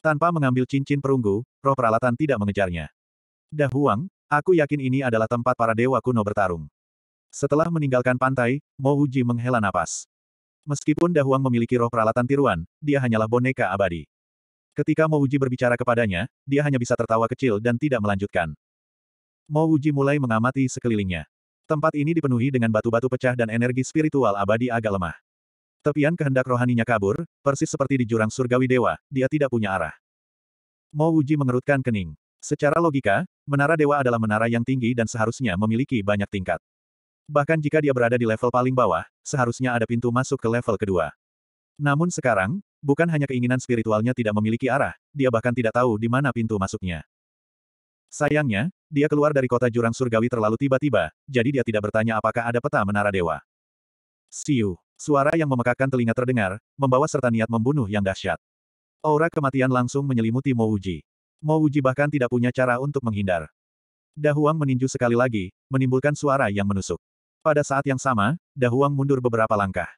Tanpa mengambil cincin perunggu, roh peralatan tidak mengejarnya. Dahuang, aku yakin ini adalah tempat para dewa kuno bertarung. Setelah meninggalkan pantai, Mo Uji menghela napas. Meskipun Dahuang memiliki roh peralatan tiruan, dia hanyalah boneka abadi. Ketika Mo Uji berbicara kepadanya, dia hanya bisa tertawa kecil dan tidak melanjutkan. Mo Uji mulai mengamati sekelilingnya. Tempat ini dipenuhi dengan batu-batu pecah dan energi spiritual abadi agak lemah. Tepian kehendak rohaninya kabur, persis seperti di jurang surgawi dewa, dia tidak punya arah. Mo Wuji mengerutkan kening. Secara logika, menara dewa adalah menara yang tinggi dan seharusnya memiliki banyak tingkat. Bahkan jika dia berada di level paling bawah, seharusnya ada pintu masuk ke level kedua. Namun sekarang, bukan hanya keinginan spiritualnya tidak memiliki arah, dia bahkan tidak tahu di mana pintu masuknya. Sayangnya, dia keluar dari kota jurang surgawi terlalu tiba-tiba, jadi dia tidak bertanya apakah ada peta menara dewa. Siu. Suara yang memekakkan telinga terdengar, membawa serta niat membunuh yang dahsyat. Aura kematian langsung menyelimuti Uji. Mouji. Uji bahkan tidak punya cara untuk menghindar. Dahuang meninju sekali lagi, menimbulkan suara yang menusuk. Pada saat yang sama, Dahuang mundur beberapa langkah.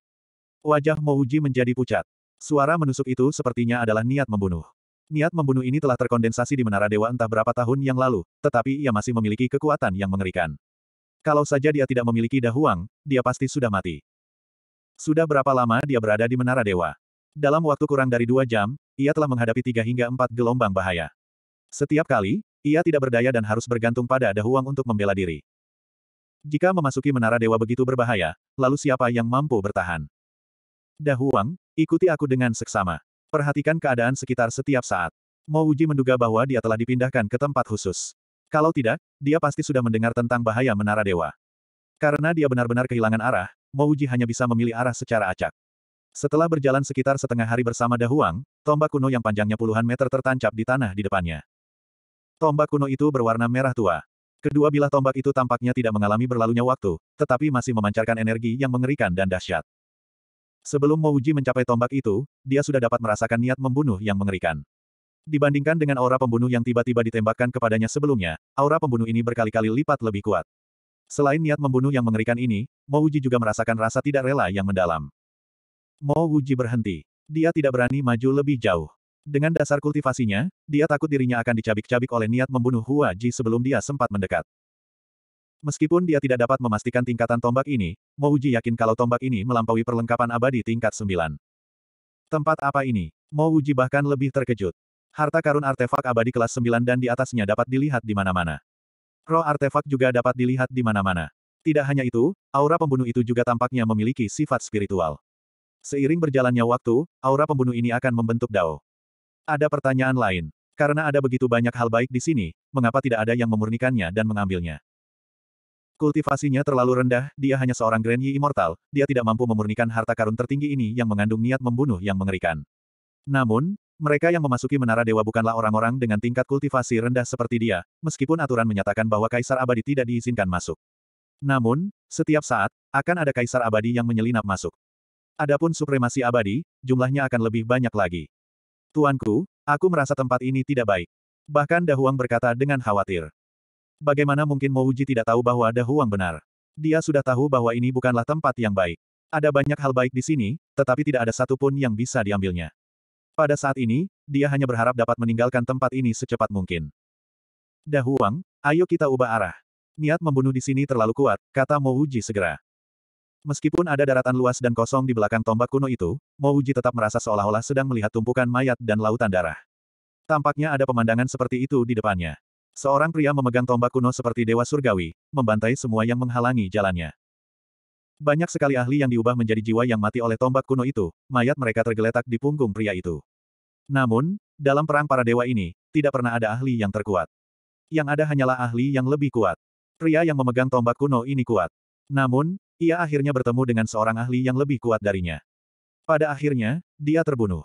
Wajah Uji menjadi pucat. Suara menusuk itu sepertinya adalah niat membunuh. Niat membunuh ini telah terkondensasi di Menara Dewa entah berapa tahun yang lalu, tetapi ia masih memiliki kekuatan yang mengerikan. Kalau saja dia tidak memiliki Dahuang, dia pasti sudah mati. Sudah berapa lama dia berada di Menara Dewa? Dalam waktu kurang dari dua jam, ia telah menghadapi tiga hingga empat gelombang bahaya. Setiap kali, ia tidak berdaya dan harus bergantung pada Dahuang untuk membela diri. Jika memasuki Menara Dewa begitu berbahaya, lalu siapa yang mampu bertahan? Dahuang, ikuti aku dengan seksama. Perhatikan keadaan sekitar setiap saat. Mo Uji menduga bahwa dia telah dipindahkan ke tempat khusus. Kalau tidak, dia pasti sudah mendengar tentang bahaya Menara Dewa. Karena dia benar-benar kehilangan arah, Mouji hanya bisa memilih arah secara acak. Setelah berjalan sekitar setengah hari bersama Dahuang, tombak kuno yang panjangnya puluhan meter tertancap di tanah di depannya. Tombak kuno itu berwarna merah tua. Kedua bilah tombak itu tampaknya tidak mengalami berlalunya waktu, tetapi masih memancarkan energi yang mengerikan dan dahsyat. Sebelum Mouji mencapai tombak itu, dia sudah dapat merasakan niat membunuh yang mengerikan. Dibandingkan dengan aura pembunuh yang tiba-tiba ditembakkan kepadanya sebelumnya, aura pembunuh ini berkali-kali lipat lebih kuat. Selain niat membunuh yang mengerikan ini, Mo Wuji juga merasakan rasa tidak rela yang mendalam. Mo Wuji berhenti. Dia tidak berani maju lebih jauh. Dengan dasar kultivasinya, dia takut dirinya akan dicabik-cabik oleh niat membunuh Hua Ji sebelum dia sempat mendekat. Meskipun dia tidak dapat memastikan tingkatan tombak ini, Wuji yakin kalau tombak ini melampaui perlengkapan abadi tingkat 9. Tempat apa ini? Wuji bahkan lebih terkejut. Harta karun artefak abadi kelas 9 dan di atasnya dapat dilihat di mana-mana. Roh artefak juga dapat dilihat di mana-mana. Tidak hanya itu, aura pembunuh itu juga tampaknya memiliki sifat spiritual. Seiring berjalannya waktu, aura pembunuh ini akan membentuk dao. Ada pertanyaan lain. Karena ada begitu banyak hal baik di sini, mengapa tidak ada yang memurnikannya dan mengambilnya? Kultivasinya terlalu rendah, dia hanya seorang Grand Yi Immortal, dia tidak mampu memurnikan harta karun tertinggi ini yang mengandung niat membunuh yang mengerikan. Namun, mereka yang memasuki menara dewa bukanlah orang-orang dengan tingkat kultivasi rendah seperti dia, meskipun aturan menyatakan bahwa kaisar abadi tidak diizinkan masuk. Namun, setiap saat, akan ada kaisar abadi yang menyelinap masuk. Adapun supremasi abadi, jumlahnya akan lebih banyak lagi. Tuanku, aku merasa tempat ini tidak baik. Bahkan Dahuang berkata dengan khawatir. Bagaimana mungkin Mouji tidak tahu bahwa Dahuang benar? Dia sudah tahu bahwa ini bukanlah tempat yang baik. Ada banyak hal baik di sini, tetapi tidak ada satupun yang bisa diambilnya. Pada saat ini, dia hanya berharap dapat meninggalkan tempat ini secepat mungkin. Dahuang, ayo kita ubah arah. Niat membunuh di sini terlalu kuat, kata Mo Uji segera. Meskipun ada daratan luas dan kosong di belakang tombak kuno itu, Mo Uji tetap merasa seolah-olah sedang melihat tumpukan mayat dan lautan darah. Tampaknya ada pemandangan seperti itu di depannya. Seorang pria memegang tombak kuno seperti dewa surgawi, membantai semua yang menghalangi jalannya. Banyak sekali ahli yang diubah menjadi jiwa yang mati oleh tombak kuno itu, mayat mereka tergeletak di punggung pria itu. Namun, dalam perang para dewa ini, tidak pernah ada ahli yang terkuat. Yang ada hanyalah ahli yang lebih kuat. Pria yang memegang tombak kuno ini kuat. Namun, ia akhirnya bertemu dengan seorang ahli yang lebih kuat darinya. Pada akhirnya, dia terbunuh.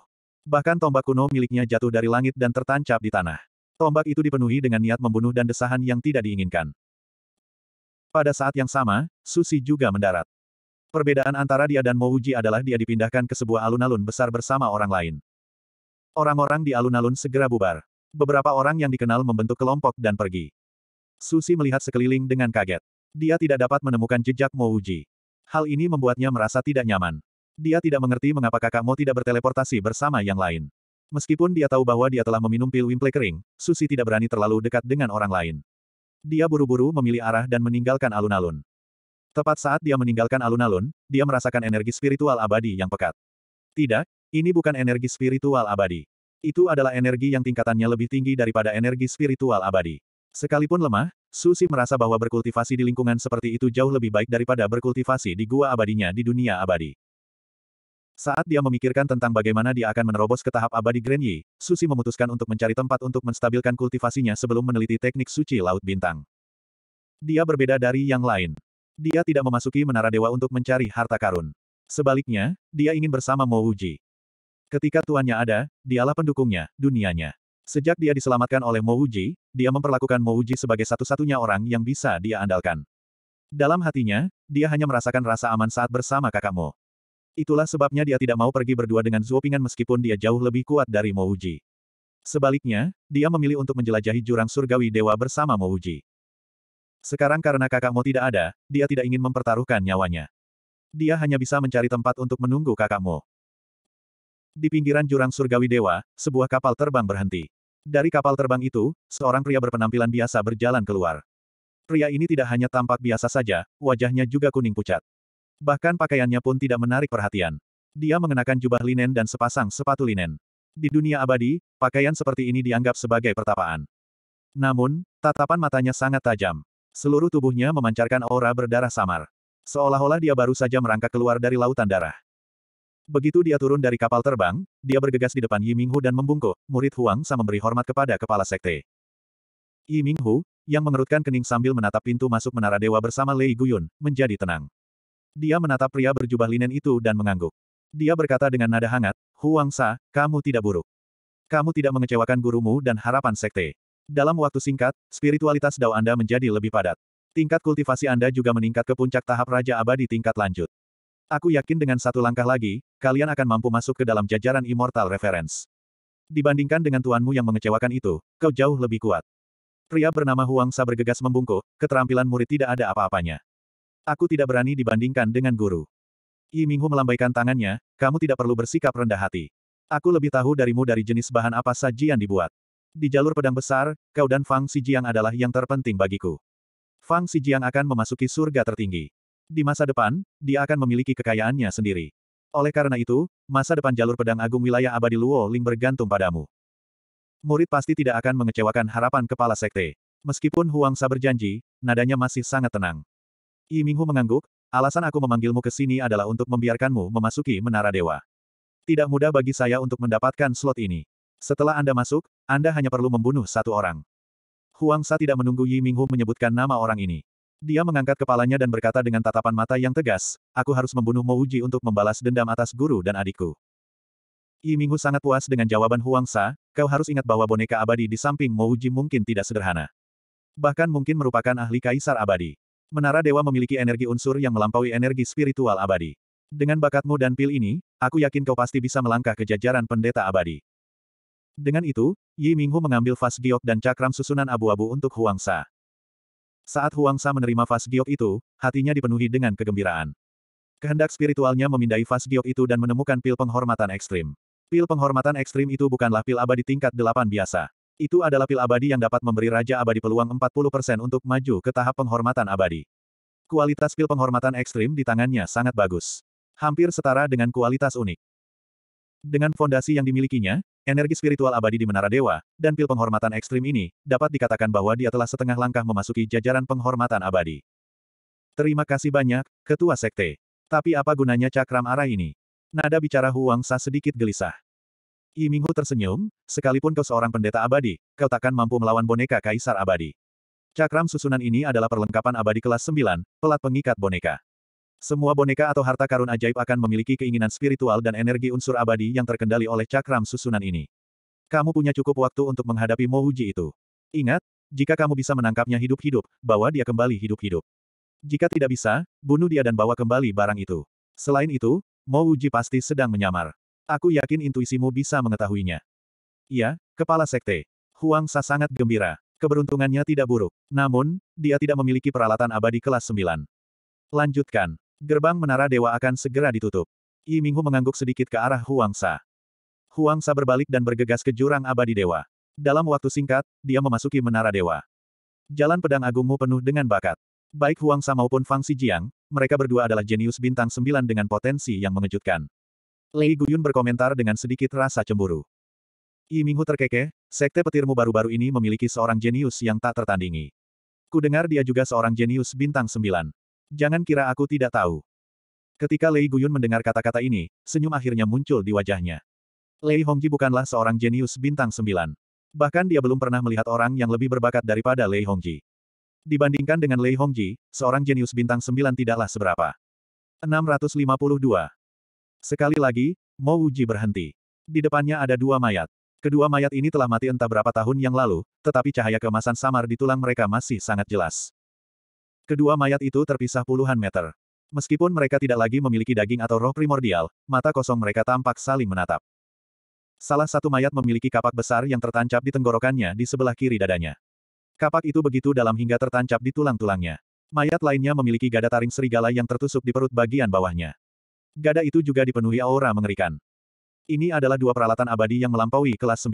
Bahkan tombak kuno miliknya jatuh dari langit dan tertancap di tanah. Tombak itu dipenuhi dengan niat membunuh dan desahan yang tidak diinginkan. Pada saat yang sama, Susi juga mendarat. Perbedaan antara dia dan Mouji adalah dia dipindahkan ke sebuah alun-alun besar bersama orang lain. Orang-orang di alun-alun segera bubar. Beberapa orang yang dikenal membentuk kelompok dan pergi. Susi melihat sekeliling dengan kaget. Dia tidak dapat menemukan jejak Mo Uji. Hal ini membuatnya merasa tidak nyaman. Dia tidak mengerti mengapa kakak Mo tidak berteleportasi bersama yang lain. Meskipun dia tahu bahwa dia telah meminum pil wimple kering, Susi tidak berani terlalu dekat dengan orang lain. Dia buru-buru memilih arah dan meninggalkan alun-alun. Tepat saat dia meninggalkan alun-alun, dia merasakan energi spiritual abadi yang pekat. Tidak, ini bukan energi spiritual abadi. Itu adalah energi yang tingkatannya lebih tinggi daripada energi spiritual abadi. Sekalipun lemah, Susi merasa bahwa berkultivasi di lingkungan seperti itu jauh lebih baik daripada berkultivasi di gua abadinya di dunia abadi. Saat dia memikirkan tentang bagaimana dia akan menerobos ke tahap abadi Grand Yi, Susi memutuskan untuk mencari tempat untuk menstabilkan kultivasinya sebelum meneliti teknik suci Laut Bintang. Dia berbeda dari yang lain. Dia tidak memasuki menara dewa untuk mencari harta karun. Sebaliknya, dia ingin bersama Mo Ketika tuannya ada, dialah pendukungnya, dunianya. Sejak dia diselamatkan oleh Mouji, dia memperlakukan Mouji sebagai satu-satunya orang yang bisa dia andalkan. Dalam hatinya, dia hanya merasakan rasa aman saat bersama kakakmu. Itulah sebabnya dia tidak mau pergi berdua dengan Zuopingan meskipun dia jauh lebih kuat dari Mouji. Sebaliknya, dia memilih untuk menjelajahi jurang surgawi dewa bersama Mouji. Sekarang karena kakakmu tidak ada, dia tidak ingin mempertaruhkan nyawanya. Dia hanya bisa mencari tempat untuk menunggu kakakmu. Di pinggiran jurang surgawi dewa, sebuah kapal terbang berhenti. Dari kapal terbang itu, seorang pria berpenampilan biasa berjalan keluar. Pria ini tidak hanya tampak biasa saja, wajahnya juga kuning pucat. Bahkan pakaiannya pun tidak menarik perhatian. Dia mengenakan jubah linen dan sepasang sepatu linen. Di dunia abadi, pakaian seperti ini dianggap sebagai pertapaan. Namun, tatapan matanya sangat tajam. Seluruh tubuhnya memancarkan aura berdarah samar. Seolah-olah dia baru saja merangkak keluar dari lautan darah. Begitu dia turun dari kapal terbang, dia bergegas di depan Yi Minghu dan membungkuk, murid Huang Sa memberi hormat kepada kepala sekte. Yi Minghu, yang mengerutkan kening sambil menatap pintu masuk menara dewa bersama Lei Guyun, menjadi tenang. Dia menatap pria berjubah linen itu dan mengangguk. Dia berkata dengan nada hangat, Huang Sa, kamu tidak buruk. Kamu tidak mengecewakan gurumu dan harapan sekte. Dalam waktu singkat, spiritualitas Dao Anda menjadi lebih padat. Tingkat kultivasi Anda juga meningkat ke puncak tahap Raja Abadi tingkat lanjut. Aku yakin dengan satu langkah lagi, kalian akan mampu masuk ke dalam jajaran Immortal Reference. Dibandingkan dengan tuanmu yang mengecewakan itu, kau jauh lebih kuat. Pria bernama Huang Sa bergegas membungkuk, keterampilan murid tidak ada apa-apanya. Aku tidak berani dibandingkan dengan guru. Yi Minghu melambaikan tangannya, kamu tidak perlu bersikap rendah hati. Aku lebih tahu darimu dari jenis bahan apa saja yang dibuat. Di jalur pedang besar, kau dan Fang Sijiang adalah yang terpenting bagiku. Fang Sijiang akan memasuki surga tertinggi. Di masa depan, dia akan memiliki kekayaannya sendiri. Oleh karena itu, masa depan jalur pedang agung wilayah abadi Luo Ling bergantung padamu. Murid pasti tidak akan mengecewakan harapan kepala sekte. Meskipun Huang Sa berjanji, nadanya masih sangat tenang. Yi Minghu mengangguk, alasan aku memanggilmu ke sini adalah untuk membiarkanmu memasuki menara dewa. Tidak mudah bagi saya untuk mendapatkan slot ini. Setelah Anda masuk, Anda hanya perlu membunuh satu orang. Huang Sa tidak menunggu Yi Minghu menyebutkan nama orang ini. Dia mengangkat kepalanya dan berkata dengan tatapan mata yang tegas, aku harus membunuh Mouji untuk membalas dendam atas guru dan adikku. Yi Minghu sangat puas dengan jawaban Huang Sa, kau harus ingat bahwa boneka abadi di samping Mouji mungkin tidak sederhana. Bahkan mungkin merupakan ahli kaisar abadi. Menara Dewa memiliki energi unsur yang melampaui energi spiritual abadi. Dengan bakatmu dan pil ini, aku yakin kau pasti bisa melangkah ke jajaran pendeta abadi. Dengan itu, Yi Minghu mengambil vas giok dan cakram susunan abu-abu untuk Huang Sa. Saat Huang Sa menerima Fas Giok itu, hatinya dipenuhi dengan kegembiraan. Kehendak spiritualnya memindai Fas Giok itu dan menemukan pil penghormatan ekstrim. Pil penghormatan ekstrim itu bukanlah pil abadi tingkat delapan biasa. Itu adalah pil abadi yang dapat memberi Raja Abadi peluang 40% untuk maju ke tahap penghormatan abadi. Kualitas pil penghormatan ekstrim di tangannya sangat bagus. Hampir setara dengan kualitas unik. Dengan fondasi yang dimilikinya, Energi spiritual abadi di Menara Dewa, dan pil penghormatan ekstrim ini, dapat dikatakan bahwa dia telah setengah langkah memasuki jajaran penghormatan abadi. Terima kasih banyak, Ketua Sekte. Tapi apa gunanya cakram arah ini? Nada bicara Huang Sa sedikit gelisah. Yi Minghu tersenyum, sekalipun kau seorang pendeta abadi, kau takkan mampu melawan boneka kaisar abadi. Cakram susunan ini adalah perlengkapan abadi kelas 9, pelat pengikat boneka. Semua boneka atau harta karun ajaib akan memiliki keinginan spiritual dan energi unsur abadi yang terkendali oleh cakram susunan ini. Kamu punya cukup waktu untuk menghadapi Mouji itu. Ingat, jika kamu bisa menangkapnya hidup-hidup, bawa dia kembali hidup-hidup. Jika tidak bisa, bunuh dia dan bawa kembali barang itu. Selain itu, Mouji pasti sedang menyamar. Aku yakin intuisimu bisa mengetahuinya. Iya, kepala sekte. Huang Sa sangat gembira. Keberuntungannya tidak buruk. Namun, dia tidak memiliki peralatan abadi kelas 9. Lanjutkan. Gerbang menara dewa akan segera ditutup. Yi Minghu mengangguk sedikit ke arah Huang Sa. Huang Sa berbalik dan bergegas ke jurang abadi dewa. Dalam waktu singkat, dia memasuki menara dewa. Jalan pedang agungmu penuh dengan bakat. Baik Huang Sa maupun Fang Si Jiang, mereka berdua adalah jenius bintang sembilan dengan potensi yang mengejutkan. Lei Guyun berkomentar dengan sedikit rasa cemburu. Yi Minghu terkekeh, sekte petirmu baru-baru ini memiliki seorang jenius yang tak tertandingi. Kudengar dia juga seorang jenius bintang sembilan. Jangan kira aku tidak tahu. Ketika Lei Guyun mendengar kata-kata ini, senyum akhirnya muncul di wajahnya. Lei Hongji bukanlah seorang jenius bintang sembilan. Bahkan dia belum pernah melihat orang yang lebih berbakat daripada Lei Hongji. Dibandingkan dengan Lei Hongji, seorang jenius bintang sembilan tidaklah seberapa. 652. Sekali lagi, Mo Uji berhenti. Di depannya ada dua mayat. Kedua mayat ini telah mati entah berapa tahun yang lalu, tetapi cahaya kemasan samar di tulang mereka masih sangat jelas. Kedua mayat itu terpisah puluhan meter. Meskipun mereka tidak lagi memiliki daging atau roh primordial, mata kosong mereka tampak saling menatap. Salah satu mayat memiliki kapak besar yang tertancap di tenggorokannya di sebelah kiri dadanya. Kapak itu begitu dalam hingga tertancap di tulang-tulangnya. Mayat lainnya memiliki gada taring serigala yang tertusuk di perut bagian bawahnya. Gada itu juga dipenuhi aura mengerikan. Ini adalah dua peralatan abadi yang melampaui kelas 9.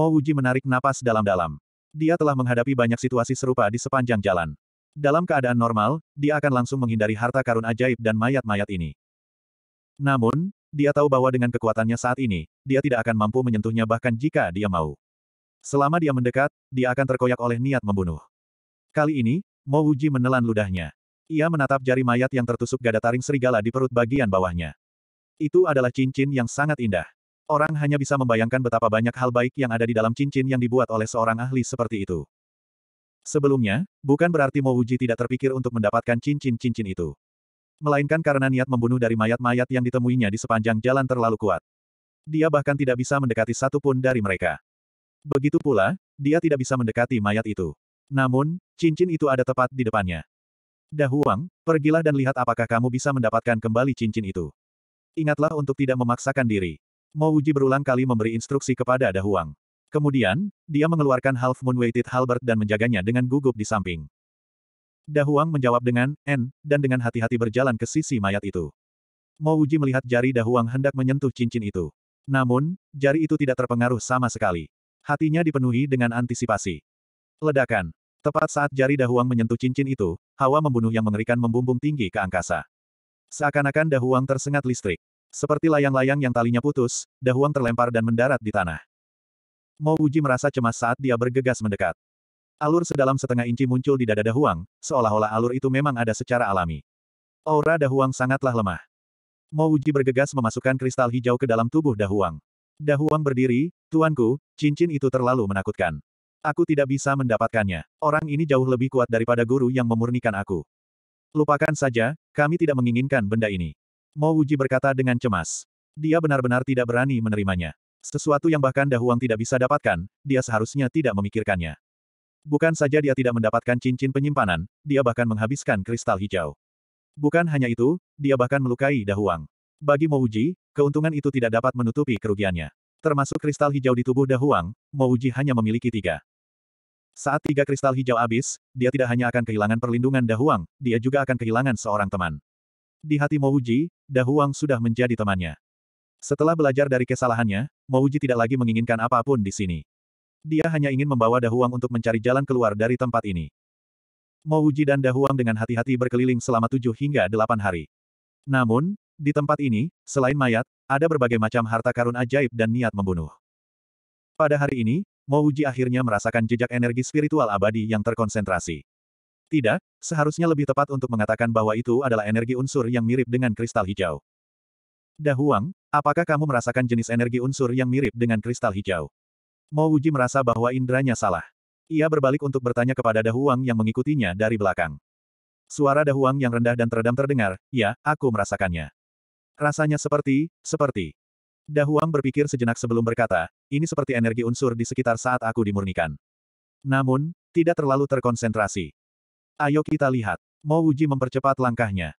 Mo Uji menarik napas dalam-dalam. Dia telah menghadapi banyak situasi serupa di sepanjang jalan. Dalam keadaan normal, dia akan langsung menghindari harta karun ajaib dan mayat-mayat ini. Namun, dia tahu bahwa dengan kekuatannya saat ini, dia tidak akan mampu menyentuhnya bahkan jika dia mau. Selama dia mendekat, dia akan terkoyak oleh niat membunuh. Kali ini, Mo Wuji menelan ludahnya. Ia menatap jari mayat yang tertusuk gada taring serigala di perut bagian bawahnya. Itu adalah cincin yang sangat indah. Orang hanya bisa membayangkan betapa banyak hal baik yang ada di dalam cincin yang dibuat oleh seorang ahli seperti itu. Sebelumnya, bukan berarti Mo Mouji tidak terpikir untuk mendapatkan cincin-cincin itu. Melainkan karena niat membunuh dari mayat-mayat yang ditemuinya di sepanjang jalan terlalu kuat. Dia bahkan tidak bisa mendekati satu pun dari mereka. Begitu pula, dia tidak bisa mendekati mayat itu. Namun, cincin itu ada tepat di depannya. Dahuang, pergilah dan lihat apakah kamu bisa mendapatkan kembali cincin itu. Ingatlah untuk tidak memaksakan diri. Mo Mouji berulang kali memberi instruksi kepada Dahuang. Kemudian, dia mengeluarkan half-moon-weighted halberd dan menjaganya dengan gugup di samping. Dahuang menjawab dengan, N, dan dengan hati-hati berjalan ke sisi mayat itu. Mo Uji melihat jari Dahuang hendak menyentuh cincin itu. Namun, jari itu tidak terpengaruh sama sekali. Hatinya dipenuhi dengan antisipasi. Ledakan. Tepat saat jari Dahuang menyentuh cincin itu, hawa membunuh yang mengerikan membumbung tinggi ke angkasa. Seakan-akan Dahuang tersengat listrik. Seperti layang-layang yang talinya putus, Dahuang terlempar dan mendarat di tanah. Mo Uji merasa cemas saat dia bergegas mendekat. Alur sedalam setengah inci muncul di dada Dahuang, seolah-olah alur itu memang ada secara alami. Aura Dahuang sangatlah lemah. Mo Uji bergegas memasukkan kristal hijau ke dalam tubuh Dahuang. Dahuang berdiri, Tuanku, cincin itu terlalu menakutkan. Aku tidak bisa mendapatkannya. Orang ini jauh lebih kuat daripada guru yang memurnikan aku. Lupakan saja, kami tidak menginginkan benda ini. Mo Uji berkata dengan cemas. Dia benar-benar tidak berani menerimanya. Sesuatu yang bahkan Dahuang tidak bisa dapatkan, dia seharusnya tidak memikirkannya. Bukan saja dia tidak mendapatkan cincin penyimpanan, dia bahkan menghabiskan kristal hijau. Bukan hanya itu, dia bahkan melukai Dahuang. Bagi Mouji, keuntungan itu tidak dapat menutupi kerugiannya. Termasuk kristal hijau di tubuh Dahuang, Mouji hanya memiliki tiga. Saat tiga kristal hijau habis, dia tidak hanya akan kehilangan perlindungan Dahuang, dia juga akan kehilangan seorang teman. Di hati Mouji, Dahuang sudah menjadi temannya. Setelah belajar dari kesalahannya, Mouji tidak lagi menginginkan apapun di sini. Dia hanya ingin membawa Dahuang untuk mencari jalan keluar dari tempat ini. Mouji dan Dahuang dengan hati-hati berkeliling selama tujuh hingga delapan hari. Namun, di tempat ini, selain mayat, ada berbagai macam harta karun ajaib dan niat membunuh. Pada hari ini, Mouji akhirnya merasakan jejak energi spiritual abadi yang terkonsentrasi. Tidak, seharusnya lebih tepat untuk mengatakan bahwa itu adalah energi unsur yang mirip dengan kristal hijau. Dahuang, apakah kamu merasakan jenis energi unsur yang mirip dengan kristal hijau? Mo Wuji merasa bahwa indranya salah. Ia berbalik untuk bertanya kepada Dahuang yang mengikutinya dari belakang. Suara Dahuang yang rendah dan teredam terdengar, ya, aku merasakannya. Rasanya seperti, seperti. Dahuang berpikir sejenak sebelum berkata, ini seperti energi unsur di sekitar saat aku dimurnikan. Namun, tidak terlalu terkonsentrasi. Ayo kita lihat. Mo Wuji mempercepat langkahnya.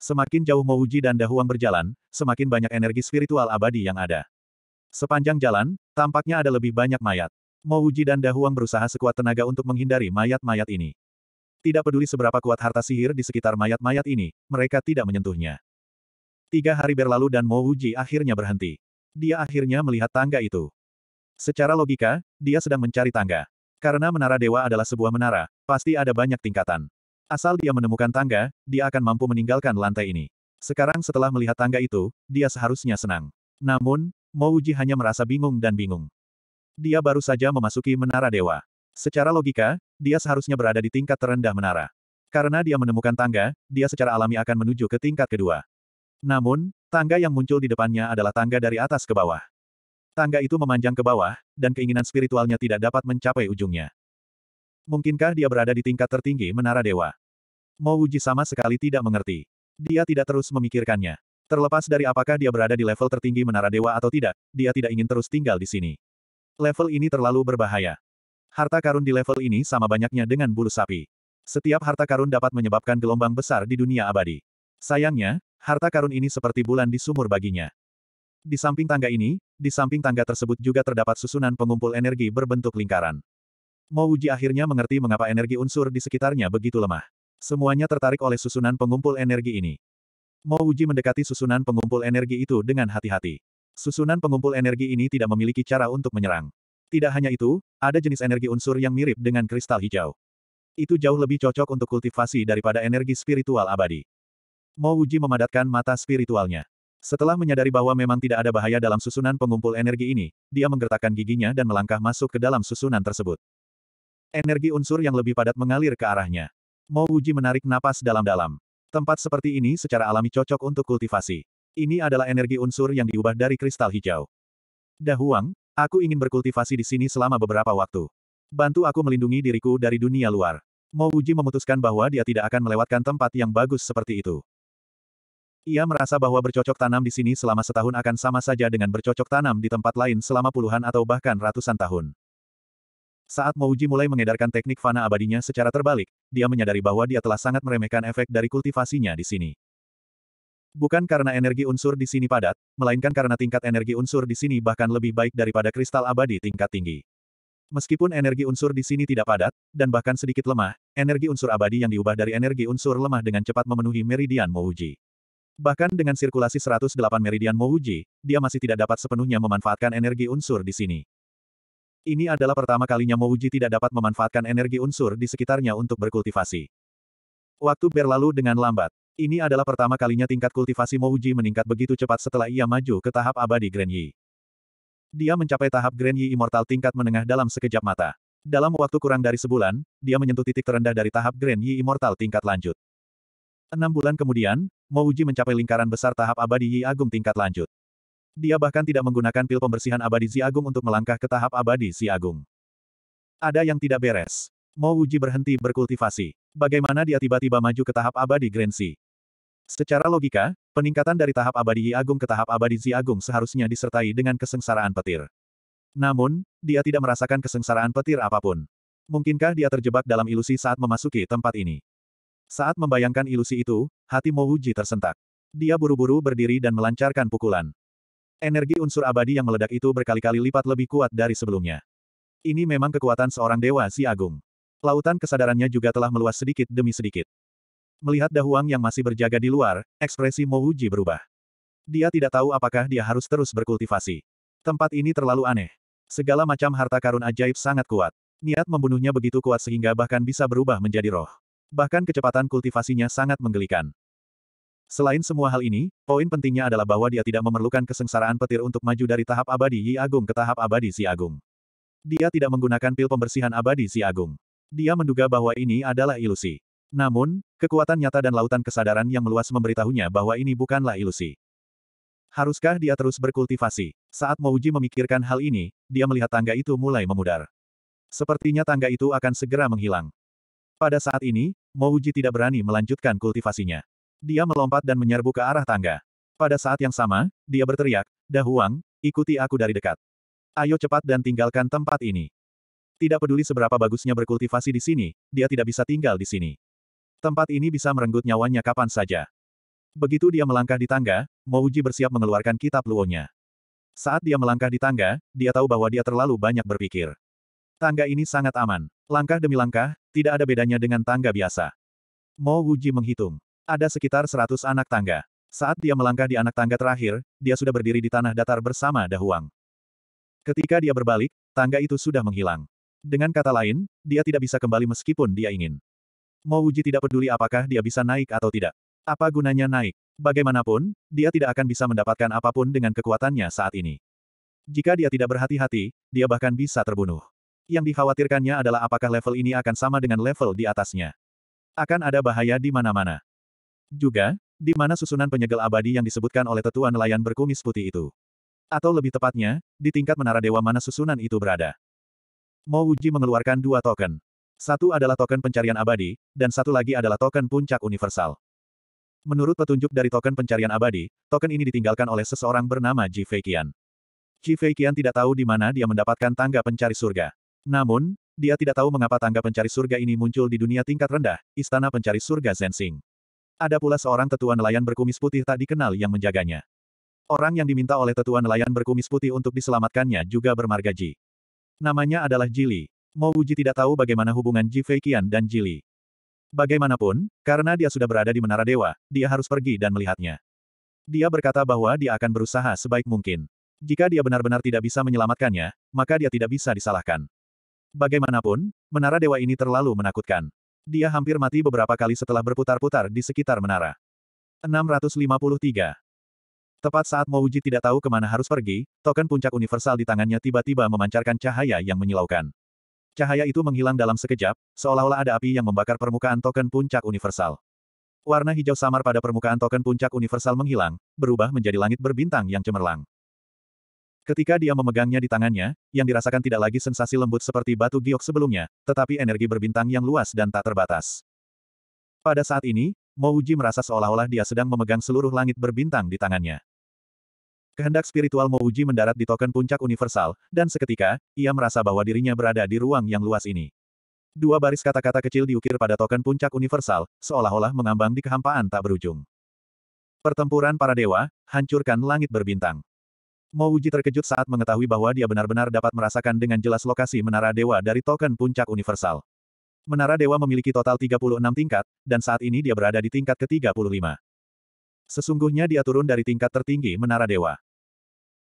Semakin jauh Mouji dan Dahuang berjalan, semakin banyak energi spiritual abadi yang ada. Sepanjang jalan, tampaknya ada lebih banyak mayat. Mouji dan Dahuang berusaha sekuat tenaga untuk menghindari mayat-mayat ini. Tidak peduli seberapa kuat harta sihir di sekitar mayat-mayat ini, mereka tidak menyentuhnya. Tiga hari berlalu dan Mouji akhirnya berhenti. Dia akhirnya melihat tangga itu. Secara logika, dia sedang mencari tangga. Karena menara dewa adalah sebuah menara, pasti ada banyak tingkatan. Asal dia menemukan tangga, dia akan mampu meninggalkan lantai ini. Sekarang setelah melihat tangga itu, dia seharusnya senang. Namun, Mouji hanya merasa bingung dan bingung. Dia baru saja memasuki menara dewa. Secara logika, dia seharusnya berada di tingkat terendah menara. Karena dia menemukan tangga, dia secara alami akan menuju ke tingkat kedua. Namun, tangga yang muncul di depannya adalah tangga dari atas ke bawah. Tangga itu memanjang ke bawah, dan keinginan spiritualnya tidak dapat mencapai ujungnya. Mungkinkah dia berada di tingkat tertinggi menara dewa? Mo Wuji sama sekali tidak mengerti. Dia tidak terus memikirkannya. Terlepas dari apakah dia berada di level tertinggi menara dewa atau tidak, dia tidak ingin terus tinggal di sini. Level ini terlalu berbahaya. Harta karun di level ini sama banyaknya dengan bulu sapi. Setiap harta karun dapat menyebabkan gelombang besar di dunia abadi. Sayangnya, harta karun ini seperti bulan di sumur baginya. Di samping tangga ini, di samping tangga tersebut juga terdapat susunan pengumpul energi berbentuk lingkaran. Mo Wuji akhirnya mengerti mengapa energi unsur di sekitarnya begitu lemah. Semuanya tertarik oleh susunan pengumpul energi ini. Mo Wuji mendekati susunan pengumpul energi itu dengan hati-hati. Susunan pengumpul energi ini tidak memiliki cara untuk menyerang. Tidak hanya itu, ada jenis energi unsur yang mirip dengan kristal hijau. Itu jauh lebih cocok untuk kultivasi daripada energi spiritual abadi. Mo Wuji memadatkan mata spiritualnya. Setelah menyadari bahwa memang tidak ada bahaya dalam susunan pengumpul energi ini, dia menggertakkan giginya dan melangkah masuk ke dalam susunan tersebut. Energi unsur yang lebih padat mengalir ke arahnya. Mo Wuji menarik napas dalam-dalam. Tempat seperti ini secara alami cocok untuk kultivasi. Ini adalah energi unsur yang diubah dari kristal hijau. Dahuang, aku ingin berkultivasi di sini selama beberapa waktu. Bantu aku melindungi diriku dari dunia luar. Mo Wuji memutuskan bahwa dia tidak akan melewatkan tempat yang bagus seperti itu. Ia merasa bahwa bercocok tanam di sini selama setahun akan sama saja dengan bercocok tanam di tempat lain selama puluhan atau bahkan ratusan tahun. Saat Mouji mulai mengedarkan teknik fana abadinya secara terbalik, dia menyadari bahwa dia telah sangat meremehkan efek dari kultivasinya di sini. Bukan karena energi unsur di sini padat, melainkan karena tingkat energi unsur di sini bahkan lebih baik daripada kristal abadi tingkat tinggi. Meskipun energi unsur di sini tidak padat, dan bahkan sedikit lemah, energi unsur abadi yang diubah dari energi unsur lemah dengan cepat memenuhi meridian Mouji. Bahkan dengan sirkulasi 108 meridian Mouji, dia masih tidak dapat sepenuhnya memanfaatkan energi unsur di sini. Ini adalah pertama kalinya Mouji tidak dapat memanfaatkan energi unsur di sekitarnya untuk berkultivasi. Waktu berlalu dengan lambat. Ini adalah pertama kalinya tingkat kultivasi Mouji meningkat begitu cepat setelah ia maju ke tahap abadi Grand Yi. Dia mencapai tahap Grand Yi Immortal tingkat menengah dalam sekejap mata. Dalam waktu kurang dari sebulan, dia menyentuh titik terendah dari tahap Grand Yi Immortal tingkat lanjut. Enam bulan kemudian, Mouji mencapai lingkaran besar tahap abadi Yi Agung tingkat lanjut. Dia bahkan tidak menggunakan pil pembersihan abadi Si Agung untuk melangkah ke tahap abadi Si Agung. Ada yang tidak beres. Mo Wuji berhenti berkultivasi. Bagaimana dia tiba-tiba maju ke tahap abadi Grand Si? Secara logika, peningkatan dari tahap abadi Yi Agung ke tahap abadi Zi Agung seharusnya disertai dengan kesengsaraan petir. Namun, dia tidak merasakan kesengsaraan petir apapun. Mungkinkah dia terjebak dalam ilusi saat memasuki tempat ini? Saat membayangkan ilusi itu, hati Mo Wuji tersentak. Dia buru-buru berdiri dan melancarkan pukulan. Energi unsur abadi yang meledak itu berkali-kali lipat lebih kuat dari sebelumnya. Ini memang kekuatan seorang dewa si agung. Lautan kesadarannya juga telah meluas sedikit demi sedikit. Melihat Dahuang yang masih berjaga di luar, ekspresi Mouji berubah. Dia tidak tahu apakah dia harus terus berkultivasi. Tempat ini terlalu aneh. Segala macam harta karun ajaib sangat kuat. Niat membunuhnya begitu kuat sehingga bahkan bisa berubah menjadi roh. Bahkan kecepatan kultivasinya sangat menggelikan. Selain semua hal ini, poin pentingnya adalah bahwa dia tidak memerlukan kesengsaraan petir untuk maju dari tahap abadi Yi Agung ke tahap abadi Si Agung. Dia tidak menggunakan pil pembersihan abadi Si Agung. Dia menduga bahwa ini adalah ilusi. Namun, kekuatan nyata dan lautan kesadaran yang meluas memberitahunya bahwa ini bukanlah ilusi. Haruskah dia terus berkultivasi? Saat Mouji memikirkan hal ini, dia melihat tangga itu mulai memudar. Sepertinya tangga itu akan segera menghilang. Pada saat ini, Mouji tidak berani melanjutkan kultivasinya. Dia melompat dan menyerbu ke arah tangga. Pada saat yang sama, dia berteriak, Dahuang, ikuti aku dari dekat. Ayo cepat dan tinggalkan tempat ini. Tidak peduli seberapa bagusnya berkultivasi di sini, dia tidak bisa tinggal di sini. Tempat ini bisa merenggut nyawanya kapan saja. Begitu dia melangkah di tangga, Mouji bersiap mengeluarkan kitab luonya. Saat dia melangkah di tangga, dia tahu bahwa dia terlalu banyak berpikir. Tangga ini sangat aman. Langkah demi langkah, tidak ada bedanya dengan tangga biasa. Mo menghitung. Ada sekitar seratus anak tangga. Saat dia melangkah di anak tangga terakhir, dia sudah berdiri di tanah datar bersama Dahuang. Ketika dia berbalik, tangga itu sudah menghilang. Dengan kata lain, dia tidak bisa kembali meskipun dia ingin. Mo Wuji tidak peduli apakah dia bisa naik atau tidak. Apa gunanya naik? Bagaimanapun, dia tidak akan bisa mendapatkan apapun dengan kekuatannya saat ini. Jika dia tidak berhati-hati, dia bahkan bisa terbunuh. Yang dikhawatirkannya adalah apakah level ini akan sama dengan level di atasnya. Akan ada bahaya di mana-mana. Juga, di mana susunan penyegel abadi yang disebutkan oleh tetua nelayan berkumis putih itu. Atau lebih tepatnya, di tingkat menara dewa mana susunan itu berada. Mo Wuji mengeluarkan dua token. Satu adalah token pencarian abadi, dan satu lagi adalah token puncak universal. Menurut petunjuk dari token pencarian abadi, token ini ditinggalkan oleh seseorang bernama Ji Fei Qian. Ji Fei tidak tahu di mana dia mendapatkan tangga pencari surga. Namun, dia tidak tahu mengapa tangga pencari surga ini muncul di dunia tingkat rendah, istana pencari surga Zensing. Ada pula seorang tetua nelayan berkumis putih tak dikenal yang menjaganya. Orang yang diminta oleh tetua nelayan berkumis putih untuk diselamatkannya juga bermarga Ji. Namanya adalah Jili. Mo Wuji tidak tahu bagaimana hubungan Ji Feikian dan Jili. Bagaimanapun, karena dia sudah berada di Menara Dewa, dia harus pergi dan melihatnya. Dia berkata bahwa dia akan berusaha sebaik mungkin. Jika dia benar-benar tidak bisa menyelamatkannya, maka dia tidak bisa disalahkan. Bagaimanapun, Menara Dewa ini terlalu menakutkan. Dia hampir mati beberapa kali setelah berputar-putar di sekitar menara. 653. Tepat saat Mouji tidak tahu kemana harus pergi, token puncak universal di tangannya tiba-tiba memancarkan cahaya yang menyilaukan. Cahaya itu menghilang dalam sekejap, seolah-olah ada api yang membakar permukaan token puncak universal. Warna hijau samar pada permukaan token puncak universal menghilang, berubah menjadi langit berbintang yang cemerlang. Ketika dia memegangnya di tangannya, yang dirasakan tidak lagi sensasi lembut seperti batu giok sebelumnya, tetapi energi berbintang yang luas dan tak terbatas. Pada saat ini, Mouji merasa seolah-olah dia sedang memegang seluruh langit berbintang di tangannya. Kehendak spiritual Mouji mendarat di token puncak universal, dan seketika, ia merasa bahwa dirinya berada di ruang yang luas ini. Dua baris kata-kata kecil diukir pada token puncak universal, seolah-olah mengambang di kehampaan tak berujung. Pertempuran para dewa, hancurkan langit berbintang. Mo Uji terkejut saat mengetahui bahwa dia benar-benar dapat merasakan dengan jelas lokasi Menara Dewa dari token puncak universal. Menara Dewa memiliki total 36 tingkat, dan saat ini dia berada di tingkat ke-35. Sesungguhnya dia turun dari tingkat tertinggi Menara Dewa.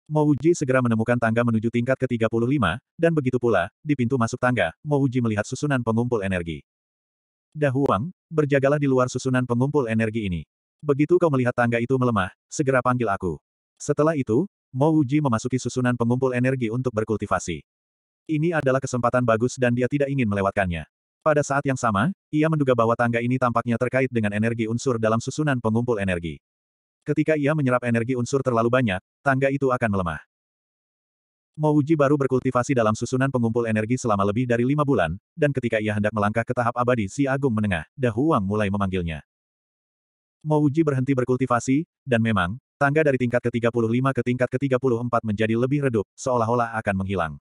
Mo Uji segera menemukan tangga menuju tingkat ke-35, dan begitu pula, di pintu masuk tangga, Mo Uji melihat susunan pengumpul energi. Dahuang, berjagalah di luar susunan pengumpul energi ini. Begitu kau melihat tangga itu melemah, segera panggil aku. Setelah itu, Mo Uji memasuki susunan pengumpul energi untuk berkultivasi. Ini adalah kesempatan bagus dan dia tidak ingin melewatkannya. Pada saat yang sama, ia menduga bahwa tangga ini tampaknya terkait dengan energi unsur dalam susunan pengumpul energi. Ketika ia menyerap energi unsur terlalu banyak, tangga itu akan melemah. Mo Uji baru berkultivasi dalam susunan pengumpul energi selama lebih dari lima bulan, dan ketika ia hendak melangkah ke tahap abadi si Agung menengah, Dahuang mulai memanggilnya. Mo Uji berhenti berkultivasi, dan memang, Tangga dari tingkat ke-35 ke tingkat ke-34 menjadi lebih redup, seolah-olah akan menghilang.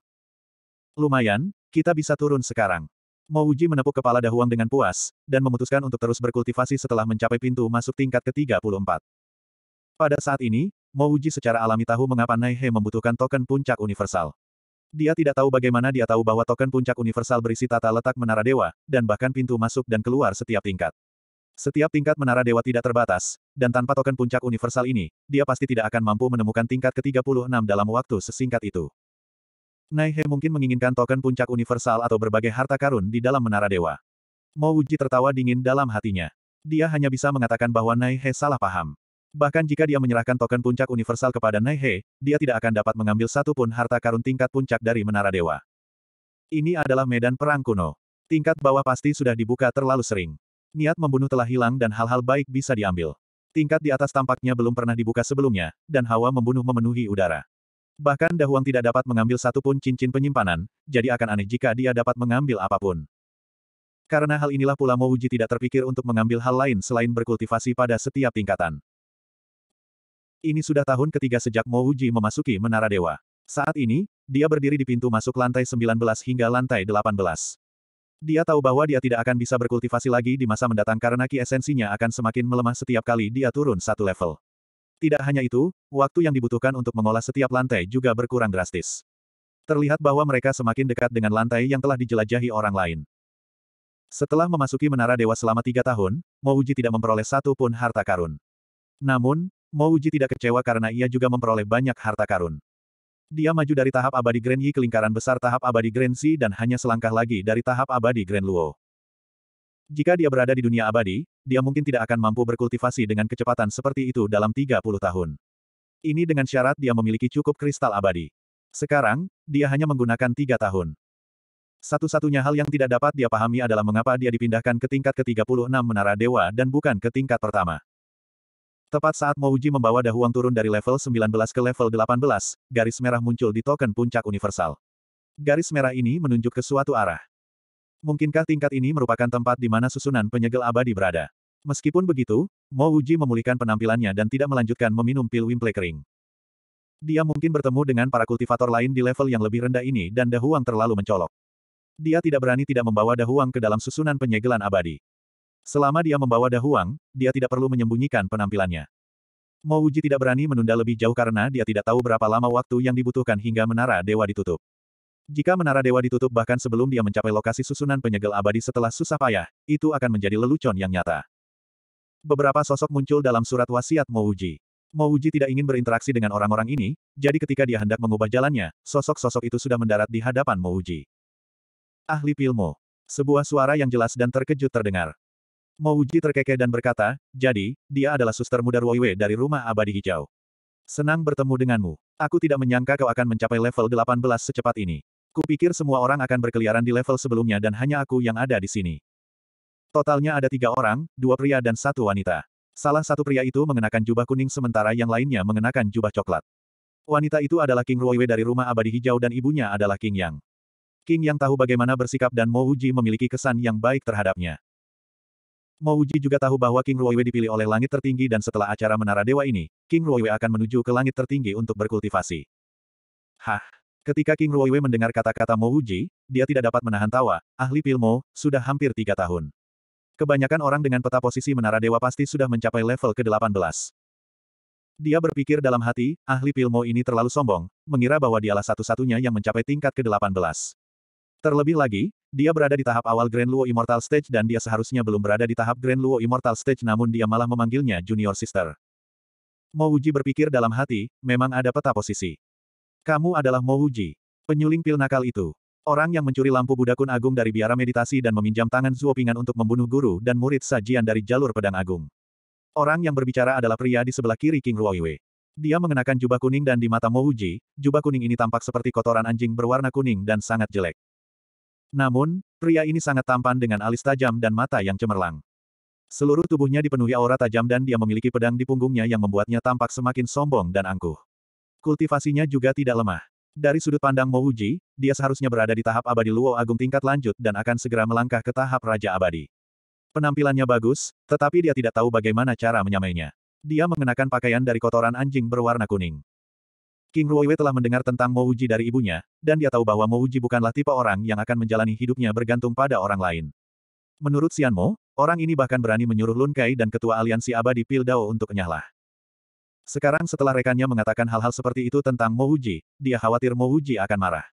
Lumayan, kita bisa turun sekarang. Mouji menepuk kepala Dahuang dengan puas, dan memutuskan untuk terus berkultivasi setelah mencapai pintu masuk tingkat ke-34. Pada saat ini, Mouji secara alami tahu mengapa He membutuhkan token puncak universal. Dia tidak tahu bagaimana dia tahu bahwa token puncak universal berisi tata letak menara dewa, dan bahkan pintu masuk dan keluar setiap tingkat. Setiap tingkat menara dewa tidak terbatas, dan tanpa token puncak universal ini, dia pasti tidak akan mampu menemukan tingkat ke-36 dalam waktu sesingkat itu. Nai He mungkin menginginkan token puncak universal atau berbagai harta karun di dalam menara dewa. Mo Wuji tertawa dingin dalam hatinya. Dia hanya bisa mengatakan bahwa Nai He salah paham. Bahkan jika dia menyerahkan token puncak universal kepada Naihe, dia tidak akan dapat mengambil satu pun harta karun tingkat puncak dari Menara Dewa. Ini adalah medan perang kuno. Tingkat bawah pasti sudah dibuka terlalu sering. Niat membunuh telah hilang dan hal-hal baik bisa diambil. Tingkat di atas tampaknya belum pernah dibuka sebelumnya, dan hawa membunuh memenuhi udara. Bahkan Dahuang tidak dapat mengambil satupun cincin penyimpanan, jadi akan aneh jika dia dapat mengambil apapun. Karena hal inilah pula Mo Mouji tidak terpikir untuk mengambil hal lain selain berkultivasi pada setiap tingkatan. Ini sudah tahun ketiga sejak Mo Mouji memasuki Menara Dewa. Saat ini, dia berdiri di pintu masuk lantai 19 hingga lantai 18. Dia tahu bahwa dia tidak akan bisa berkultivasi lagi di masa mendatang karena ki esensinya akan semakin melemah setiap kali dia turun satu level. Tidak hanya itu, waktu yang dibutuhkan untuk mengolah setiap lantai juga berkurang drastis. Terlihat bahwa mereka semakin dekat dengan lantai yang telah dijelajahi orang lain. Setelah memasuki Menara Dewa selama tiga tahun, Mouji tidak memperoleh satu pun harta karun. Namun, Mouji tidak kecewa karena ia juga memperoleh banyak harta karun. Dia maju dari tahap abadi Grand Yi ke lingkaran besar tahap abadi Grand Xi dan hanya selangkah lagi dari tahap abadi Grand Luo. Jika dia berada di dunia abadi, dia mungkin tidak akan mampu berkultivasi dengan kecepatan seperti itu dalam 30 tahun. Ini dengan syarat dia memiliki cukup kristal abadi. Sekarang, dia hanya menggunakan tiga tahun. Satu-satunya hal yang tidak dapat dia pahami adalah mengapa dia dipindahkan ke tingkat ke-36 Menara Dewa dan bukan ke tingkat pertama. Tepat saat Mouji membawa Dahuang turun dari level 19 ke level 18, garis merah muncul di token puncak universal. Garis merah ini menunjuk ke suatu arah. Mungkinkah tingkat ini merupakan tempat di mana susunan penyegel abadi berada? Meskipun begitu, Mo Uji memulihkan penampilannya dan tidak melanjutkan meminum pil Wimple kering. Dia mungkin bertemu dengan para kultivator lain di level yang lebih rendah ini dan Dahuang terlalu mencolok. Dia tidak berani tidak membawa Dahuang ke dalam susunan penyegelan abadi. Selama dia membawa Dahuang, dia tidak perlu menyembunyikan penampilannya. Mo Wuji tidak berani menunda lebih jauh karena dia tidak tahu berapa lama waktu yang dibutuhkan hingga menara dewa ditutup. Jika menara dewa ditutup bahkan sebelum dia mencapai lokasi susunan penyegel abadi setelah susah payah, itu akan menjadi lelucon yang nyata. Beberapa sosok muncul dalam surat wasiat Mo Wuji. Mo Wuji tidak ingin berinteraksi dengan orang-orang ini, jadi ketika dia hendak mengubah jalannya, sosok-sosok itu sudah mendarat di hadapan Mo Wuji. Ahli Pilmo. Sebuah suara yang jelas dan terkejut terdengar. Mo Uji terkekeh dan berkata, jadi, dia adalah suster muda Ruoiwe dari rumah abadi hijau. Senang bertemu denganmu. Aku tidak menyangka kau akan mencapai level 18 secepat ini. Kupikir semua orang akan berkeliaran di level sebelumnya dan hanya aku yang ada di sini. Totalnya ada tiga orang, dua pria dan satu wanita. Salah satu pria itu mengenakan jubah kuning sementara yang lainnya mengenakan jubah coklat. Wanita itu adalah King Ruoiwe dari rumah abadi hijau dan ibunya adalah King Yang. King Yang tahu bagaimana bersikap dan Mo Uji memiliki kesan yang baik terhadapnya. Mo Uji juga tahu bahwa King Ruoyue dipilih oleh langit tertinggi dan setelah acara Menara Dewa ini, King Ruoyue akan menuju ke langit tertinggi untuk berkultivasi. Hah? Ketika King Ruoyue mendengar kata-kata Mo Uji, dia tidak dapat menahan tawa, ahli pilmo, sudah hampir tiga tahun. Kebanyakan orang dengan peta posisi Menara Dewa pasti sudah mencapai level ke-18. Dia berpikir dalam hati, ahli pilmo ini terlalu sombong, mengira bahwa dialah satu-satunya yang mencapai tingkat ke-18. Terlebih lagi, dia berada di tahap awal Grand Luo Immortal Stage dan dia seharusnya belum berada di tahap Grand Luo Immortal Stage namun dia malah memanggilnya Junior Sister. Mo Wuji berpikir dalam hati, memang ada peta posisi. Kamu adalah Mo Wuji, penyuling pil nakal itu. Orang yang mencuri lampu Budakun Agung dari biara meditasi dan meminjam tangan Ping'an untuk membunuh guru dan murid sajian dari jalur pedang agung. Orang yang berbicara adalah pria di sebelah kiri King Ruoiwe. Dia mengenakan jubah kuning dan di mata Mo Wuji, jubah kuning ini tampak seperti kotoran anjing berwarna kuning dan sangat jelek. Namun, pria ini sangat tampan dengan alis tajam dan mata yang cemerlang. Seluruh tubuhnya dipenuhi aura tajam dan dia memiliki pedang di punggungnya yang membuatnya tampak semakin sombong dan angkuh. Kultivasinya juga tidak lemah. Dari sudut pandang Mouji, dia seharusnya berada di tahap abadi Luo Agung tingkat lanjut dan akan segera melangkah ke tahap Raja Abadi. Penampilannya bagus, tetapi dia tidak tahu bagaimana cara menyamainya. Dia mengenakan pakaian dari kotoran anjing berwarna kuning. King Ruoiwei telah mendengar tentang Mouji dari ibunya, dan dia tahu bahwa Mouji bukanlah tipe orang yang akan menjalani hidupnya bergantung pada orang lain. Menurut Xianmo, orang ini bahkan berani menyuruh Lun Kai dan ketua aliansi abadi Pildao untuk nyahlah. Sekarang setelah rekannya mengatakan hal-hal seperti itu tentang Mouji, dia khawatir Mouji akan marah.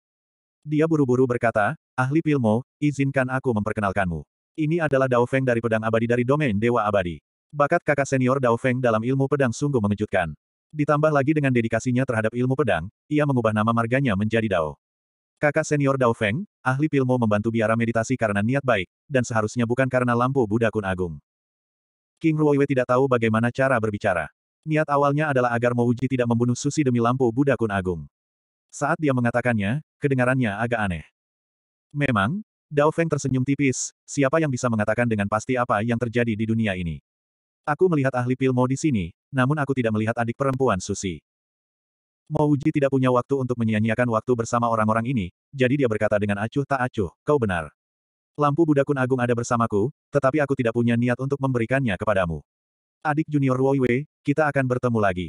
Dia buru-buru berkata, ahli Pilmo, izinkan aku memperkenalkanmu. Ini adalah Dao Feng dari pedang abadi dari domain Dewa Abadi. Bakat kakak senior Dao Feng dalam ilmu pedang sungguh mengejutkan. Ditambah lagi dengan dedikasinya terhadap ilmu pedang, ia mengubah nama marganya menjadi Dao. Kakak senior Dao Feng, ahli pilmo membantu biara meditasi karena niat baik, dan seharusnya bukan karena lampu Buddha Kun Agung. King Ruoiwe tidak tahu bagaimana cara berbicara. Niat awalnya adalah agar Mouji tidak membunuh Susi demi lampu Buddha Kun Agung. Saat dia mengatakannya, kedengarannya agak aneh. Memang, Dao Feng tersenyum tipis, siapa yang bisa mengatakan dengan pasti apa yang terjadi di dunia ini? Aku melihat ahli pilmo di sini, namun aku tidak melihat adik perempuan Susi. Mouji tidak punya waktu untuk menyia-nyiakan waktu bersama orang-orang ini, jadi dia berkata dengan acuh tak acuh, kau benar. Lampu Buddha Kun Agung ada bersamaku, tetapi aku tidak punya niat untuk memberikannya kepadamu. Adik junior Wei, kita akan bertemu lagi.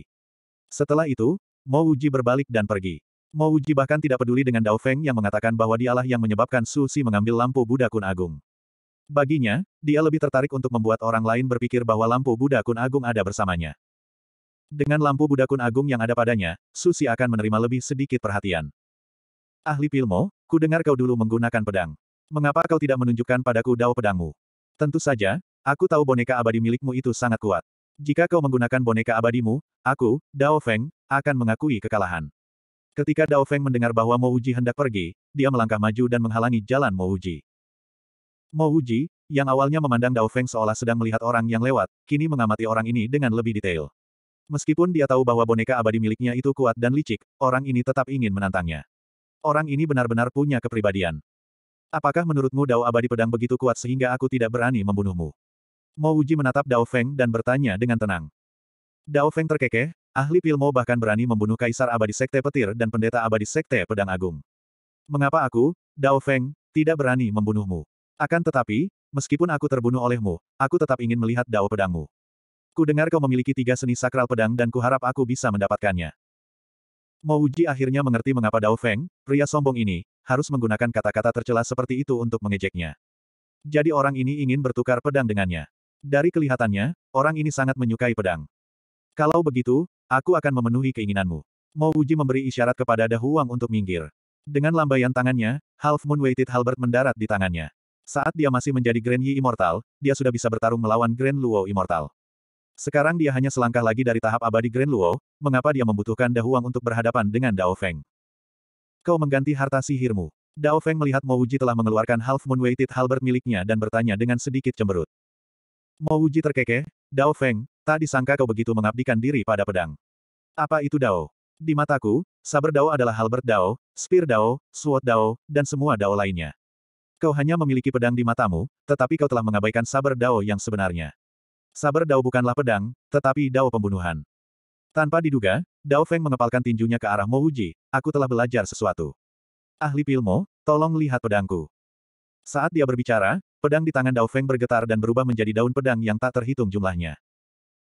Setelah itu, Mouji berbalik dan pergi. Mouji bahkan tidak peduli dengan Dao Feng yang mengatakan bahwa dialah yang menyebabkan Susi mengambil lampu Buddha Kun Agung. Baginya, dia lebih tertarik untuk membuat orang lain berpikir bahwa lampu Buddha Kun Agung ada bersamanya. Dengan lampu budakun agung yang ada padanya, Susi akan menerima lebih sedikit perhatian. Ahli Pilmo, ku dengar kau dulu menggunakan pedang. Mengapa kau tidak menunjukkan padaku dao pedangmu? Tentu saja, aku tahu boneka abadi milikmu itu sangat kuat. Jika kau menggunakan boneka abadimu, aku, Dao Feng, akan mengakui kekalahan. Ketika Dao Feng mendengar bahwa Mo Uji hendak pergi, dia melangkah maju dan menghalangi jalan Mo Uji. Mo Uji, yang awalnya memandang Dao Feng seolah sedang melihat orang yang lewat, kini mengamati orang ini dengan lebih detail. Meskipun dia tahu bahwa boneka abadi miliknya itu kuat dan licik, orang ini tetap ingin menantangnya. Orang ini benar-benar punya kepribadian. Apakah menurutmu dao abadi pedang begitu kuat sehingga aku tidak berani membunuhmu? Mo Uji menatap Dao Feng dan bertanya dengan tenang. Dao Feng terkekeh, ahli Pilmo bahkan berani membunuh Kaisar Abadi Sekte Petir dan Pendeta Abadi Sekte Pedang Agung. Mengapa aku, Dao Feng, tidak berani membunuhmu? Akan tetapi, meskipun aku terbunuh olehmu, aku tetap ingin melihat Dao Pedangmu. Ku dengar kau memiliki tiga seni sakral pedang dan kuharap aku bisa mendapatkannya. Uji akhirnya mengerti mengapa Dao Feng, pria sombong ini, harus menggunakan kata-kata tercela seperti itu untuk mengejeknya. Jadi orang ini ingin bertukar pedang dengannya. Dari kelihatannya, orang ini sangat menyukai pedang. Kalau begitu, aku akan memenuhi keinginanmu. Uji memberi isyarat kepada Dahuang untuk minggir. Dengan lambaian tangannya, Half Moon Weighted Halbert mendarat di tangannya. Saat dia masih menjadi Grand Yi Immortal, dia sudah bisa bertarung melawan Grand Luo Immortal. Sekarang dia hanya selangkah lagi dari tahap abadi Grand Luo, mengapa dia membutuhkan Dahuang untuk berhadapan dengan Dao Feng? Kau mengganti harta sihirmu. Dao Feng melihat Mo Wuji telah mengeluarkan half moon weighted halberd miliknya dan bertanya dengan sedikit cemberut. Mo Wuji terkekeh, Dao Feng, tak disangka kau begitu mengabdikan diri pada pedang. Apa itu Dao? Di mataku, saber Dao adalah halberd Dao, spear Dao, sword Dao, dan semua Dao lainnya. Kau hanya memiliki pedang di matamu, tetapi kau telah mengabaikan saber Dao yang sebenarnya. Sabar Dao bukanlah pedang, tetapi Dao pembunuhan. Tanpa diduga, Dao Feng mengepalkan tinjunya ke arah Mo Wuji, aku telah belajar sesuatu. Ahli Pilmo, tolong lihat pedangku. Saat dia berbicara, pedang di tangan Dao Feng bergetar dan berubah menjadi daun pedang yang tak terhitung jumlahnya.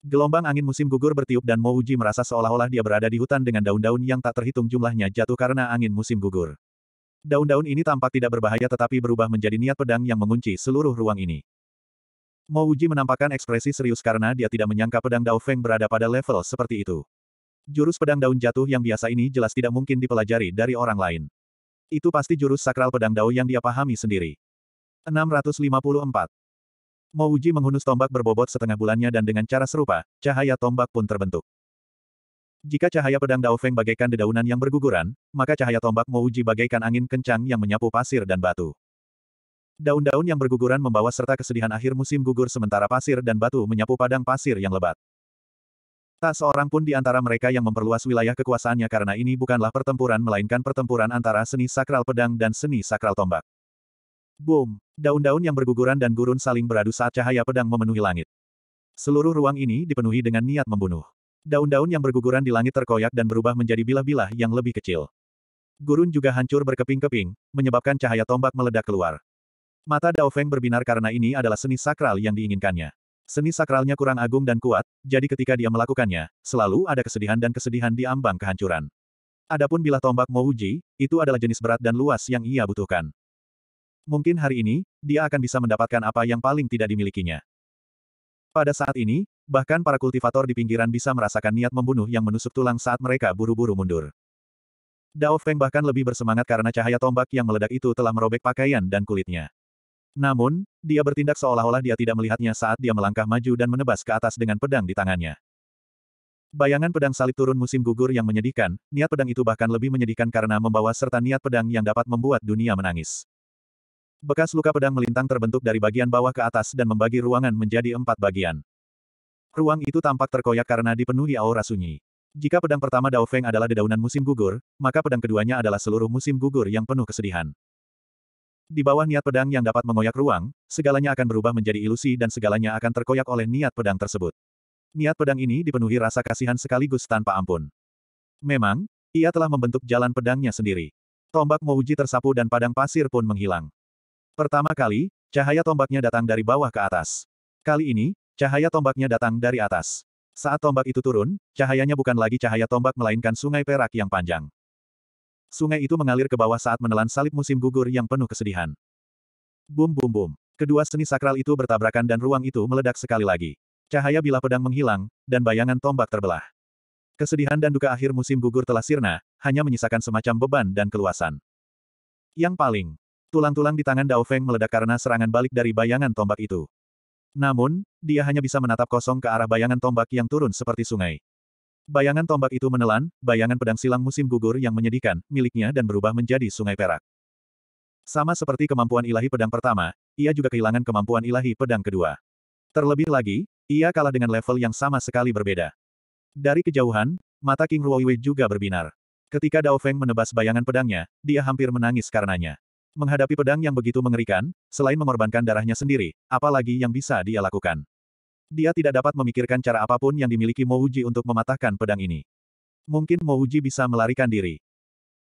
Gelombang angin musim gugur bertiup dan Mo Wuji merasa seolah-olah dia berada di hutan dengan daun-daun yang tak terhitung jumlahnya jatuh karena angin musim gugur. Daun-daun ini tampak tidak berbahaya tetapi berubah menjadi niat pedang yang mengunci seluruh ruang ini. Mo Uji menampakkan ekspresi serius karena dia tidak menyangka pedang Dao Feng berada pada level seperti itu. Jurus pedang daun jatuh yang biasa ini jelas tidak mungkin dipelajari dari orang lain. Itu pasti jurus sakral pedang Dao yang dia pahami sendiri. 654. Mo Uji menghunus tombak berbobot setengah bulannya dan dengan cara serupa, cahaya tombak pun terbentuk. Jika cahaya pedang Dao Feng bagaikan dedaunan yang berguguran, maka cahaya tombak Mo Uji bagaikan angin kencang yang menyapu pasir dan batu. Daun-daun yang berguguran membawa serta kesedihan akhir musim gugur sementara pasir dan batu menyapu padang pasir yang lebat. Tak seorang pun di antara mereka yang memperluas wilayah kekuasaannya karena ini bukanlah pertempuran melainkan pertempuran antara seni sakral pedang dan seni sakral tombak. Boom! Daun-daun yang berguguran dan gurun saling beradu saat cahaya pedang memenuhi langit. Seluruh ruang ini dipenuhi dengan niat membunuh. Daun-daun yang berguguran di langit terkoyak dan berubah menjadi bilah-bilah yang lebih kecil. Gurun juga hancur berkeping-keping, menyebabkan cahaya tombak meledak keluar. Mata Dao Feng berbinar karena ini adalah seni sakral yang diinginkannya. Seni sakralnya kurang agung dan kuat, jadi ketika dia melakukannya, selalu ada kesedihan dan kesedihan di ambang kehancuran. Adapun bila tombak Uji, itu adalah jenis berat dan luas yang ia butuhkan. Mungkin hari ini, dia akan bisa mendapatkan apa yang paling tidak dimilikinya. Pada saat ini, bahkan para kultivator di pinggiran bisa merasakan niat membunuh yang menusuk tulang saat mereka buru-buru mundur. Dao Feng bahkan lebih bersemangat karena cahaya tombak yang meledak itu telah merobek pakaian dan kulitnya. Namun, dia bertindak seolah-olah dia tidak melihatnya saat dia melangkah maju dan menebas ke atas dengan pedang di tangannya. Bayangan pedang salib turun musim gugur yang menyedihkan, niat pedang itu bahkan lebih menyedihkan karena membawa serta niat pedang yang dapat membuat dunia menangis. Bekas luka pedang melintang terbentuk dari bagian bawah ke atas dan membagi ruangan menjadi empat bagian. Ruang itu tampak terkoyak karena dipenuhi aura sunyi. Jika pedang pertama Dao Feng adalah dedaunan musim gugur, maka pedang keduanya adalah seluruh musim gugur yang penuh kesedihan. Di bawah niat pedang yang dapat mengoyak ruang, segalanya akan berubah menjadi ilusi dan segalanya akan terkoyak oleh niat pedang tersebut. Niat pedang ini dipenuhi rasa kasihan sekaligus tanpa ampun. Memang, ia telah membentuk jalan pedangnya sendiri. Tombak Mouji tersapu dan padang pasir pun menghilang. Pertama kali, cahaya tombaknya datang dari bawah ke atas. Kali ini, cahaya tombaknya datang dari atas. Saat tombak itu turun, cahayanya bukan lagi cahaya tombak melainkan sungai perak yang panjang. Sungai itu mengalir ke bawah saat menelan salib musim gugur yang penuh kesedihan. Bum bum bum. Kedua seni sakral itu bertabrakan dan ruang itu meledak sekali lagi. Cahaya bilah pedang menghilang, dan bayangan tombak terbelah. Kesedihan dan duka akhir musim gugur telah sirna, hanya menyisakan semacam beban dan keluasan. Yang paling, tulang-tulang di tangan Dao Feng meledak karena serangan balik dari bayangan tombak itu. Namun, dia hanya bisa menatap kosong ke arah bayangan tombak yang turun seperti sungai. Bayangan tombak itu menelan, bayangan pedang silang musim gugur yang menyedihkan, miliknya dan berubah menjadi sungai perak. Sama seperti kemampuan ilahi pedang pertama, ia juga kehilangan kemampuan ilahi pedang kedua. Terlebih lagi, ia kalah dengan level yang sama sekali berbeda. Dari kejauhan, mata King Ruoiwei juga berbinar. Ketika Dao Feng menebas bayangan pedangnya, dia hampir menangis karenanya. Menghadapi pedang yang begitu mengerikan, selain mengorbankan darahnya sendiri, apalagi yang bisa dia lakukan? Dia tidak dapat memikirkan cara apapun yang dimiliki Mouji untuk mematahkan pedang ini. Mungkin Mouji bisa melarikan diri.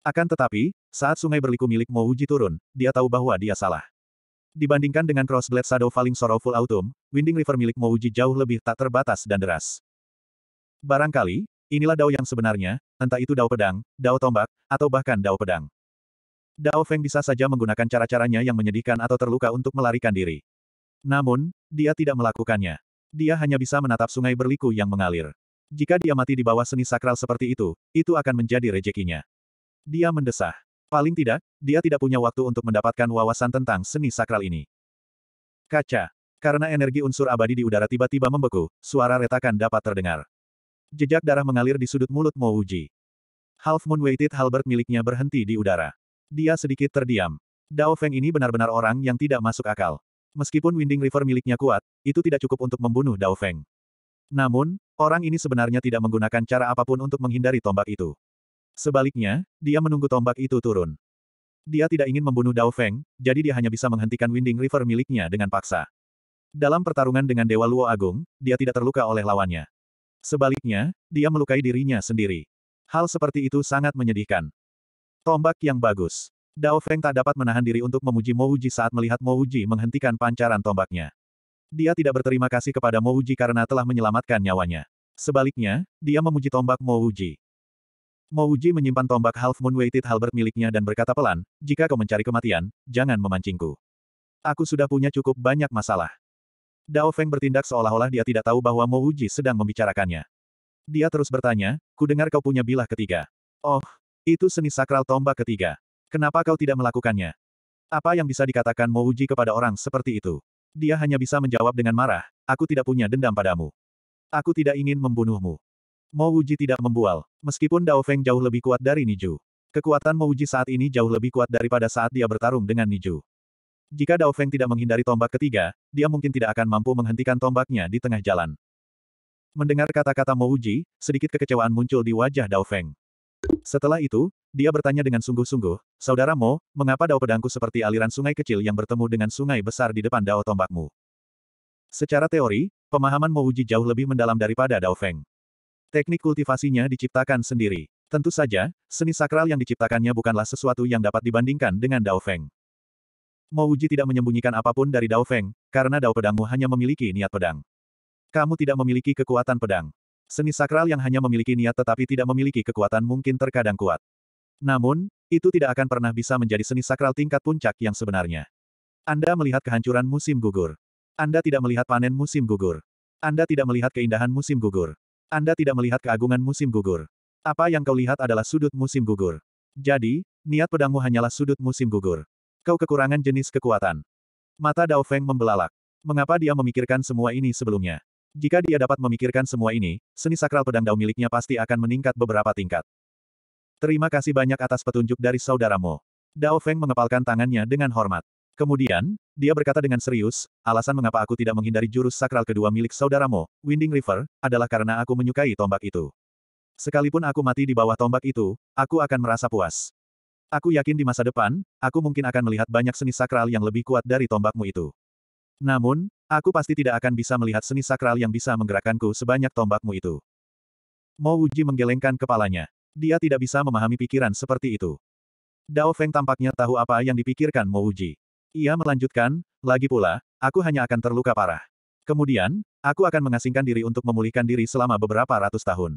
Akan tetapi, saat sungai berliku milik Mouji turun, dia tahu bahwa dia salah. Dibandingkan dengan Crossblade Shadow Falling Sorrowful Autumn, Winding River milik Mouji jauh lebih tak terbatas dan deras. Barangkali, inilah dao yang sebenarnya, entah itu dao pedang, dao tombak, atau bahkan dao pedang. Dao Feng bisa saja menggunakan cara-caranya yang menyedihkan atau terluka untuk melarikan diri. Namun, dia tidak melakukannya. Dia hanya bisa menatap sungai berliku yang mengalir. Jika dia mati di bawah seni sakral seperti itu, itu akan menjadi rejekinya. Dia mendesah. Paling tidak, dia tidak punya waktu untuk mendapatkan wawasan tentang seni sakral ini. Kaca. Karena energi unsur abadi di udara tiba-tiba membeku, suara retakan dapat terdengar. Jejak darah mengalir di sudut mulut Mo Uji. Half Moon Weighted Halberd miliknya berhenti di udara. Dia sedikit terdiam. Dao Feng ini benar-benar orang yang tidak masuk akal. Meskipun Winding River miliknya kuat, itu tidak cukup untuk membunuh Dao Feng. Namun, orang ini sebenarnya tidak menggunakan cara apapun untuk menghindari tombak itu. Sebaliknya, dia menunggu tombak itu turun. Dia tidak ingin membunuh Dao Feng, jadi dia hanya bisa menghentikan Winding River miliknya dengan paksa. Dalam pertarungan dengan Dewa Luo Agung, dia tidak terluka oleh lawannya. Sebaliknya, dia melukai dirinya sendiri. Hal seperti itu sangat menyedihkan. Tombak yang bagus. Dao Feng tak dapat menahan diri untuk memuji Mo Wuji saat melihat Mo Wuji menghentikan pancaran tombaknya. Dia tidak berterima kasih kepada Mo Wuji karena telah menyelamatkan nyawanya. Sebaliknya, dia memuji tombak Mo Mo Wuji menyimpan tombak Half Moon Weighted Halberd miliknya dan berkata pelan, jika kau mencari kematian, jangan memancingku. Aku sudah punya cukup banyak masalah. Dao Feng bertindak seolah-olah dia tidak tahu bahwa Mo Wuji sedang membicarakannya. Dia terus bertanya, ku dengar kau punya bilah ketiga. Oh, itu seni sakral tombak ketiga. Kenapa kau tidak melakukannya? Apa yang bisa dikatakan Mo Uji kepada orang seperti itu? Dia hanya bisa menjawab dengan marah, aku tidak punya dendam padamu. Aku tidak ingin membunuhmu. Mo Uji tidak membual, meskipun Dao Feng jauh lebih kuat dari Niju. Kekuatan Mo Uji saat ini jauh lebih kuat daripada saat dia bertarung dengan Niju. Jika Dao Feng tidak menghindari tombak ketiga, dia mungkin tidak akan mampu menghentikan tombaknya di tengah jalan. Mendengar kata-kata Mo Uji, sedikit kekecewaan muncul di wajah Dao Feng. Setelah itu, dia bertanya dengan sungguh-sungguh, Saudara Mo, mengapa dao pedangku seperti aliran sungai kecil yang bertemu dengan sungai besar di depan dao tombakmu? Secara teori, pemahaman Mo Uji jauh lebih mendalam daripada dao feng. Teknik kultivasinya diciptakan sendiri. Tentu saja, seni sakral yang diciptakannya bukanlah sesuatu yang dapat dibandingkan dengan dao feng. Mo Uji tidak menyembunyikan apapun dari dao feng, karena dao pedangmu hanya memiliki niat pedang. Kamu tidak memiliki kekuatan pedang. Seni sakral yang hanya memiliki niat tetapi tidak memiliki kekuatan mungkin terkadang kuat. Namun, itu tidak akan pernah bisa menjadi seni sakral tingkat puncak yang sebenarnya. Anda melihat kehancuran musim gugur. Anda tidak melihat panen musim gugur. Anda tidak melihat keindahan musim gugur. Anda tidak melihat keagungan musim gugur. Apa yang kau lihat adalah sudut musim gugur. Jadi, niat pedangmu hanyalah sudut musim gugur. Kau kekurangan jenis kekuatan. Mata Dao Feng membelalak. Mengapa dia memikirkan semua ini sebelumnya? Jika dia dapat memikirkan semua ini, seni sakral pedang Dao miliknya pasti akan meningkat beberapa tingkat. Terima kasih banyak atas petunjuk dari saudaramu. Dao Feng mengepalkan tangannya dengan hormat. Kemudian, dia berkata dengan serius, alasan mengapa aku tidak menghindari jurus sakral kedua milik saudaramu, Winding River, adalah karena aku menyukai tombak itu. Sekalipun aku mati di bawah tombak itu, aku akan merasa puas. Aku yakin di masa depan, aku mungkin akan melihat banyak seni sakral yang lebih kuat dari tombakmu itu. Namun, aku pasti tidak akan bisa melihat seni sakral yang bisa menggerakkanku sebanyak tombakmu itu. Mo Wuji menggelengkan kepalanya. Dia tidak bisa memahami pikiran seperti itu. Dao Feng tampaknya tahu apa yang dipikirkan Mo Uji. Ia melanjutkan, lagi pula, aku hanya akan terluka parah. Kemudian, aku akan mengasingkan diri untuk memulihkan diri selama beberapa ratus tahun.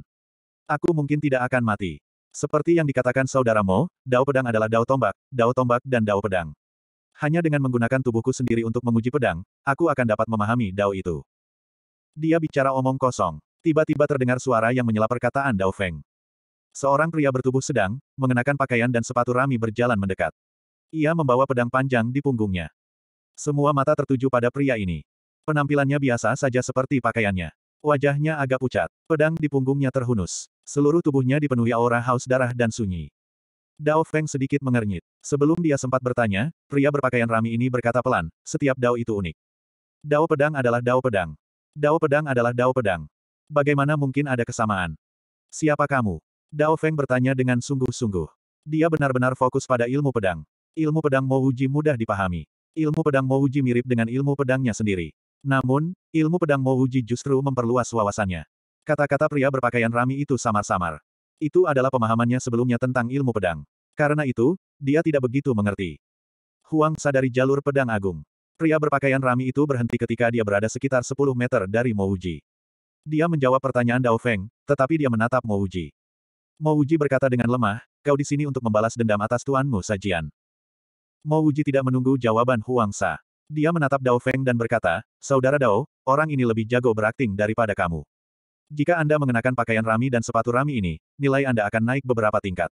Aku mungkin tidak akan mati. Seperti yang dikatakan saudara Mo, Dao Pedang adalah Dao Tombak, Dao Tombak dan Dao Pedang. Hanya dengan menggunakan tubuhku sendiri untuk menguji pedang, aku akan dapat memahami Dao itu. Dia bicara omong kosong. Tiba-tiba terdengar suara yang menyela perkataan Dao Feng. Seorang pria bertubuh sedang, mengenakan pakaian dan sepatu rami berjalan mendekat. Ia membawa pedang panjang di punggungnya. Semua mata tertuju pada pria ini. Penampilannya biasa saja seperti pakaiannya. Wajahnya agak pucat. Pedang di punggungnya terhunus. Seluruh tubuhnya dipenuhi aura haus darah dan sunyi. Dao Feng sedikit mengernyit. Sebelum dia sempat bertanya, pria berpakaian rami ini berkata pelan, setiap dao itu unik. Dao pedang adalah dao pedang. Dao pedang adalah dao pedang. Bagaimana mungkin ada kesamaan? Siapa kamu? Dao Feng bertanya dengan sungguh-sungguh. Dia benar-benar fokus pada ilmu pedang. Ilmu pedang Mo Wuji mudah dipahami. Ilmu pedang Mo Wuji mirip dengan ilmu pedangnya sendiri. Namun, ilmu pedang Mo Wuji justru memperluas wawasannya. Kata-kata pria berpakaian rami itu samar-samar. Itu adalah pemahamannya sebelumnya tentang ilmu pedang. Karena itu, dia tidak begitu mengerti. Huang sadari jalur pedang agung. Pria berpakaian rami itu berhenti ketika dia berada sekitar 10 meter dari Mouji. Dia menjawab pertanyaan Dao Feng, tetapi dia menatap Mouji. Mo berkata dengan lemah, kau di sini untuk membalas dendam atas tuanmu sajian. Mo tidak menunggu jawaban Huang Sa. Dia menatap Dao Feng dan berkata, Saudara Dao, orang ini lebih jago berakting daripada kamu. Jika Anda mengenakan pakaian rami dan sepatu rami ini, nilai Anda akan naik beberapa tingkat.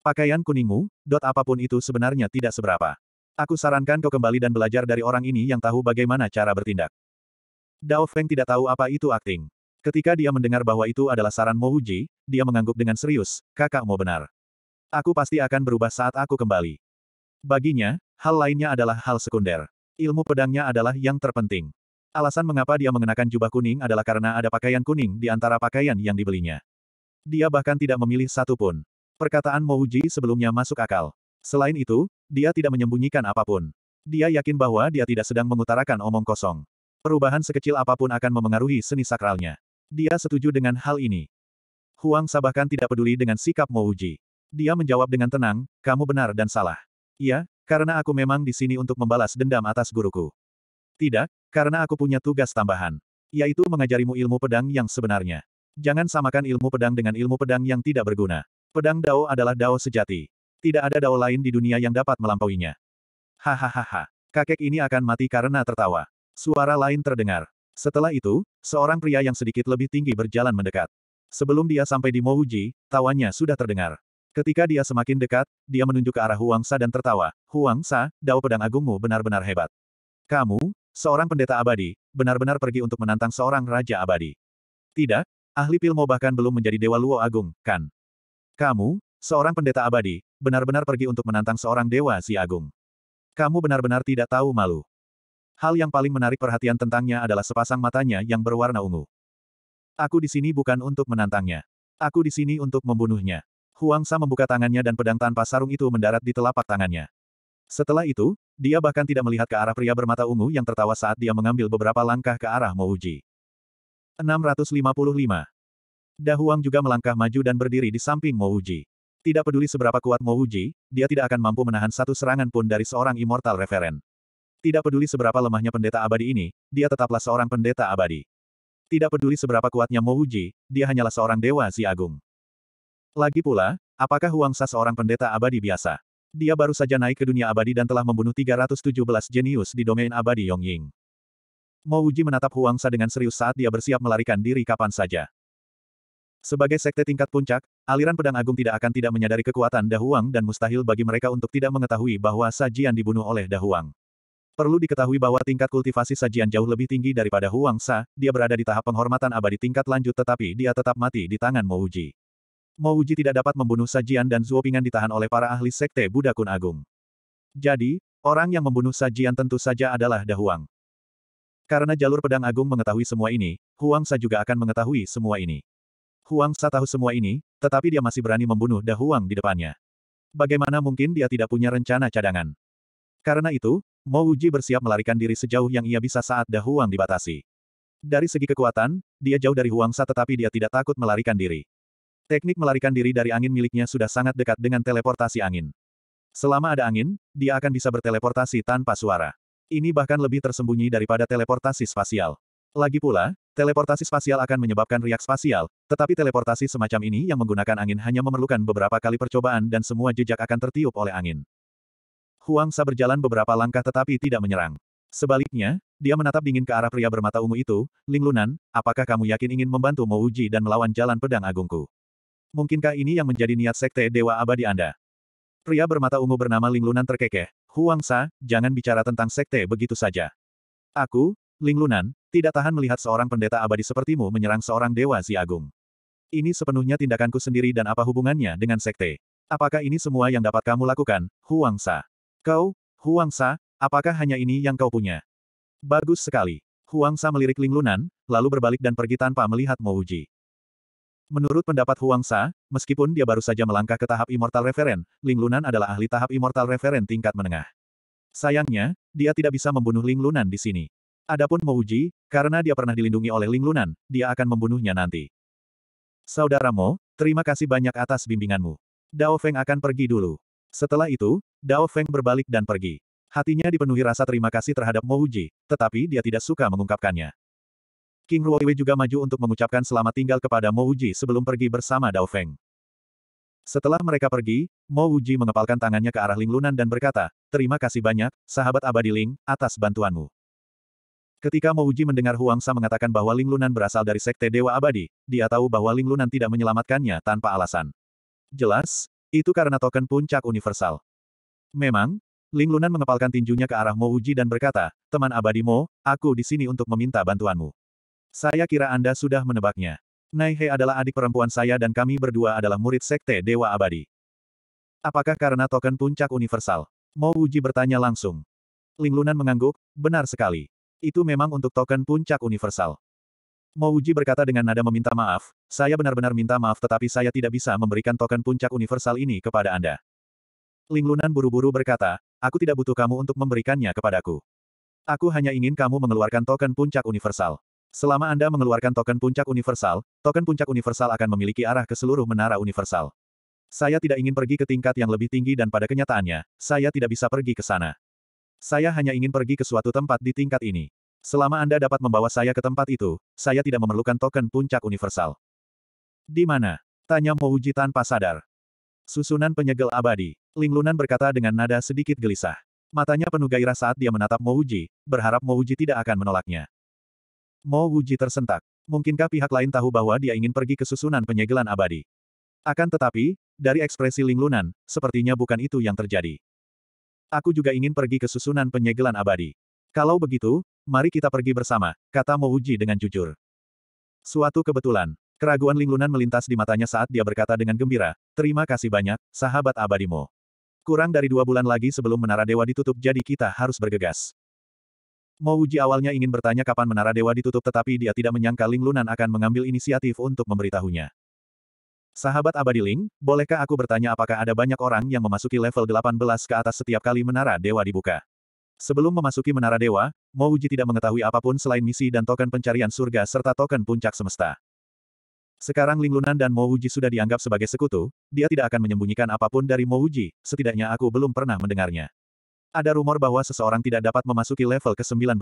Pakaian kuningmu, dot apapun itu sebenarnya tidak seberapa. Aku sarankan kau kembali dan belajar dari orang ini yang tahu bagaimana cara bertindak. Dao Feng tidak tahu apa itu akting. Ketika dia mendengar bahwa itu adalah saran Mo Mohuji, dia mengangguk dengan serius, kakakmu benar. Aku pasti akan berubah saat aku kembali. Baginya, hal lainnya adalah hal sekunder. Ilmu pedangnya adalah yang terpenting. Alasan mengapa dia mengenakan jubah kuning adalah karena ada pakaian kuning di antara pakaian yang dibelinya. Dia bahkan tidak memilih satu pun. Perkataan Mo Mohuji sebelumnya masuk akal. Selain itu, dia tidak menyembunyikan apapun. Dia yakin bahwa dia tidak sedang mengutarakan omong kosong. Perubahan sekecil apapun akan memengaruhi seni sakralnya. Dia setuju dengan hal ini. Huang Sa tidak peduli dengan sikap Mouji. Dia menjawab dengan tenang, kamu benar dan salah. Iya, karena aku memang di sini untuk membalas dendam atas guruku. Tidak, karena aku punya tugas tambahan. Yaitu mengajarimu ilmu pedang yang sebenarnya. Jangan samakan ilmu pedang dengan ilmu pedang yang tidak berguna. Pedang Dao adalah Dao sejati. Tidak ada Dao lain di dunia yang dapat melampauinya. Hahaha, kakek ini akan mati karena tertawa. Suara lain terdengar. Setelah itu, seorang pria yang sedikit lebih tinggi berjalan mendekat. Sebelum dia sampai di Mouji, tawanya sudah terdengar. Ketika dia semakin dekat, dia menunjuk ke arah Huang Sa dan tertawa. Huang Sa, dao pedang agungmu benar-benar hebat. Kamu, seorang pendeta abadi, benar-benar pergi untuk menantang seorang raja abadi. Tidak, ahli pilmo bahkan belum menjadi dewa luo agung, kan? Kamu, seorang pendeta abadi, benar-benar pergi untuk menantang seorang dewa si agung. Kamu benar-benar tidak tahu malu. Hal yang paling menarik perhatian tentangnya adalah sepasang matanya yang berwarna ungu. Aku di sini bukan untuk menantangnya. Aku di sini untuk membunuhnya. Huang Sa membuka tangannya dan pedang tanpa sarung itu mendarat di telapak tangannya. Setelah itu, dia bahkan tidak melihat ke arah pria bermata ungu yang tertawa saat dia mengambil beberapa langkah ke arah Mouji. 655. Dahuang juga melangkah maju dan berdiri di samping Mouji. Tidak peduli seberapa kuat Mouji, dia tidak akan mampu menahan satu serangan pun dari seorang Immortal Reverend. Tidak peduli seberapa lemahnya pendeta abadi ini, dia tetaplah seorang pendeta abadi. Tidak peduli seberapa kuatnya Mo Uji, dia hanyalah seorang dewa si agung. Lagi pula, apakah Huang Sa seorang pendeta abadi biasa? Dia baru saja naik ke dunia abadi dan telah membunuh 317 jenius di domain abadi Yongying. Mo Uji menatap Huang Sa dengan serius saat dia bersiap melarikan diri kapan saja. Sebagai sekte tingkat puncak, aliran pedang agung tidak akan tidak menyadari kekuatan Dahuang dan mustahil bagi mereka untuk tidak mengetahui bahwa sajian dibunuh oleh Dahuang. Perlu diketahui bahwa tingkat kultivasi sajian jauh lebih tinggi daripada Huang Sa, dia berada di tahap penghormatan abadi tingkat lanjut tetapi dia tetap mati di tangan Mo Uji. Mo Uji tidak dapat membunuh sajian dan Zuopingan ditahan oleh para ahli sekte Buddha Kun Agung. Jadi, orang yang membunuh sajian tentu saja adalah Dahuang. Karena jalur pedang agung mengetahui semua ini, Huang Sa juga akan mengetahui semua ini. Huang Sa tahu semua ini, tetapi dia masih berani membunuh Dahuang di depannya. Bagaimana mungkin dia tidak punya rencana cadangan? Karena itu, Mo Uji bersiap melarikan diri sejauh yang ia bisa saat Dahuang dibatasi. Dari segi kekuatan, dia jauh dari Huang Sa tetapi dia tidak takut melarikan diri. Teknik melarikan diri dari angin miliknya sudah sangat dekat dengan teleportasi angin. Selama ada angin, dia akan bisa berteleportasi tanpa suara. Ini bahkan lebih tersembunyi daripada teleportasi spasial. Lagi pula, teleportasi spasial akan menyebabkan riak spasial, tetapi teleportasi semacam ini yang menggunakan angin hanya memerlukan beberapa kali percobaan dan semua jejak akan tertiup oleh angin. Huang Sa berjalan beberapa langkah tetapi tidak menyerang. Sebaliknya, dia menatap dingin ke arah pria bermata ungu itu, Ling Lunan, apakah kamu yakin ingin membantu Mo Uji dan melawan jalan pedang agungku? Mungkinkah ini yang menjadi niat sekte Dewa Abadi Anda? Pria bermata ungu bernama Ling Lunan terkekeh, Huang Sa, jangan bicara tentang sekte begitu saja. Aku, Ling Lunan, tidak tahan melihat seorang pendeta abadi sepertimu menyerang seorang dewa si agung. Ini sepenuhnya tindakanku sendiri dan apa hubungannya dengan sekte? Apakah ini semua yang dapat kamu lakukan, Huang Sa? Kau, Huangsa, apakah hanya ini yang kau punya? Bagus sekali. Huangsa Sa melirik Lunan, lalu berbalik dan pergi tanpa melihat Mouji. Menurut pendapat Huangsa, meskipun dia baru saja melangkah ke tahap Immortal Ling Lunan adalah ahli tahap Immortal Referen tingkat menengah. Sayangnya, dia tidak bisa membunuh Ling Lunan di sini. Adapun Mouji, karena dia pernah dilindungi oleh Ling Lunan, dia akan membunuhnya nanti. Saudara Mo, terima kasih banyak atas bimbinganmu. Dao Feng akan pergi dulu. Setelah itu, Dao Feng berbalik dan pergi. Hatinya dipenuhi rasa terima kasih terhadap Mo Uji, tetapi dia tidak suka mengungkapkannya. King Wei juga maju untuk mengucapkan selamat tinggal kepada Mo Uji sebelum pergi bersama Dao Feng. Setelah mereka pergi, Mo Uji mengepalkan tangannya ke arah Ling Lunan dan berkata, Terima kasih banyak, sahabat abadi Ling, atas bantuanmu. Ketika Mo Uji mendengar Huang Sa mengatakan bahwa Ling Lunan berasal dari Sekte Dewa Abadi, dia tahu bahwa Ling Lunan tidak menyelamatkannya tanpa alasan. Jelas, itu karena token puncak universal. Memang, Ling Lunan mengepalkan tinjunya ke arah Mo Uji dan berkata, Teman abadi Mo, aku di sini untuk meminta bantuanmu. Saya kira Anda sudah menebaknya. Nai He adalah adik perempuan saya dan kami berdua adalah murid sekte Dewa Abadi. Apakah karena token puncak universal? Mo Uji bertanya langsung. Ling Lunan mengangguk, benar sekali. Itu memang untuk token puncak universal. Mouji berkata dengan nada meminta maaf, saya benar-benar minta maaf tetapi saya tidak bisa memberikan token puncak universal ini kepada Anda. Ling Lunan buru-buru berkata, aku tidak butuh kamu untuk memberikannya kepadaku. Aku hanya ingin kamu mengeluarkan token puncak universal. Selama Anda mengeluarkan token puncak universal, token puncak universal akan memiliki arah ke seluruh menara universal. Saya tidak ingin pergi ke tingkat yang lebih tinggi dan pada kenyataannya, saya tidak bisa pergi ke sana. Saya hanya ingin pergi ke suatu tempat di tingkat ini. Selama Anda dapat membawa saya ke tempat itu, saya tidak memerlukan token puncak universal. Di mana? Tanya Mouji tanpa sadar. Susunan penyegel abadi. Linglunan berkata dengan nada sedikit gelisah. Matanya penuh gairah saat dia menatap Mouji, berharap Mouji tidak akan menolaknya. Mouji tersentak. Mungkinkah pihak lain tahu bahwa dia ingin pergi ke susunan penyegelan abadi? Akan tetapi, dari ekspresi Linglunan, sepertinya bukan itu yang terjadi. Aku juga ingin pergi ke susunan penyegelan abadi. Kalau begitu, mari kita pergi bersama, kata Mouji dengan jujur. Suatu kebetulan, keraguan linglunan melintas di matanya saat dia berkata dengan gembira, terima kasih banyak, sahabat abadimu. Kurang dari dua bulan lagi sebelum menara dewa ditutup jadi kita harus bergegas. Mouji awalnya ingin bertanya kapan menara dewa ditutup tetapi dia tidak menyangka linglunan akan mengambil inisiatif untuk memberitahunya. Sahabat abadi Ling, bolehkah aku bertanya apakah ada banyak orang yang memasuki level 18 ke atas setiap kali menara dewa dibuka? Sebelum memasuki Menara Dewa, Mo Uji tidak mengetahui apapun selain misi dan token pencarian surga serta token puncak semesta. Sekarang Ling Lunan dan Mo Uji sudah dianggap sebagai sekutu, dia tidak akan menyembunyikan apapun dari Mo Uji, setidaknya aku belum pernah mendengarnya. Ada rumor bahwa seseorang tidak dapat memasuki level ke-19.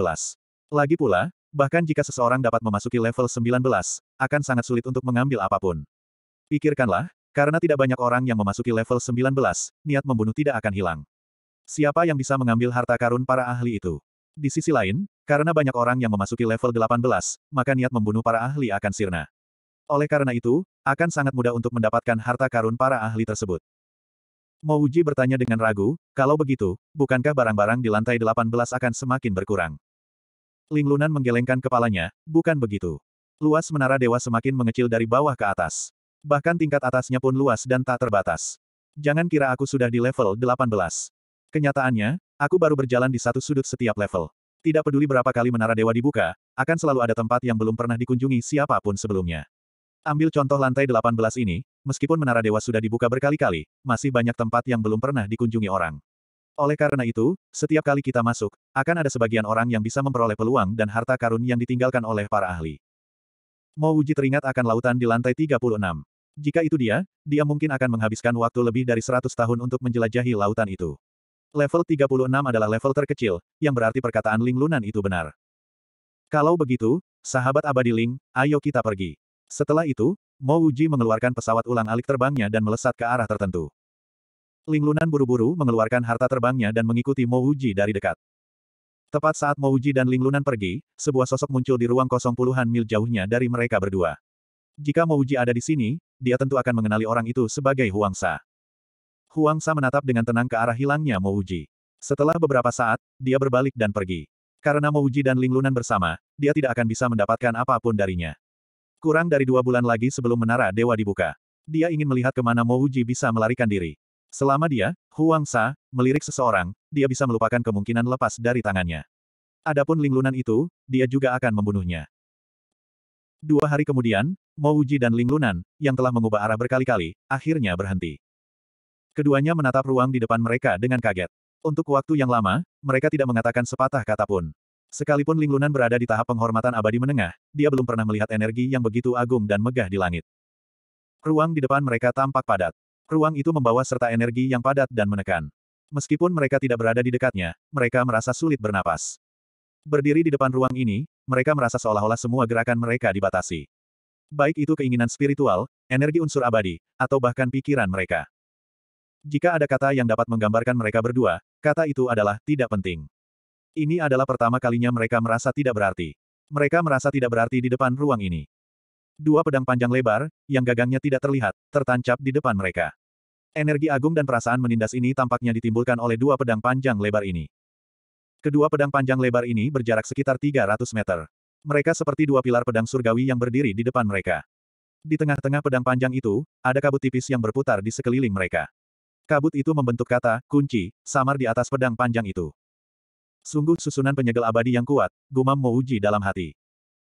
Lagi pula, bahkan jika seseorang dapat memasuki level 19, akan sangat sulit untuk mengambil apapun. Pikirkanlah, karena tidak banyak orang yang memasuki level 19, niat membunuh tidak akan hilang. Siapa yang bisa mengambil harta karun para ahli itu? Di sisi lain, karena banyak orang yang memasuki level 18, maka niat membunuh para ahli akan sirna. Oleh karena itu, akan sangat mudah untuk mendapatkan harta karun para ahli tersebut. Mouji bertanya dengan ragu, kalau begitu, bukankah barang-barang di lantai 18 akan semakin berkurang? Ling Lunan menggelengkan kepalanya, bukan begitu. Luas menara dewa semakin mengecil dari bawah ke atas. Bahkan tingkat atasnya pun luas dan tak terbatas. Jangan kira aku sudah di level 18. Kenyataannya, aku baru berjalan di satu sudut setiap level. Tidak peduli berapa kali menara dewa dibuka, akan selalu ada tempat yang belum pernah dikunjungi siapapun sebelumnya. Ambil contoh lantai 18 ini, meskipun menara dewa sudah dibuka berkali-kali, masih banyak tempat yang belum pernah dikunjungi orang. Oleh karena itu, setiap kali kita masuk, akan ada sebagian orang yang bisa memperoleh peluang dan harta karun yang ditinggalkan oleh para ahli. Mau uji teringat akan lautan di lantai 36. Jika itu dia, dia mungkin akan menghabiskan waktu lebih dari 100 tahun untuk menjelajahi lautan itu. Level 36 adalah level terkecil, yang berarti perkataan Ling Lunan itu benar. Kalau begitu, sahabat abadi Ling, ayo kita pergi. Setelah itu, Mo Uji mengeluarkan pesawat ulang alik terbangnya dan melesat ke arah tertentu. Ling Lunan buru-buru mengeluarkan harta terbangnya dan mengikuti Mo Uji dari dekat. Tepat saat Mo Uji dan Ling Lunan pergi, sebuah sosok muncul di ruang kosong puluhan mil jauhnya dari mereka berdua. Jika Mo Uji ada di sini, dia tentu akan mengenali orang itu sebagai Huang Sa. Huang Sa menatap dengan tenang ke arah hilangnya Mouji. Setelah beberapa saat, dia berbalik dan pergi. Karena Mouji dan Linglunan bersama, dia tidak akan bisa mendapatkan apapun darinya. Kurang dari dua bulan lagi sebelum menara dewa dibuka. Dia ingin melihat kemana Mouji bisa melarikan diri. Selama dia, Huang Sa, melirik seseorang, dia bisa melupakan kemungkinan lepas dari tangannya. Adapun Linglunan itu, dia juga akan membunuhnya. Dua hari kemudian, Mouji dan Linglunan, yang telah mengubah arah berkali-kali, akhirnya berhenti. Keduanya menatap ruang di depan mereka dengan kaget. Untuk waktu yang lama, mereka tidak mengatakan sepatah kata pun. Sekalipun Linglunan berada di tahap penghormatan abadi menengah, dia belum pernah melihat energi yang begitu agung dan megah di langit. Ruang di depan mereka tampak padat. Ruang itu membawa serta energi yang padat dan menekan. Meskipun mereka tidak berada di dekatnya, mereka merasa sulit bernapas. Berdiri di depan ruang ini, mereka merasa seolah-olah semua gerakan mereka dibatasi. Baik itu keinginan spiritual, energi unsur abadi, atau bahkan pikiran mereka. Jika ada kata yang dapat menggambarkan mereka berdua, kata itu adalah tidak penting. Ini adalah pertama kalinya mereka merasa tidak berarti. Mereka merasa tidak berarti di depan ruang ini. Dua pedang panjang lebar, yang gagangnya tidak terlihat, tertancap di depan mereka. Energi agung dan perasaan menindas ini tampaknya ditimbulkan oleh dua pedang panjang lebar ini. Kedua pedang panjang lebar ini berjarak sekitar 300 meter. Mereka seperti dua pilar pedang surgawi yang berdiri di depan mereka. Di tengah-tengah pedang panjang itu, ada kabut tipis yang berputar di sekeliling mereka. Kabut itu membentuk kata, kunci, samar di atas pedang panjang itu. Sungguh susunan penyegel abadi yang kuat, gumam Mouji dalam hati.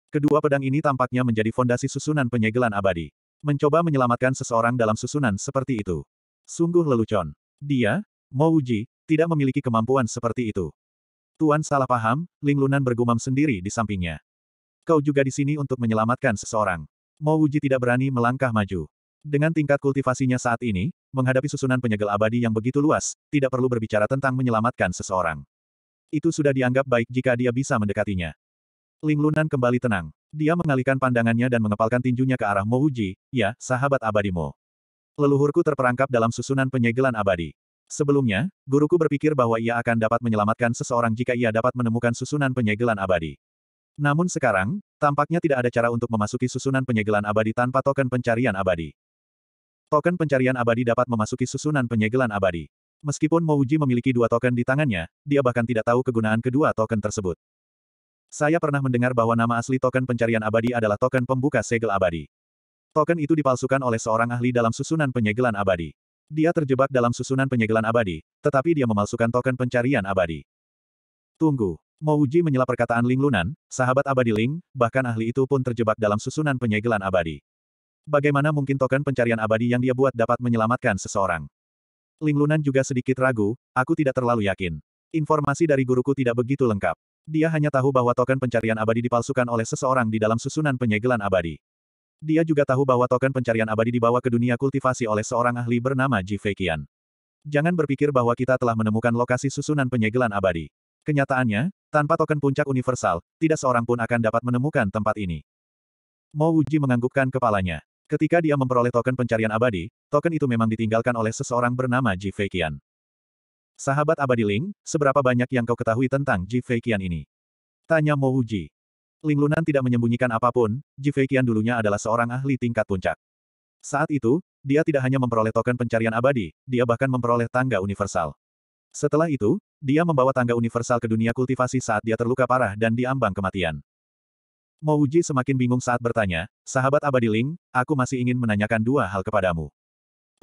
Kedua pedang ini tampaknya menjadi fondasi susunan penyegelan abadi. Mencoba menyelamatkan seseorang dalam susunan seperti itu. Sungguh lelucon. Dia, Mouji, tidak memiliki kemampuan seperti itu. Tuan salah paham, Linglunan bergumam sendiri di sampingnya. Kau juga di sini untuk menyelamatkan seseorang. Mouji tidak berani melangkah maju. Dengan tingkat kultivasinya saat ini, menghadapi susunan penyegel abadi yang begitu luas, tidak perlu berbicara tentang menyelamatkan seseorang. Itu sudah dianggap baik jika dia bisa mendekatinya. Ling Lunan kembali tenang. Dia mengalihkan pandangannya dan mengepalkan tinjunya ke arah Mo ya, sahabat abadimu. Leluhurku terperangkap dalam susunan penyegelan abadi. Sebelumnya, guruku berpikir bahwa ia akan dapat menyelamatkan seseorang jika ia dapat menemukan susunan penyegelan abadi. Namun sekarang, tampaknya tidak ada cara untuk memasuki susunan penyegelan abadi tanpa token pencarian abadi. Token pencarian abadi dapat memasuki susunan penyegelan abadi. Meskipun Mouji memiliki dua token di tangannya, dia bahkan tidak tahu kegunaan kedua token tersebut. Saya pernah mendengar bahwa nama asli token pencarian abadi adalah token pembuka segel abadi. Token itu dipalsukan oleh seorang ahli dalam susunan penyegelan abadi. Dia terjebak dalam susunan penyegelan abadi, tetapi dia memalsukan token pencarian abadi. Tunggu. Mouji menyela perkataan Ling Lunan, sahabat abadi Ling, bahkan ahli itu pun terjebak dalam susunan penyegelan abadi. Bagaimana mungkin token pencarian abadi yang dia buat dapat menyelamatkan seseorang? Ling Lunan juga sedikit ragu, aku tidak terlalu yakin. Informasi dari guruku tidak begitu lengkap. Dia hanya tahu bahwa token pencarian abadi dipalsukan oleh seseorang di dalam susunan penyegelan abadi. Dia juga tahu bahwa token pencarian abadi dibawa ke dunia kultivasi oleh seorang ahli bernama Ji Jangan berpikir bahwa kita telah menemukan lokasi susunan penyegelan abadi. Kenyataannya, tanpa token puncak universal, tidak seorang pun akan dapat menemukan tempat ini. Mo Wuji menganggukkan kepalanya. Ketika dia memperoleh token pencarian abadi, token itu memang ditinggalkan oleh seseorang bernama Ji Fei Qian. Sahabat abadi Ling, seberapa banyak yang kau ketahui tentang Ji Fei Qian ini? Tanya Mo Wuji. Ling Lunan tidak menyembunyikan apapun, Ji Fei Qian dulunya adalah seorang ahli tingkat puncak. Saat itu, dia tidak hanya memperoleh token pencarian abadi, dia bahkan memperoleh tangga universal. Setelah itu, dia membawa tangga universal ke dunia kultivasi saat dia terluka parah dan diambang kematian. Mouji semakin bingung saat bertanya, sahabat abadi Ling, aku masih ingin menanyakan dua hal kepadamu.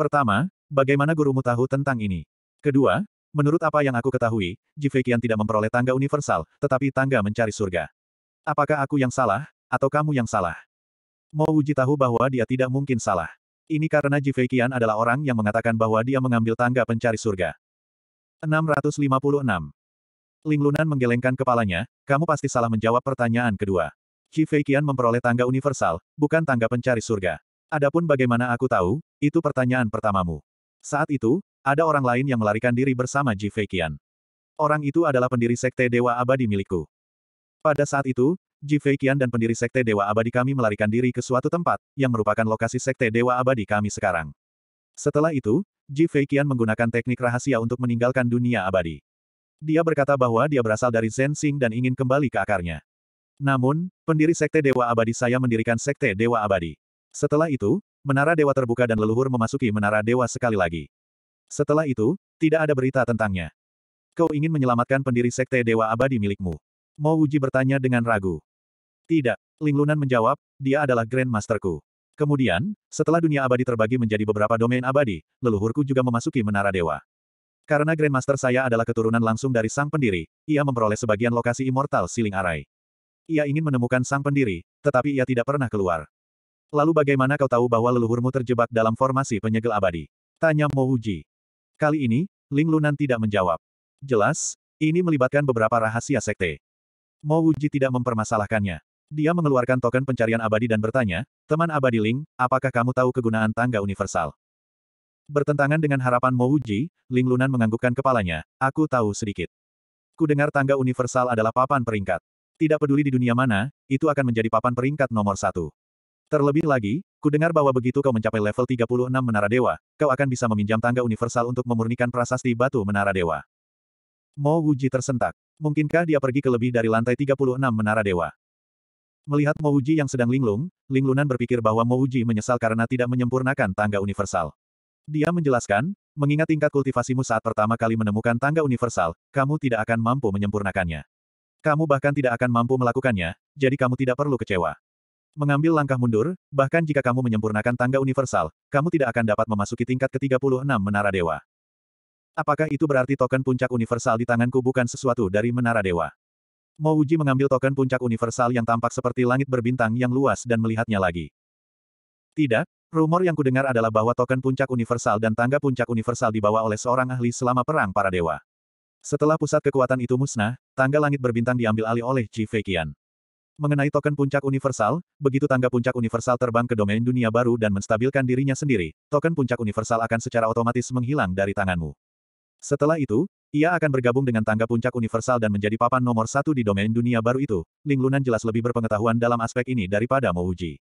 Pertama, bagaimana gurumu tahu tentang ini? Kedua, menurut apa yang aku ketahui, Jifekian tidak memperoleh tangga universal, tetapi tangga mencari surga. Apakah aku yang salah, atau kamu yang salah? Mouji tahu bahwa dia tidak mungkin salah. Ini karena Jifekian adalah orang yang mengatakan bahwa dia mengambil tangga pencari surga. 656. Ling Lunan menggelengkan kepalanya, kamu pasti salah menjawab pertanyaan kedua. Qi Fei Qian memperoleh tangga universal, bukan tangga pencari surga. Adapun bagaimana aku tahu, itu pertanyaan pertamamu. Saat itu, ada orang lain yang melarikan diri bersama Ji Fei Qian. Orang itu adalah pendiri Sekte Dewa Abadi milikku. Pada saat itu, Ji Fei Qian dan pendiri Sekte Dewa Abadi kami melarikan diri ke suatu tempat, yang merupakan lokasi Sekte Dewa Abadi kami sekarang. Setelah itu, Ji Fei Qian menggunakan teknik rahasia untuk meninggalkan dunia abadi. Dia berkata bahwa dia berasal dari Zen Xing dan ingin kembali ke akarnya. Namun, pendiri Sekte Dewa Abadi saya mendirikan Sekte Dewa Abadi. Setelah itu, menara dewa terbuka dan leluhur memasuki menara dewa sekali lagi. Setelah itu, tidak ada berita tentangnya. Kau ingin menyelamatkan pendiri Sekte Dewa Abadi milikmu. Mo Wuji bertanya dengan ragu. Tidak, Ling Lunan menjawab, dia adalah Grand Masterku. Kemudian, setelah dunia abadi terbagi menjadi beberapa domain abadi, leluhurku juga memasuki menara dewa. Karena Grandmaster saya adalah keturunan langsung dari sang pendiri, ia memperoleh sebagian lokasi immortal siling arai. Ia ingin menemukan sang pendiri, tetapi ia tidak pernah keluar. Lalu bagaimana kau tahu bahwa leluhurmu terjebak dalam formasi penyegel abadi? Tanya Mo Uji. Kali ini, Ling Lunan tidak menjawab. Jelas, ini melibatkan beberapa rahasia sekte. Mo Uji tidak mempermasalahkannya. Dia mengeluarkan token pencarian abadi dan bertanya, teman abadi Ling, apakah kamu tahu kegunaan tangga universal? Bertentangan dengan harapan Mo Uji, Ling Lunan menganggukkan kepalanya, aku tahu sedikit. Ku dengar tangga universal adalah papan peringkat. Tidak peduli di dunia mana, itu akan menjadi papan peringkat nomor satu. Terlebih lagi, kudengar bahwa begitu kau mencapai level 36 Menara Dewa, kau akan bisa meminjam tangga universal untuk memurnikan prasasti batu Menara Dewa. Mo Wuji tersentak. Mungkinkah dia pergi ke lebih dari lantai 36 Menara Dewa? Melihat Mo Wuji yang sedang linglung, Linglunan berpikir bahwa Mo Wuji menyesal karena tidak menyempurnakan tangga universal. Dia menjelaskan, mengingat tingkat kultivasimu saat pertama kali menemukan tangga universal, kamu tidak akan mampu menyempurnakannya. Kamu bahkan tidak akan mampu melakukannya, jadi kamu tidak perlu kecewa. Mengambil langkah mundur, bahkan jika kamu menyempurnakan tangga universal, kamu tidak akan dapat memasuki tingkat ke-36 Menara Dewa. Apakah itu berarti token puncak universal di tanganku bukan sesuatu dari Menara Dewa? Mouji mengambil token puncak universal yang tampak seperti langit berbintang yang luas dan melihatnya lagi. Tidak, rumor yang kudengar adalah bahwa token puncak universal dan tangga puncak universal dibawa oleh seorang ahli selama Perang Para Dewa. Setelah pusat kekuatan itu musnah, Tangga langit berbintang diambil alih oleh Ji Fei Qian. Mengenai token puncak universal, begitu tangga puncak universal terbang ke domain dunia baru dan menstabilkan dirinya sendiri, token puncak universal akan secara otomatis menghilang dari tanganmu. Setelah itu, ia akan bergabung dengan tangga puncak universal dan menjadi papan nomor satu di domain dunia baru itu. Ling Lunan jelas lebih berpengetahuan dalam aspek ini daripada Uji.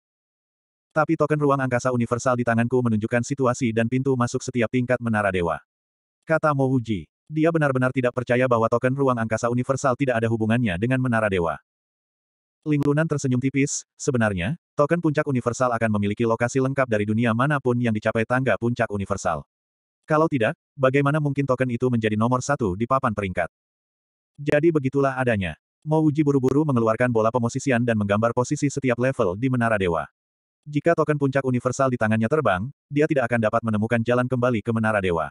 Tapi token ruang angkasa universal di tanganku menunjukkan situasi dan pintu masuk setiap tingkat menara dewa. Kata Uji. Dia benar-benar tidak percaya bahwa token ruang angkasa universal tidak ada hubungannya dengan menara dewa. Ling Lunan tersenyum tipis, sebenarnya, token puncak universal akan memiliki lokasi lengkap dari dunia manapun yang dicapai tangga puncak universal. Kalau tidak, bagaimana mungkin token itu menjadi nomor satu di papan peringkat? Jadi begitulah adanya. Mo Uji buru-buru mengeluarkan bola pemosisian dan menggambar posisi setiap level di Menara Dewa. Jika token puncak universal di tangannya terbang, dia tidak akan dapat menemukan jalan kembali ke Menara Dewa.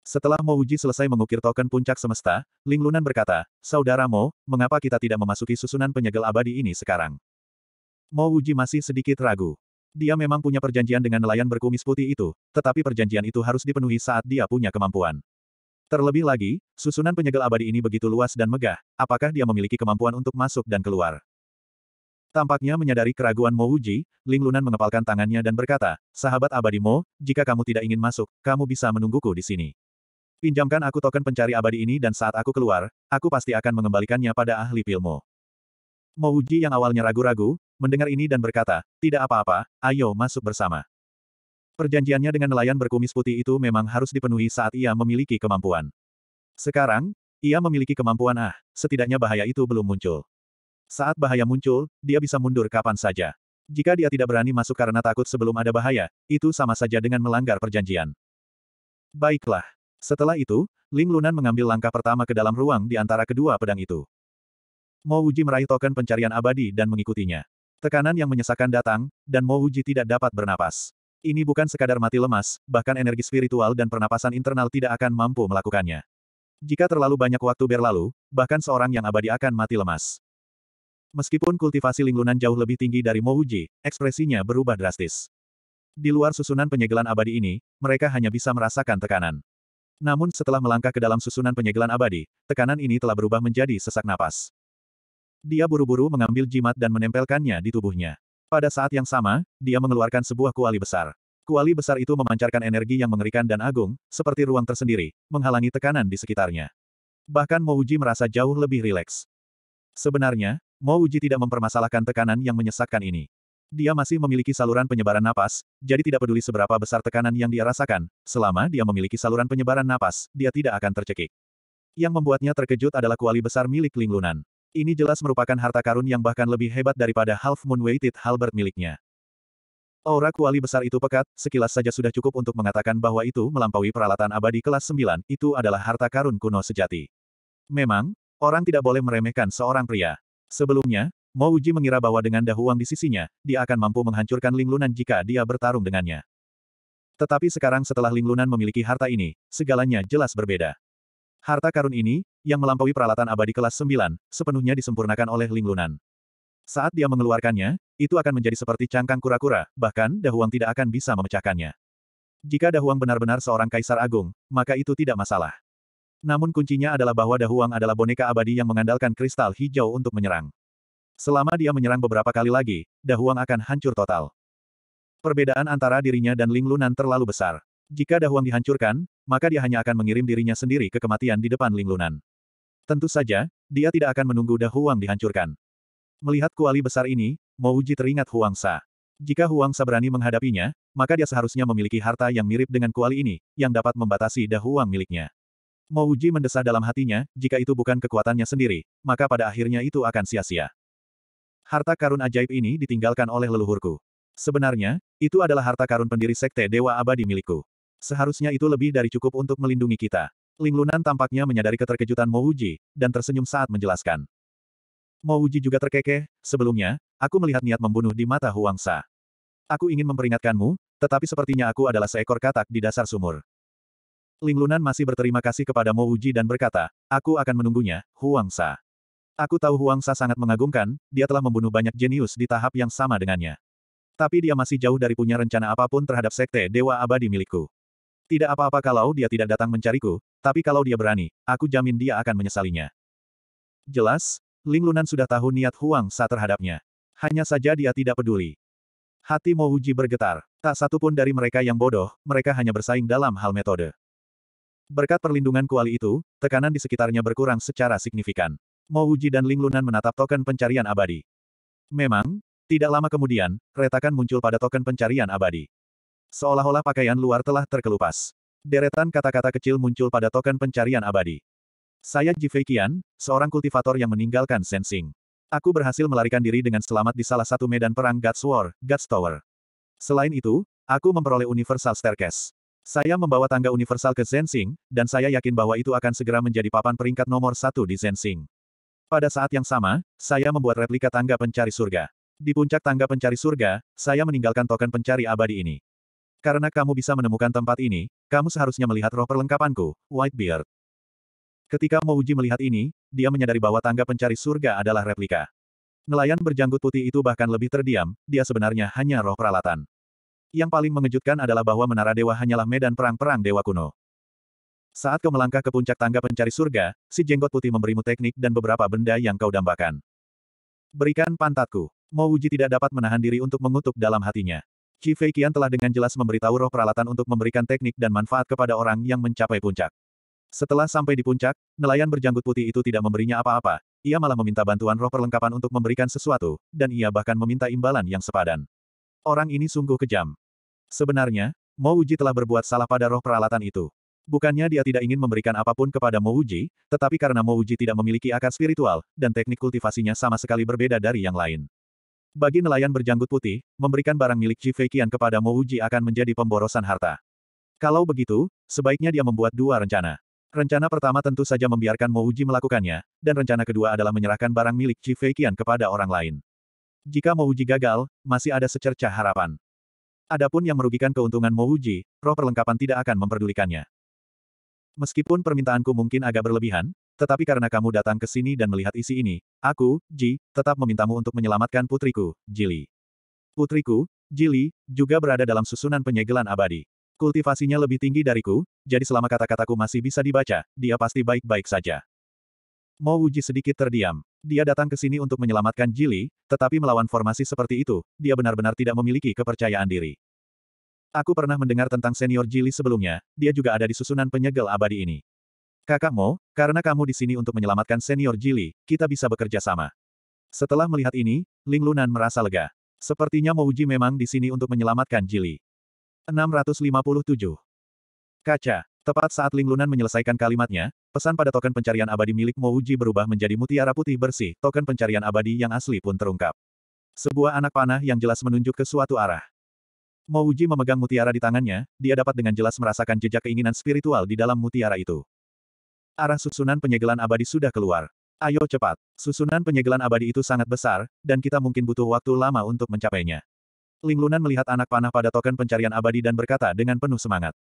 Setelah Mo Uji selesai mengukir token puncak semesta, Ling Lunan berkata, Saudara Mo, mengapa kita tidak memasuki susunan penyegel abadi ini sekarang? Mo Uji masih sedikit ragu. Dia memang punya perjanjian dengan nelayan berkumis putih itu, tetapi perjanjian itu harus dipenuhi saat dia punya kemampuan. Terlebih lagi, susunan penyegel abadi ini begitu luas dan megah, apakah dia memiliki kemampuan untuk masuk dan keluar? Tampaknya menyadari keraguan Mo Uji, Ling Lunan mengepalkan tangannya dan berkata, Sahabat abadi Mo, jika kamu tidak ingin masuk, kamu bisa menungguku di sini. Pinjamkan aku token pencari abadi ini dan saat aku keluar, aku pasti akan mengembalikannya pada ahli pilmu. Mouji yang awalnya ragu-ragu, mendengar ini dan berkata, tidak apa-apa, ayo masuk bersama. Perjanjiannya dengan nelayan berkumis putih itu memang harus dipenuhi saat ia memiliki kemampuan. Sekarang, ia memiliki kemampuan ah, setidaknya bahaya itu belum muncul. Saat bahaya muncul, dia bisa mundur kapan saja. Jika dia tidak berani masuk karena takut sebelum ada bahaya, itu sama saja dengan melanggar perjanjian. Baiklah, setelah itu, Ling Lunan mengambil langkah pertama ke dalam ruang di antara kedua pedang itu. Mo Wuji meraih token pencarian abadi dan mengikutinya. Tekanan yang menyesakan datang, dan Mo Wuji tidak dapat bernapas. Ini bukan sekadar mati lemas, bahkan energi spiritual dan pernapasan internal tidak akan mampu melakukannya. Jika terlalu banyak waktu berlalu, bahkan seorang yang abadi akan mati lemas. Meskipun kultivasi linglunan jauh lebih tinggi dari Mo Wuji, ekspresinya berubah drastis. Di luar susunan penyegelan abadi ini, mereka hanya bisa merasakan tekanan. Namun setelah melangkah ke dalam susunan penyegelan abadi, tekanan ini telah berubah menjadi sesak napas. Dia buru-buru mengambil jimat dan menempelkannya di tubuhnya. Pada saat yang sama, dia mengeluarkan sebuah kuali besar. Kuali besar itu memancarkan energi yang mengerikan dan agung, seperti ruang tersendiri, menghalangi tekanan di sekitarnya. Bahkan Mouji merasa jauh lebih rileks. Sebenarnya, Mouji tidak mempermasalahkan tekanan yang menyesakkan ini. Dia masih memiliki saluran penyebaran napas, jadi tidak peduli seberapa besar tekanan yang dia rasakan, selama dia memiliki saluran penyebaran napas, dia tidak akan tercekik. Yang membuatnya terkejut adalah kuali besar milik Ling Lunan. Ini jelas merupakan harta karun yang bahkan lebih hebat daripada Half Moon Weighted Halbert miliknya. Aura kuali besar itu pekat, sekilas saja sudah cukup untuk mengatakan bahwa itu melampaui peralatan abadi kelas 9, itu adalah harta karun kuno sejati. Memang, orang tidak boleh meremehkan seorang pria. Sebelumnya, Mo Uji mengira bahwa dengan Dahuang di sisinya, dia akan mampu menghancurkan Ling jika dia bertarung dengannya. Tetapi sekarang setelah Ling memiliki harta ini, segalanya jelas berbeda. Harta karun ini, yang melampaui peralatan abadi kelas 9, sepenuhnya disempurnakan oleh Ling Saat dia mengeluarkannya, itu akan menjadi seperti cangkang kura-kura, bahkan Dahuang tidak akan bisa memecahkannya. Jika Dahuang benar-benar seorang kaisar agung, maka itu tidak masalah. Namun kuncinya adalah bahwa Dahuang adalah boneka abadi yang mengandalkan kristal hijau untuk menyerang. Selama dia menyerang beberapa kali lagi, Dahuang akan hancur total. Perbedaan antara dirinya dan Ling Lunan terlalu besar. Jika Dahuang dihancurkan, maka dia hanya akan mengirim dirinya sendiri ke kematian di depan Ling Lunan. Tentu saja, dia tidak akan menunggu Dahuang dihancurkan. Melihat kuali besar ini, Mouji teringat Huang Sa. Jika Huang Sa berani menghadapinya, maka dia seharusnya memiliki harta yang mirip dengan kuali ini, yang dapat membatasi Dahuang miliknya. Mouji mendesah dalam hatinya, jika itu bukan kekuatannya sendiri, maka pada akhirnya itu akan sia-sia. Harta karun ajaib ini ditinggalkan oleh leluhurku. Sebenarnya, itu adalah harta karun pendiri sekte Dewa Abadi milikku. Seharusnya itu lebih dari cukup untuk melindungi kita. Ling Lunan tampaknya menyadari keterkejutan Mouji, dan tersenyum saat menjelaskan. Mouji juga terkekeh, sebelumnya, aku melihat niat membunuh di mata Huangsa. Aku ingin memperingatkanmu, tetapi sepertinya aku adalah seekor katak di dasar sumur. Ling Lunan masih berterima kasih kepada Mo dan berkata, aku akan menunggunya, Huangsa. Aku tahu Huang Sa sangat mengagumkan, dia telah membunuh banyak jenius di tahap yang sama dengannya. Tapi dia masih jauh dari punya rencana apapun terhadap sekte Dewa Abadi milikku. Tidak apa-apa kalau dia tidak datang mencariku, tapi kalau dia berani, aku jamin dia akan menyesalinya. Jelas, Ling Lunan sudah tahu niat Huang Sa terhadapnya. Hanya saja dia tidak peduli. Hati Mo Uji bergetar. Tak satu pun dari mereka yang bodoh, mereka hanya bersaing dalam hal metode. Berkat perlindungan kuali itu, tekanan di sekitarnya berkurang secara signifikan. Mo Uji dan Ling Lunan menatap token pencarian abadi. Memang, tidak lama kemudian, retakan muncul pada token pencarian abadi. Seolah-olah pakaian luar telah terkelupas. Deretan kata-kata kecil muncul pada token pencarian abadi. Saya Fei Qian, seorang kultivator yang meninggalkan Sensing. Aku berhasil melarikan diri dengan selamat di salah satu medan perang God's War, God's Tower. Selain itu, aku memperoleh Universal Staircase. Saya membawa tangga universal ke Zensing, dan saya yakin bahwa itu akan segera menjadi papan peringkat nomor satu di Zensing. Pada saat yang sama, saya membuat replika tangga pencari surga. Di puncak tangga pencari surga, saya meninggalkan token pencari abadi ini. Karena kamu bisa menemukan tempat ini, kamu seharusnya melihat roh perlengkapanku, Whitebeard. Ketika Mouji melihat ini, dia menyadari bahwa tangga pencari surga adalah replika. Nelayan berjanggut putih itu bahkan lebih terdiam, dia sebenarnya hanya roh peralatan. Yang paling mengejutkan adalah bahwa menara dewa hanyalah medan perang-perang dewa kuno. Saat kau melangkah ke puncak tangga pencari surga, si jenggot putih memberimu teknik dan beberapa benda yang kau dambakan. Berikan pantatku. Wuji tidak dapat menahan diri untuk mengutuk dalam hatinya. Qi Fei Qian telah dengan jelas memberitahu roh peralatan untuk memberikan teknik dan manfaat kepada orang yang mencapai puncak. Setelah sampai di puncak, nelayan berjanggut putih itu tidak memberinya apa-apa, ia malah meminta bantuan roh perlengkapan untuk memberikan sesuatu, dan ia bahkan meminta imbalan yang sepadan. Orang ini sungguh kejam. Sebenarnya, Mo Uji telah berbuat salah pada roh peralatan itu. Bukannya dia tidak ingin memberikan apapun kepada Mouji, tetapi karena Mouji tidak memiliki akar spiritual, dan teknik kultivasinya sama sekali berbeda dari yang lain. Bagi nelayan berjanggut putih, memberikan barang milik Ji Feikian kepada Mouji akan menjadi pemborosan harta. Kalau begitu, sebaiknya dia membuat dua rencana. Rencana pertama tentu saja membiarkan Mouji melakukannya, dan rencana kedua adalah menyerahkan barang milik Ji Feikian kepada orang lain. Jika Mouji gagal, masih ada secercah harapan. Adapun yang merugikan keuntungan Mouji, roh perlengkapan tidak akan memperdulikannya. Meskipun permintaanku mungkin agak berlebihan, tetapi karena kamu datang ke sini dan melihat isi ini, aku, Ji, tetap memintamu untuk menyelamatkan putriku, Jili. Putriku, Jili, juga berada dalam susunan penyegelan abadi. Kultivasinya lebih tinggi dariku, jadi selama kata-kataku masih bisa dibaca, dia pasti baik-baik saja. Mo Wuji sedikit terdiam. Dia datang ke sini untuk menyelamatkan Jili, tetapi melawan formasi seperti itu, dia benar-benar tidak memiliki kepercayaan diri. Aku pernah mendengar tentang senior Jili sebelumnya, dia juga ada di susunan penyegel abadi ini. Kakak Mo, karena kamu di sini untuk menyelamatkan senior Jili, kita bisa bekerja sama. Setelah melihat ini, Ling Lunan merasa lega. Sepertinya Mo Uji memang di sini untuk menyelamatkan Jili. 657. Kaca. Tepat saat Ling Lunan menyelesaikan kalimatnya, pesan pada token pencarian abadi milik Mo Uji berubah menjadi mutiara putih bersih, token pencarian abadi yang asli pun terungkap. Sebuah anak panah yang jelas menunjuk ke suatu arah. Mouji memegang mutiara di tangannya, dia dapat dengan jelas merasakan jejak keinginan spiritual di dalam mutiara itu. Arah susunan penyegelan abadi sudah keluar. Ayo cepat. Susunan penyegelan abadi itu sangat besar, dan kita mungkin butuh waktu lama untuk mencapainya. Linglunan melihat anak panah pada token pencarian abadi dan berkata dengan penuh semangat.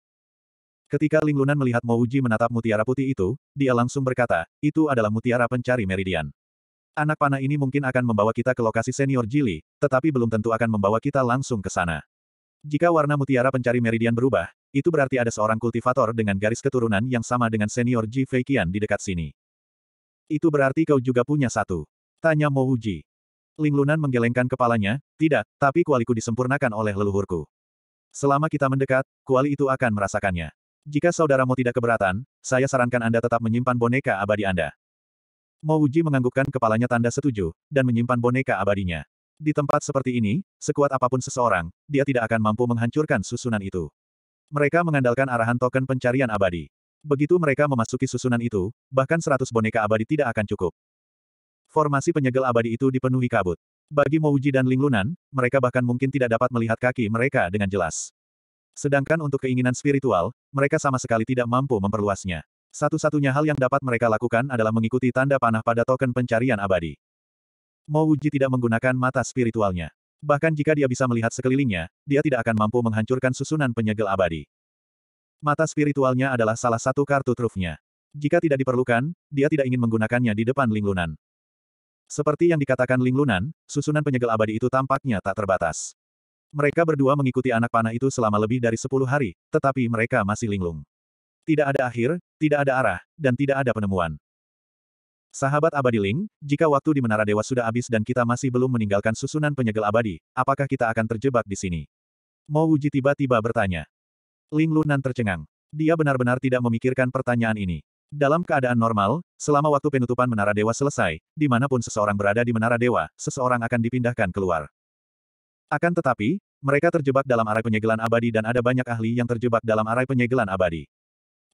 Ketika Linglunan melihat Mouji menatap mutiara putih itu, dia langsung berkata, itu adalah mutiara pencari meridian. Anak panah ini mungkin akan membawa kita ke lokasi senior Jili, tetapi belum tentu akan membawa kita langsung ke sana. Jika warna mutiara pencari meridian berubah, itu berarti ada seorang kultivator dengan garis keturunan yang sama dengan senior Ji Fei di dekat sini. Itu berarti kau juga punya satu. Tanya Mo Ji. Ling Lunan menggelengkan kepalanya, tidak, tapi kualiku disempurnakan oleh leluhurku. Selama kita mendekat, kuali itu akan merasakannya. Jika saudaramu tidak keberatan, saya sarankan Anda tetap menyimpan boneka abadi Anda. Mo Ji menganggukkan kepalanya tanda setuju, dan menyimpan boneka abadinya. Di tempat seperti ini, sekuat apapun seseorang, dia tidak akan mampu menghancurkan susunan itu. Mereka mengandalkan arahan token pencarian abadi. Begitu mereka memasuki susunan itu, bahkan seratus boneka abadi tidak akan cukup. Formasi penyegel abadi itu dipenuhi kabut. Bagi Mouji dan Linglunan, mereka bahkan mungkin tidak dapat melihat kaki mereka dengan jelas. Sedangkan untuk keinginan spiritual, mereka sama sekali tidak mampu memperluasnya. Satu-satunya hal yang dapat mereka lakukan adalah mengikuti tanda panah pada token pencarian abadi. Mo Wuji tidak menggunakan mata spiritualnya. Bahkan jika dia bisa melihat sekelilingnya, dia tidak akan mampu menghancurkan susunan penyegel abadi. Mata spiritualnya adalah salah satu kartu trufnya. Jika tidak diperlukan, dia tidak ingin menggunakannya di depan Linglunan. Seperti yang dikatakan Linglunan, susunan penyegel abadi itu tampaknya tak terbatas. Mereka berdua mengikuti anak panah itu selama lebih dari 10 hari, tetapi mereka masih linglung. Tidak ada akhir, tidak ada arah, dan tidak ada penemuan. Sahabat abadi Ling, jika waktu di Menara Dewa sudah habis dan kita masih belum meninggalkan susunan penyegel abadi, apakah kita akan terjebak di sini? Mo Wuji tiba-tiba bertanya. Ling Lunan tercengang. Dia benar-benar tidak memikirkan pertanyaan ini. Dalam keadaan normal, selama waktu penutupan Menara Dewa selesai, dimanapun seseorang berada di Menara Dewa, seseorang akan dipindahkan keluar. Akan tetapi, mereka terjebak dalam arai penyegelan abadi dan ada banyak ahli yang terjebak dalam arai penyegelan abadi.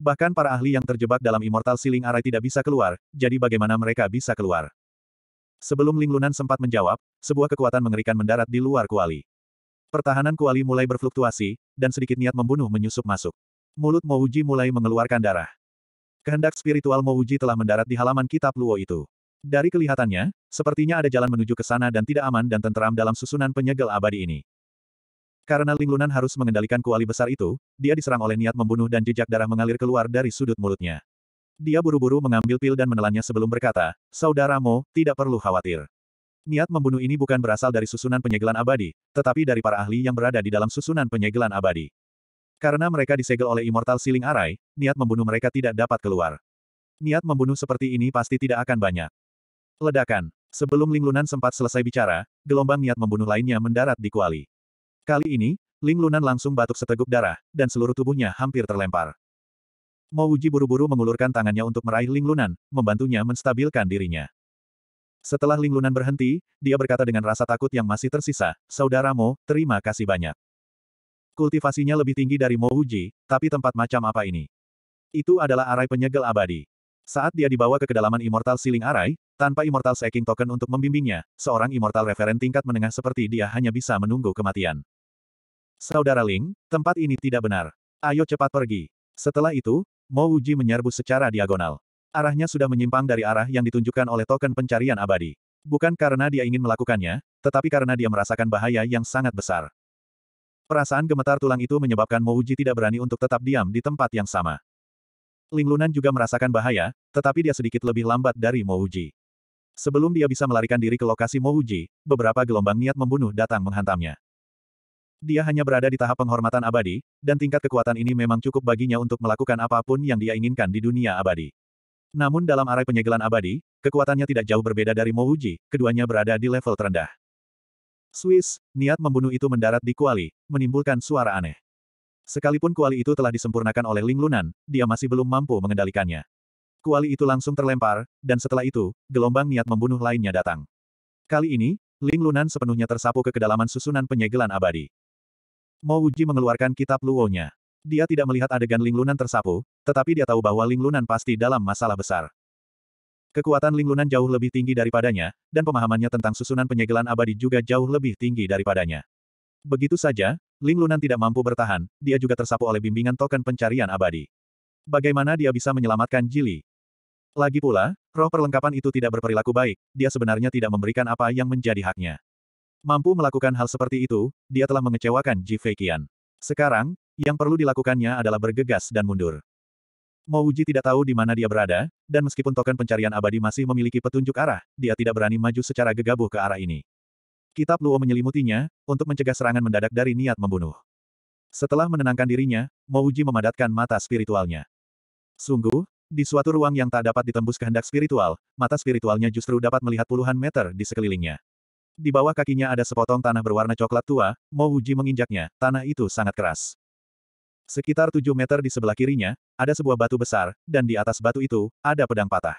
Bahkan para ahli yang terjebak dalam Immortal Ceiling Array tidak bisa keluar, jadi bagaimana mereka bisa keluar? Sebelum Linglunan sempat menjawab, sebuah kekuatan mengerikan mendarat di luar kuali. Pertahanan kuali mulai berfluktuasi, dan sedikit niat membunuh menyusup masuk. Mulut Mouji mulai mengeluarkan darah. Kehendak spiritual Mouji telah mendarat di halaman kitab Luo itu. Dari kelihatannya, sepertinya ada jalan menuju ke sana dan tidak aman dan tenteram dalam susunan penyegel abadi ini. Karena Linglunan harus mengendalikan kuali besar itu, dia diserang oleh niat membunuh dan jejak darah mengalir keluar dari sudut mulutnya. Dia buru-buru mengambil pil dan menelannya sebelum berkata, Saudaramu, tidak perlu khawatir. Niat membunuh ini bukan berasal dari susunan penyegelan abadi, tetapi dari para ahli yang berada di dalam susunan penyegelan abadi. Karena mereka disegel oleh Immortal Siling Arai, niat membunuh mereka tidak dapat keluar. Niat membunuh seperti ini pasti tidak akan banyak. Ledakan. Sebelum Linglunan sempat selesai bicara, gelombang niat membunuh lainnya mendarat di kuali. Kali ini, Ling Lunan langsung batuk seteguk darah, dan seluruh tubuhnya hampir terlempar. Mo Uji buru-buru mengulurkan tangannya untuk meraih Ling Lunan, membantunya menstabilkan dirinya. Setelah Ling Lunan berhenti, dia berkata dengan rasa takut yang masih tersisa, Saudara terima kasih banyak. Kultivasinya lebih tinggi dari Mo Uji, tapi tempat macam apa ini? Itu adalah arai penyegel abadi. Saat dia dibawa ke kedalaman Immortal Siling Arai, tanpa Immortal Seeking Token untuk membimbingnya, seorang Immortal Referent tingkat menengah seperti dia hanya bisa menunggu kematian. Saudara Ling, tempat ini tidak benar. Ayo cepat pergi. Setelah itu, Mo Uji menyerbu secara diagonal. Arahnya sudah menyimpang dari arah yang ditunjukkan oleh token pencarian abadi. Bukan karena dia ingin melakukannya, tetapi karena dia merasakan bahaya yang sangat besar. Perasaan gemetar tulang itu menyebabkan Mo Uji tidak berani untuk tetap diam di tempat yang sama. Ling Lunan juga merasakan bahaya, tetapi dia sedikit lebih lambat dari Mo Uji. Sebelum dia bisa melarikan diri ke lokasi Mo Uji, beberapa gelombang niat membunuh datang menghantamnya. Dia hanya berada di tahap penghormatan abadi, dan tingkat kekuatan ini memang cukup baginya untuk melakukan apapun yang dia inginkan di dunia abadi. Namun dalam arai penyegelan abadi, kekuatannya tidak jauh berbeda dari Mouji, keduanya berada di level terendah. Swiss, niat membunuh itu mendarat di kuali, menimbulkan suara aneh. Sekalipun kuali itu telah disempurnakan oleh Ling Lunan, dia masih belum mampu mengendalikannya. Kuali itu langsung terlempar, dan setelah itu, gelombang niat membunuh lainnya datang. Kali ini, Ling Lunan sepenuhnya tersapu ke kedalaman susunan penyegelan abadi. Mo Wuji mengeluarkan kitab Luo-nya. Dia tidak melihat adegan Linglunan tersapu, tetapi dia tahu bahwa Linglunan pasti dalam masalah besar. Kekuatan Linglunan jauh lebih tinggi daripadanya, dan pemahamannya tentang susunan penyegelan abadi juga jauh lebih tinggi daripadanya. Begitu saja, Linglunan tidak mampu bertahan, dia juga tersapu oleh bimbingan token pencarian abadi. Bagaimana dia bisa menyelamatkan Jili? Lagi pula, roh perlengkapan itu tidak berperilaku baik, dia sebenarnya tidak memberikan apa yang menjadi haknya. Mampu melakukan hal seperti itu, dia telah mengecewakan Ji Feiqian. Sekarang, yang perlu dilakukannya adalah bergegas dan mundur. Mo Wuji tidak tahu di mana dia berada, dan meskipun token pencarian abadi masih memiliki petunjuk arah, dia tidak berani maju secara gegabah ke arah ini. Kitab Luo menyelimutinya, untuk mencegah serangan mendadak dari niat membunuh. Setelah menenangkan dirinya, Mo Wuji memadatkan mata spiritualnya. Sungguh, di suatu ruang yang tak dapat ditembus kehendak spiritual, mata spiritualnya justru dapat melihat puluhan meter di sekelilingnya. Di bawah kakinya ada sepotong tanah berwarna coklat tua, Mo Wuji menginjaknya, tanah itu sangat keras. Sekitar 7 meter di sebelah kirinya, ada sebuah batu besar, dan di atas batu itu, ada pedang patah.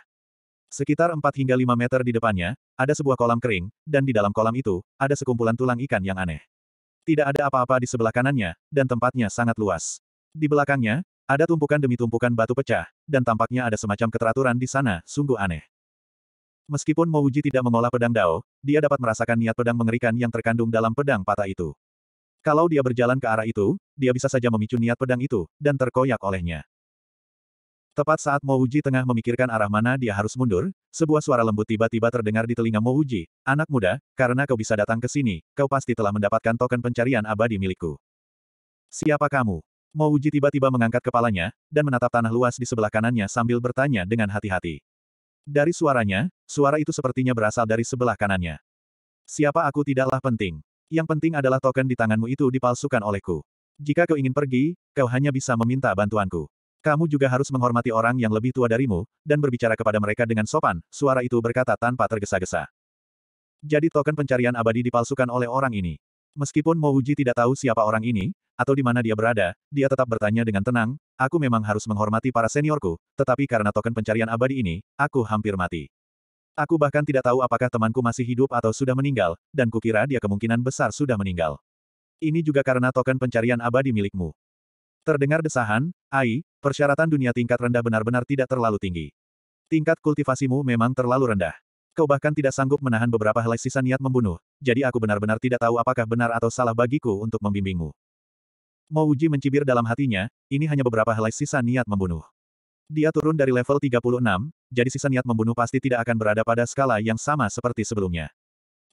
Sekitar 4 hingga 5 meter di depannya, ada sebuah kolam kering, dan di dalam kolam itu, ada sekumpulan tulang ikan yang aneh. Tidak ada apa-apa di sebelah kanannya, dan tempatnya sangat luas. Di belakangnya, ada tumpukan demi tumpukan batu pecah, dan tampaknya ada semacam keteraturan di sana, sungguh aneh. Meskipun Mouji tidak mengolah pedang Dao, dia dapat merasakan niat pedang mengerikan yang terkandung dalam pedang patah itu. Kalau dia berjalan ke arah itu, dia bisa saja memicu niat pedang itu, dan terkoyak olehnya. Tepat saat Mouji tengah memikirkan arah mana dia harus mundur, sebuah suara lembut tiba-tiba terdengar di telinga Mouji, anak muda, karena kau bisa datang ke sini, kau pasti telah mendapatkan token pencarian abadi milikku. Siapa kamu? Mouji tiba-tiba mengangkat kepalanya, dan menatap tanah luas di sebelah kanannya sambil bertanya dengan hati-hati. Dari suaranya, Suara itu sepertinya berasal dari sebelah kanannya. Siapa aku tidaklah penting. Yang penting adalah token di tanganmu itu dipalsukan olehku. Jika kau ingin pergi, kau hanya bisa meminta bantuanku. Kamu juga harus menghormati orang yang lebih tua darimu, dan berbicara kepada mereka dengan sopan, suara itu berkata tanpa tergesa-gesa. Jadi token pencarian abadi dipalsukan oleh orang ini. Meskipun Mouji tidak tahu siapa orang ini, atau di mana dia berada, dia tetap bertanya dengan tenang, aku memang harus menghormati para seniorku, tetapi karena token pencarian abadi ini, aku hampir mati. Aku bahkan tidak tahu apakah temanku masih hidup atau sudah meninggal, dan kukira dia kemungkinan besar sudah meninggal. Ini juga karena token pencarian abadi milikmu. Terdengar desahan, Ai, persyaratan dunia tingkat rendah benar-benar tidak terlalu tinggi. Tingkat kultivasimu memang terlalu rendah. Kau bahkan tidak sanggup menahan beberapa helai sisa niat membunuh, jadi aku benar-benar tidak tahu apakah benar atau salah bagiku untuk membimbingmu. Mouji mencibir dalam hatinya, ini hanya beberapa helai sisa niat membunuh. Dia turun dari level 36, jadi sisa niat membunuh pasti tidak akan berada pada skala yang sama seperti sebelumnya.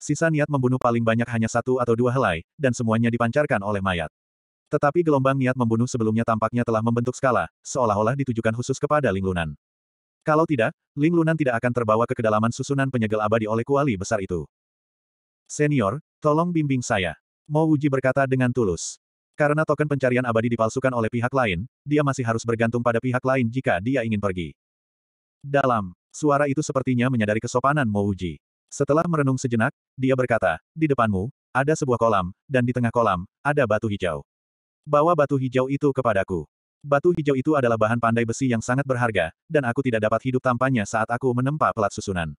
Sisa niat membunuh paling banyak hanya satu atau dua helai, dan semuanya dipancarkan oleh mayat. Tetapi gelombang niat membunuh sebelumnya tampaknya telah membentuk skala, seolah-olah ditujukan khusus kepada Ling Lunan. Kalau tidak, Ling Lunan tidak akan terbawa ke kedalaman susunan penyegel abadi oleh kuali besar itu. Senior, tolong bimbing saya. Mo Wuji berkata dengan tulus. Karena token pencarian abadi dipalsukan oleh pihak lain, dia masih harus bergantung pada pihak lain jika dia ingin pergi. Dalam, suara itu sepertinya menyadari kesopanan Mouji. Setelah merenung sejenak, dia berkata, di depanmu, ada sebuah kolam, dan di tengah kolam, ada batu hijau. Bawa batu hijau itu kepadaku. Batu hijau itu adalah bahan pandai besi yang sangat berharga, dan aku tidak dapat hidup tanpanya saat aku menempa pelat susunan.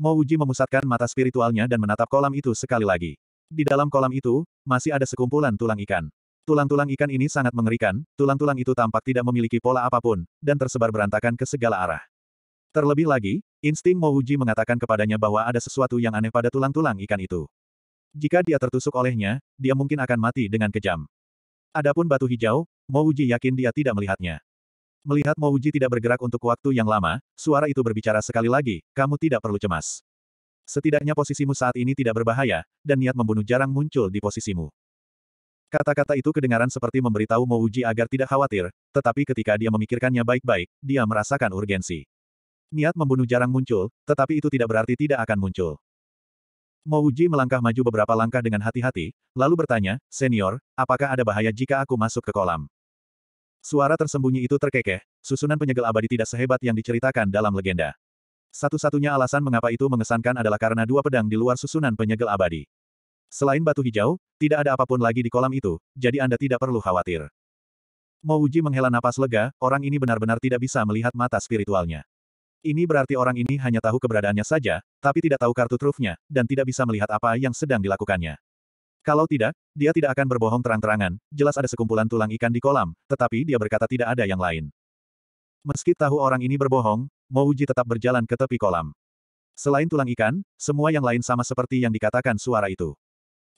Mouji memusatkan mata spiritualnya dan menatap kolam itu sekali lagi. Di dalam kolam itu, masih ada sekumpulan tulang ikan. Tulang-tulang ikan ini sangat mengerikan, tulang-tulang itu tampak tidak memiliki pola apapun, dan tersebar berantakan ke segala arah. Terlebih lagi, insting Mouji mengatakan kepadanya bahwa ada sesuatu yang aneh pada tulang-tulang ikan itu. Jika dia tertusuk olehnya, dia mungkin akan mati dengan kejam. Adapun batu hijau, Mouji yakin dia tidak melihatnya. Melihat Mouji tidak bergerak untuk waktu yang lama, suara itu berbicara sekali lagi, kamu tidak perlu cemas. Setidaknya posisimu saat ini tidak berbahaya, dan niat membunuh jarang muncul di posisimu. Kata-kata itu kedengaran seperti memberitahu Mouji agar tidak khawatir, tetapi ketika dia memikirkannya baik-baik, dia merasakan urgensi. Niat membunuh jarang muncul, tetapi itu tidak berarti tidak akan muncul. Mouji melangkah maju beberapa langkah dengan hati-hati, lalu bertanya, Senior, apakah ada bahaya jika aku masuk ke kolam? Suara tersembunyi itu terkekeh, susunan penyegel abadi tidak sehebat yang diceritakan dalam legenda. Satu-satunya alasan mengapa itu mengesankan adalah karena dua pedang di luar susunan penyegel abadi. Selain batu hijau, tidak ada apapun lagi di kolam itu, jadi Anda tidak perlu khawatir. Mouji menghela napas lega, orang ini benar-benar tidak bisa melihat mata spiritualnya. Ini berarti orang ini hanya tahu keberadaannya saja, tapi tidak tahu kartu trufnya, dan tidak bisa melihat apa yang sedang dilakukannya. Kalau tidak, dia tidak akan berbohong terang-terangan, jelas ada sekumpulan tulang ikan di kolam, tetapi dia berkata tidak ada yang lain. Meski tahu orang ini berbohong, Mouji tetap berjalan ke tepi kolam. Selain tulang ikan, semua yang lain sama seperti yang dikatakan suara itu.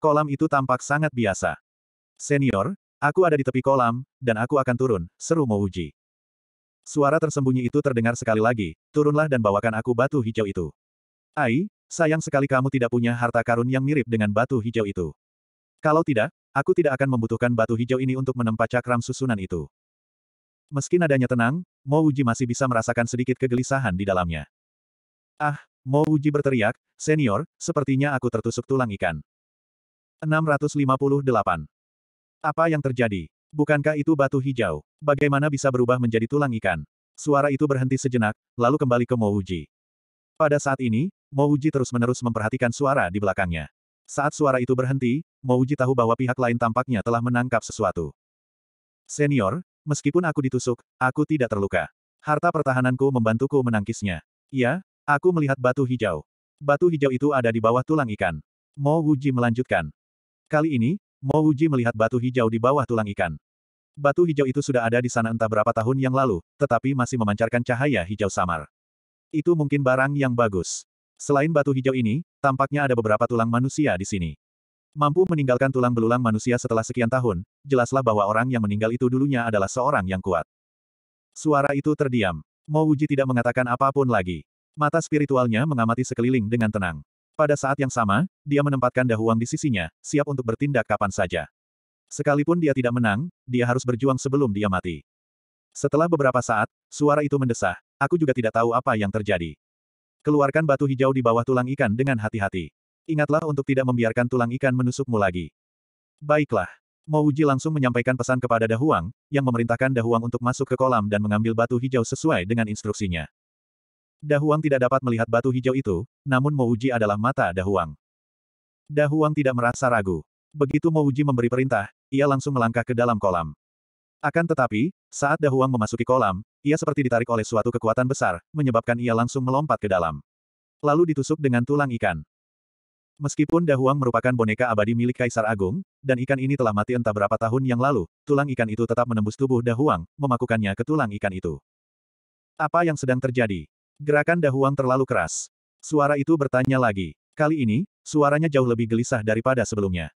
Kolam itu tampak sangat biasa. Senior, aku ada di tepi kolam, dan aku akan turun, seru Mouji. Suara tersembunyi itu terdengar sekali lagi, turunlah dan bawakan aku batu hijau itu. Ai, sayang sekali kamu tidak punya harta karun yang mirip dengan batu hijau itu. Kalau tidak, aku tidak akan membutuhkan batu hijau ini untuk menempa cakram susunan itu. Meski nadanya tenang, Mo Uji masih bisa merasakan sedikit kegelisahan di dalamnya. Ah, Mo Uji berteriak, senior, sepertinya aku tertusuk tulang ikan. 658. Apa yang terjadi? Bukankah itu batu hijau? Bagaimana bisa berubah menjadi tulang ikan? Suara itu berhenti sejenak, lalu kembali ke Mo Uji. Pada saat ini, Mo Uji terus-menerus memperhatikan suara di belakangnya. Saat suara itu berhenti, Mo Uji tahu bahwa pihak lain tampaknya telah menangkap sesuatu. Senior, Meskipun aku ditusuk, aku tidak terluka. Harta pertahananku membantuku menangkisnya. Ya, aku melihat batu hijau. Batu hijau itu ada di bawah tulang ikan. Mo Wuji melanjutkan. Kali ini, Mo Wuji melihat batu hijau di bawah tulang ikan. Batu hijau itu sudah ada di sana entah berapa tahun yang lalu, tetapi masih memancarkan cahaya hijau samar. Itu mungkin barang yang bagus. Selain batu hijau ini, tampaknya ada beberapa tulang manusia di sini. Mampu meninggalkan tulang belulang manusia setelah sekian tahun, jelaslah bahwa orang yang meninggal itu dulunya adalah seorang yang kuat. Suara itu terdiam. Mo Wuji tidak mengatakan apapun lagi. Mata spiritualnya mengamati sekeliling dengan tenang. Pada saat yang sama, dia menempatkan dahuang di sisinya, siap untuk bertindak kapan saja. Sekalipun dia tidak menang, dia harus berjuang sebelum dia mati. Setelah beberapa saat, suara itu mendesah. Aku juga tidak tahu apa yang terjadi. Keluarkan batu hijau di bawah tulang ikan dengan hati-hati. Ingatlah untuk tidak membiarkan tulang ikan menusukmu lagi. Baiklah. Mo Uji langsung menyampaikan pesan kepada Dahuang, yang memerintahkan Dahuang untuk masuk ke kolam dan mengambil batu hijau sesuai dengan instruksinya. Dahuang tidak dapat melihat batu hijau itu, namun Mo Uji adalah mata Dahuang. Dahuang tidak merasa ragu. Begitu Mo Uji memberi perintah, ia langsung melangkah ke dalam kolam. Akan tetapi, saat Dahuang memasuki kolam, ia seperti ditarik oleh suatu kekuatan besar, menyebabkan ia langsung melompat ke dalam. Lalu ditusuk dengan tulang ikan. Meskipun Dahuang merupakan boneka abadi milik Kaisar Agung, dan ikan ini telah mati entah berapa tahun yang lalu, tulang ikan itu tetap menembus tubuh Dahuang, memakukannya ke tulang ikan itu. Apa yang sedang terjadi? Gerakan Dahuang terlalu keras. Suara itu bertanya lagi. Kali ini, suaranya jauh lebih gelisah daripada sebelumnya.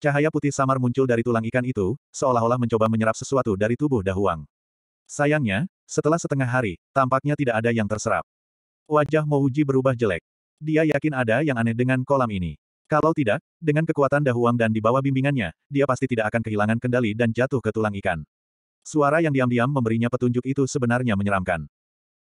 Cahaya putih samar muncul dari tulang ikan itu, seolah-olah mencoba menyerap sesuatu dari tubuh Dahuang. Sayangnya, setelah setengah hari, tampaknya tidak ada yang terserap. Wajah Mouji berubah jelek. Dia yakin ada yang aneh dengan kolam ini. Kalau tidak, dengan kekuatan dahuang dan di bawah bimbingannya, dia pasti tidak akan kehilangan kendali dan jatuh ke tulang ikan. Suara yang diam-diam memberinya petunjuk itu sebenarnya menyeramkan.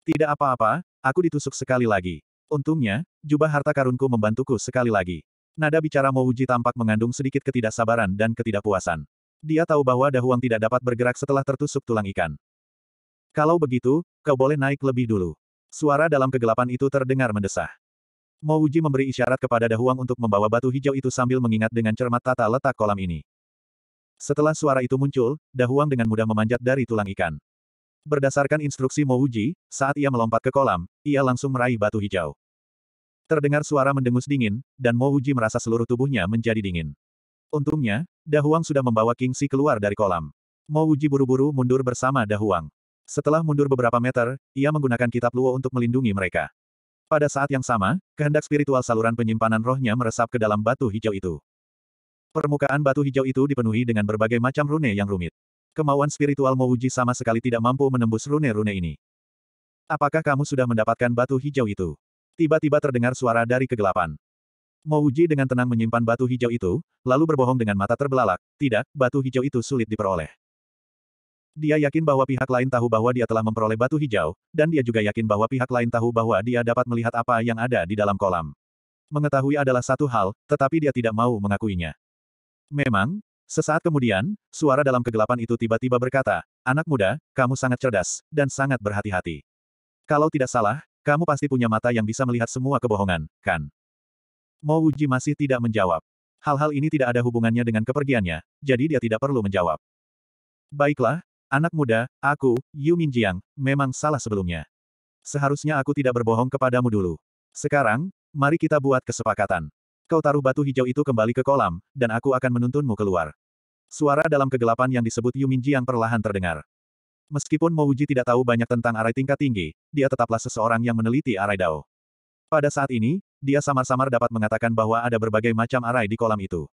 Tidak apa-apa, aku ditusuk sekali lagi. Untungnya, jubah harta karunku membantuku sekali lagi. Nada bicara Mouji tampak mengandung sedikit ketidaksabaran dan ketidakpuasan. Dia tahu bahwa dahuang tidak dapat bergerak setelah tertusuk tulang ikan. Kalau begitu, kau boleh naik lebih dulu. Suara dalam kegelapan itu terdengar mendesah. Mo Uji memberi isyarat kepada Dahuang untuk membawa batu hijau itu sambil mengingat dengan cermat tata letak kolam ini. Setelah suara itu muncul, Dahuang dengan mudah memanjat dari tulang ikan. Berdasarkan instruksi Mo Uji, saat ia melompat ke kolam, ia langsung meraih batu hijau. Terdengar suara mendengus dingin, dan Mo Uji merasa seluruh tubuhnya menjadi dingin. Untungnya, Dahuang sudah membawa King Si keluar dari kolam. Mo Uji buru-buru mundur bersama Dahuang. Setelah mundur beberapa meter, ia menggunakan kitab Luo untuk melindungi mereka. Pada saat yang sama, kehendak spiritual saluran penyimpanan rohnya meresap ke dalam batu hijau itu. Permukaan batu hijau itu dipenuhi dengan berbagai macam rune yang rumit. Kemauan spiritual Mouji sama sekali tidak mampu menembus rune-rune ini. Apakah kamu sudah mendapatkan batu hijau itu? Tiba-tiba terdengar suara dari kegelapan. Mouji dengan tenang menyimpan batu hijau itu, lalu berbohong dengan mata terbelalak, tidak, batu hijau itu sulit diperoleh. Dia yakin bahwa pihak lain tahu bahwa dia telah memperoleh batu hijau, dan dia juga yakin bahwa pihak lain tahu bahwa dia dapat melihat apa yang ada di dalam kolam. Mengetahui adalah satu hal, tetapi dia tidak mau mengakuinya. Memang, sesaat kemudian, suara dalam kegelapan itu tiba-tiba berkata, Anak muda, kamu sangat cerdas, dan sangat berhati-hati. Kalau tidak salah, kamu pasti punya mata yang bisa melihat semua kebohongan, kan? Mo Wuji masih tidak menjawab. Hal-hal ini tidak ada hubungannya dengan kepergiannya, jadi dia tidak perlu menjawab. Baiklah, Anak muda, aku, Yu Minjiang, memang salah sebelumnya. Seharusnya aku tidak berbohong kepadamu dulu. Sekarang, mari kita buat kesepakatan. Kau taruh batu hijau itu kembali ke kolam, dan aku akan menuntunmu keluar. Suara dalam kegelapan yang disebut Yu Minjiang perlahan terdengar. Meskipun Mo Mouji tidak tahu banyak tentang arai tingkat tinggi, dia tetaplah seseorang yang meneliti arai Dao. Pada saat ini, dia samar-samar dapat mengatakan bahwa ada berbagai macam arai di kolam itu.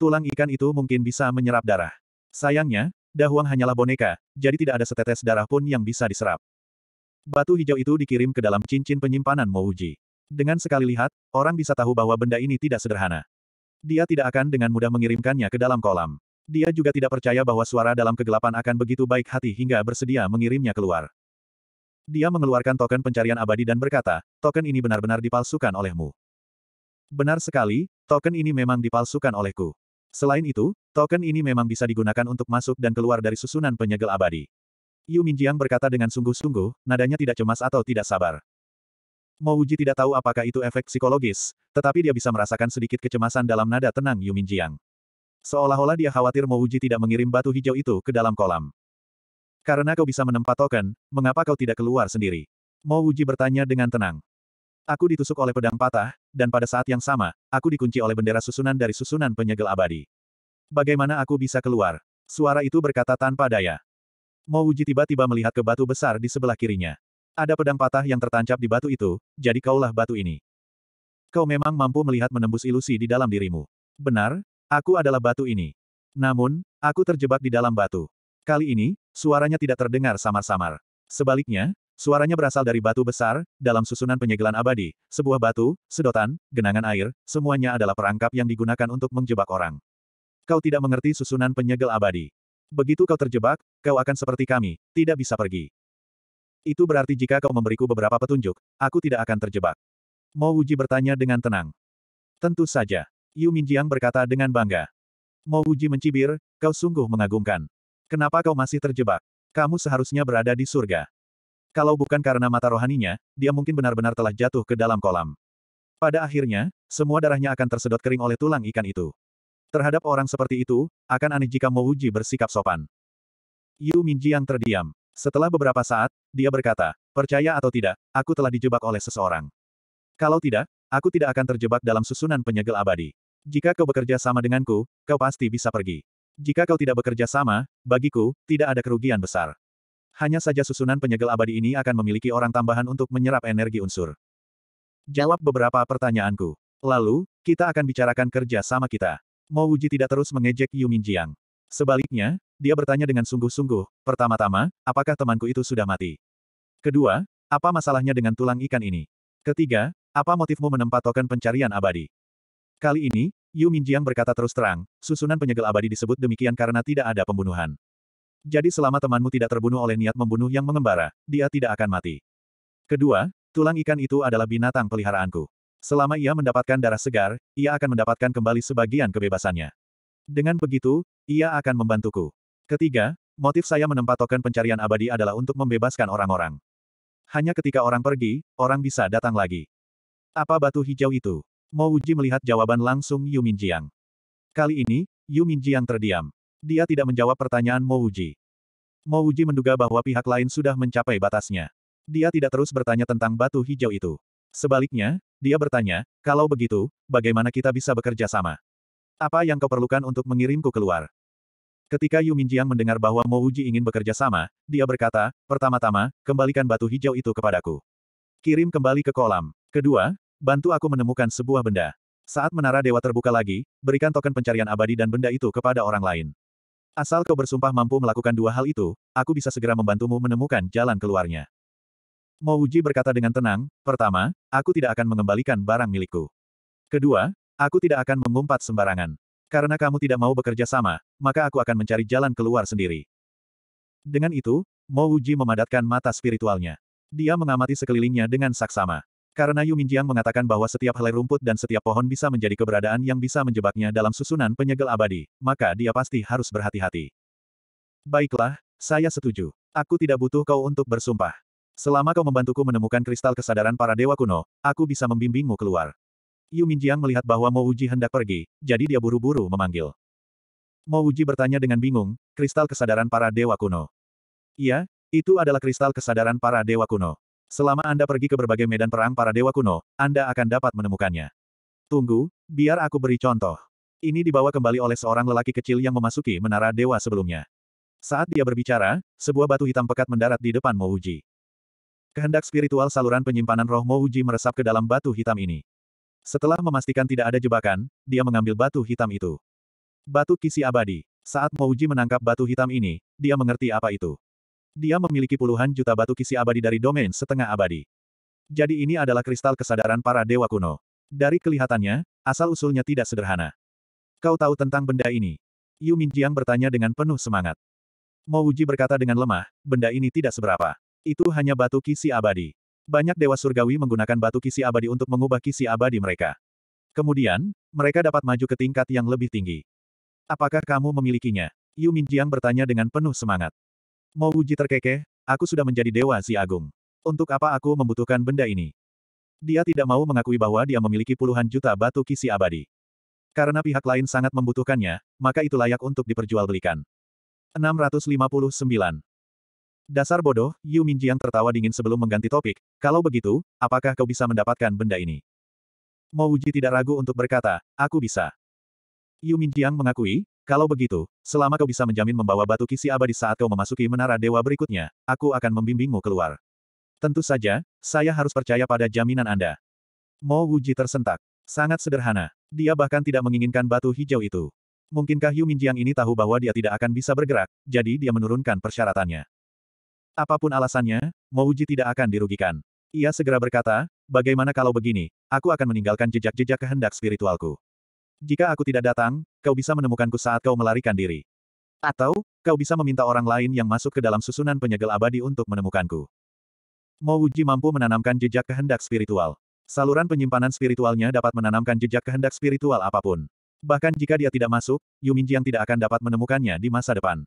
Tulang ikan itu mungkin bisa menyerap darah. Sayangnya, Dahuang hanyalah boneka, jadi tidak ada setetes darah pun yang bisa diserap. Batu hijau itu dikirim ke dalam cincin penyimpanan Mouji. Dengan sekali lihat, orang bisa tahu bahwa benda ini tidak sederhana. Dia tidak akan dengan mudah mengirimkannya ke dalam kolam. Dia juga tidak percaya bahwa suara dalam kegelapan akan begitu baik hati hingga bersedia mengirimnya keluar. Dia mengeluarkan token pencarian abadi dan berkata, token ini benar-benar dipalsukan olehmu. Benar sekali, token ini memang dipalsukan olehku. Selain itu, token ini memang bisa digunakan untuk masuk dan keluar dari susunan penyegel abadi. Yu Minjiang berkata dengan sungguh-sungguh, nadanya tidak cemas atau tidak sabar. Mo Uji tidak tahu apakah itu efek psikologis, tetapi dia bisa merasakan sedikit kecemasan dalam nada tenang Yu Minjiang. Seolah-olah dia khawatir Mo Uji tidak mengirim batu hijau itu ke dalam kolam. Karena kau bisa menempat token, mengapa kau tidak keluar sendiri? Mo Uji bertanya dengan tenang. Aku ditusuk oleh pedang patah, dan pada saat yang sama, aku dikunci oleh bendera susunan dari susunan penyegel abadi. Bagaimana aku bisa keluar? Suara itu berkata tanpa daya. Mo Wuji tiba-tiba melihat ke batu besar di sebelah kirinya. Ada pedang patah yang tertancap di batu itu, jadi kaulah batu ini. Kau memang mampu melihat menembus ilusi di dalam dirimu. Benar, aku adalah batu ini. Namun, aku terjebak di dalam batu. Kali ini, suaranya tidak terdengar samar-samar. Sebaliknya, Suaranya berasal dari batu besar, dalam susunan penyegelan abadi, sebuah batu, sedotan, genangan air, semuanya adalah perangkap yang digunakan untuk menjebak orang. Kau tidak mengerti susunan penyegel abadi. Begitu kau terjebak, kau akan seperti kami, tidak bisa pergi. Itu berarti jika kau memberiku beberapa petunjuk, aku tidak akan terjebak. Mo Wuji bertanya dengan tenang. Tentu saja. Yu Minjiang berkata dengan bangga. Mo Wuji mencibir, kau sungguh mengagumkan. Kenapa kau masih terjebak? Kamu seharusnya berada di surga. Kalau bukan karena mata rohaninya, dia mungkin benar-benar telah jatuh ke dalam kolam. Pada akhirnya, semua darahnya akan tersedot kering oleh tulang ikan itu. Terhadap orang seperti itu, akan aneh jika Mouji bersikap sopan. Yu Minji yang terdiam. Setelah beberapa saat, dia berkata, percaya atau tidak, aku telah dijebak oleh seseorang. Kalau tidak, aku tidak akan terjebak dalam susunan penyegel abadi. Jika kau bekerja sama denganku, kau pasti bisa pergi. Jika kau tidak bekerja sama, bagiku, tidak ada kerugian besar. Hanya saja susunan penyegel abadi ini akan memiliki orang tambahan untuk menyerap energi unsur. Jawab beberapa pertanyaanku. Lalu, kita akan bicarakan kerja sama kita. Mo Wuji tidak terus mengejek Yu Minjiang. Sebaliknya, dia bertanya dengan sungguh-sungguh, pertama-tama, apakah temanku itu sudah mati? Kedua, apa masalahnya dengan tulang ikan ini? Ketiga, apa motifmu menempa token pencarian abadi? Kali ini, Yu Minjiang berkata terus terang, susunan penyegel abadi disebut demikian karena tidak ada pembunuhan. Jadi selama temanmu tidak terbunuh oleh niat membunuh yang mengembara, dia tidak akan mati. Kedua, tulang ikan itu adalah binatang peliharaanku. Selama ia mendapatkan darah segar, ia akan mendapatkan kembali sebagian kebebasannya. Dengan begitu, ia akan membantuku. Ketiga, motif saya menempatkan token pencarian abadi adalah untuk membebaskan orang-orang. Hanya ketika orang pergi, orang bisa datang lagi. Apa batu hijau itu? Mo Uji melihat jawaban langsung Yu Minjiang. Kali ini, Yu Minjiang terdiam. Dia tidak menjawab pertanyaan Mo Mo Wuji menduga bahwa pihak lain sudah mencapai batasnya. Dia tidak terus bertanya tentang batu hijau itu. Sebaliknya, dia bertanya, kalau begitu, bagaimana kita bisa bekerja sama? Apa yang kau perlukan untuk mengirimku keluar? Ketika Yu Minjiang mendengar bahwa Mo Wuji ingin bekerja sama, dia berkata, pertama-tama, kembalikan batu hijau itu kepadaku. Kirim kembali ke kolam. Kedua, bantu aku menemukan sebuah benda. Saat menara dewa terbuka lagi, berikan token pencarian abadi dan benda itu kepada orang lain. Asal kau bersumpah mampu melakukan dua hal itu, aku bisa segera membantumu menemukan jalan keluarnya. Mo Uji berkata dengan tenang, pertama, aku tidak akan mengembalikan barang milikku. Kedua, aku tidak akan mengumpat sembarangan. Karena kamu tidak mau bekerja sama, maka aku akan mencari jalan keluar sendiri. Dengan itu, Mo Uji memadatkan mata spiritualnya. Dia mengamati sekelilingnya dengan saksama. Karena Yu Minjiang mengatakan bahwa setiap helai rumput dan setiap pohon bisa menjadi keberadaan yang bisa menjebaknya dalam susunan penyegel abadi, maka dia pasti harus berhati-hati. Baiklah, saya setuju. Aku tidak butuh kau untuk bersumpah. Selama kau membantuku menemukan kristal kesadaran para dewa kuno, aku bisa membimbingmu keluar. Yu Minjiang melihat bahwa Mo Uji hendak pergi, jadi dia buru-buru memanggil. Mo Uji bertanya dengan bingung, kristal kesadaran para dewa kuno. Iya, itu adalah kristal kesadaran para dewa kuno. Selama Anda pergi ke berbagai medan perang para dewa kuno, Anda akan dapat menemukannya. Tunggu, biar aku beri contoh. Ini dibawa kembali oleh seorang lelaki kecil yang memasuki menara dewa sebelumnya. Saat dia berbicara, sebuah batu hitam pekat mendarat di depan Mouji. Kehendak spiritual saluran penyimpanan roh Mouji meresap ke dalam batu hitam ini. Setelah memastikan tidak ada jebakan, dia mengambil batu hitam itu. Batu kisi abadi. Saat Mouji menangkap batu hitam ini, dia mengerti apa itu. Dia memiliki puluhan juta batu kisi abadi dari domain setengah abadi. Jadi ini adalah kristal kesadaran para dewa kuno. Dari kelihatannya, asal-usulnya tidak sederhana. Kau tahu tentang benda ini? Yu Minjiang bertanya dengan penuh semangat. Mo Wuji berkata dengan lemah, benda ini tidak seberapa. Itu hanya batu kisi abadi. Banyak dewa surgawi menggunakan batu kisi abadi untuk mengubah kisi abadi mereka. Kemudian, mereka dapat maju ke tingkat yang lebih tinggi. Apakah kamu memilikinya? Yu Minjiang bertanya dengan penuh semangat. Mau uji terkekeh, aku sudah menjadi dewa si agung. Untuk apa aku membutuhkan benda ini? Dia tidak mau mengakui bahwa dia memiliki puluhan juta batu kisi abadi. Karena pihak lain sangat membutuhkannya, maka itu layak untuk diperjualbelikan. 659. Dasar bodoh, Yu Minjiang tertawa dingin sebelum mengganti topik, kalau begitu, apakah kau bisa mendapatkan benda ini? Mo tidak ragu untuk berkata, aku bisa. Yu Minjiang mengakui, kalau begitu, selama kau bisa menjamin membawa batu kisi abadi saat kau memasuki menara dewa berikutnya, aku akan membimbingmu keluar. Tentu saja, saya harus percaya pada jaminan Anda. Mo Wuji tersentak. Sangat sederhana. Dia bahkan tidak menginginkan batu hijau itu. Mungkinkah Yu Minjiang ini tahu bahwa dia tidak akan bisa bergerak, jadi dia menurunkan persyaratannya. Apapun alasannya, Mo Wuji tidak akan dirugikan. Ia segera berkata, bagaimana kalau begini, aku akan meninggalkan jejak-jejak kehendak spiritualku. Jika aku tidak datang, kau bisa menemukanku saat kau melarikan diri. Atau, kau bisa meminta orang lain yang masuk ke dalam susunan penyegel abadi untuk menemukanku. Mo Wuji mampu menanamkan jejak kehendak spiritual. Saluran penyimpanan spiritualnya dapat menanamkan jejak kehendak spiritual apapun. Bahkan jika dia tidak masuk, Yu Minjiang tidak akan dapat menemukannya di masa depan.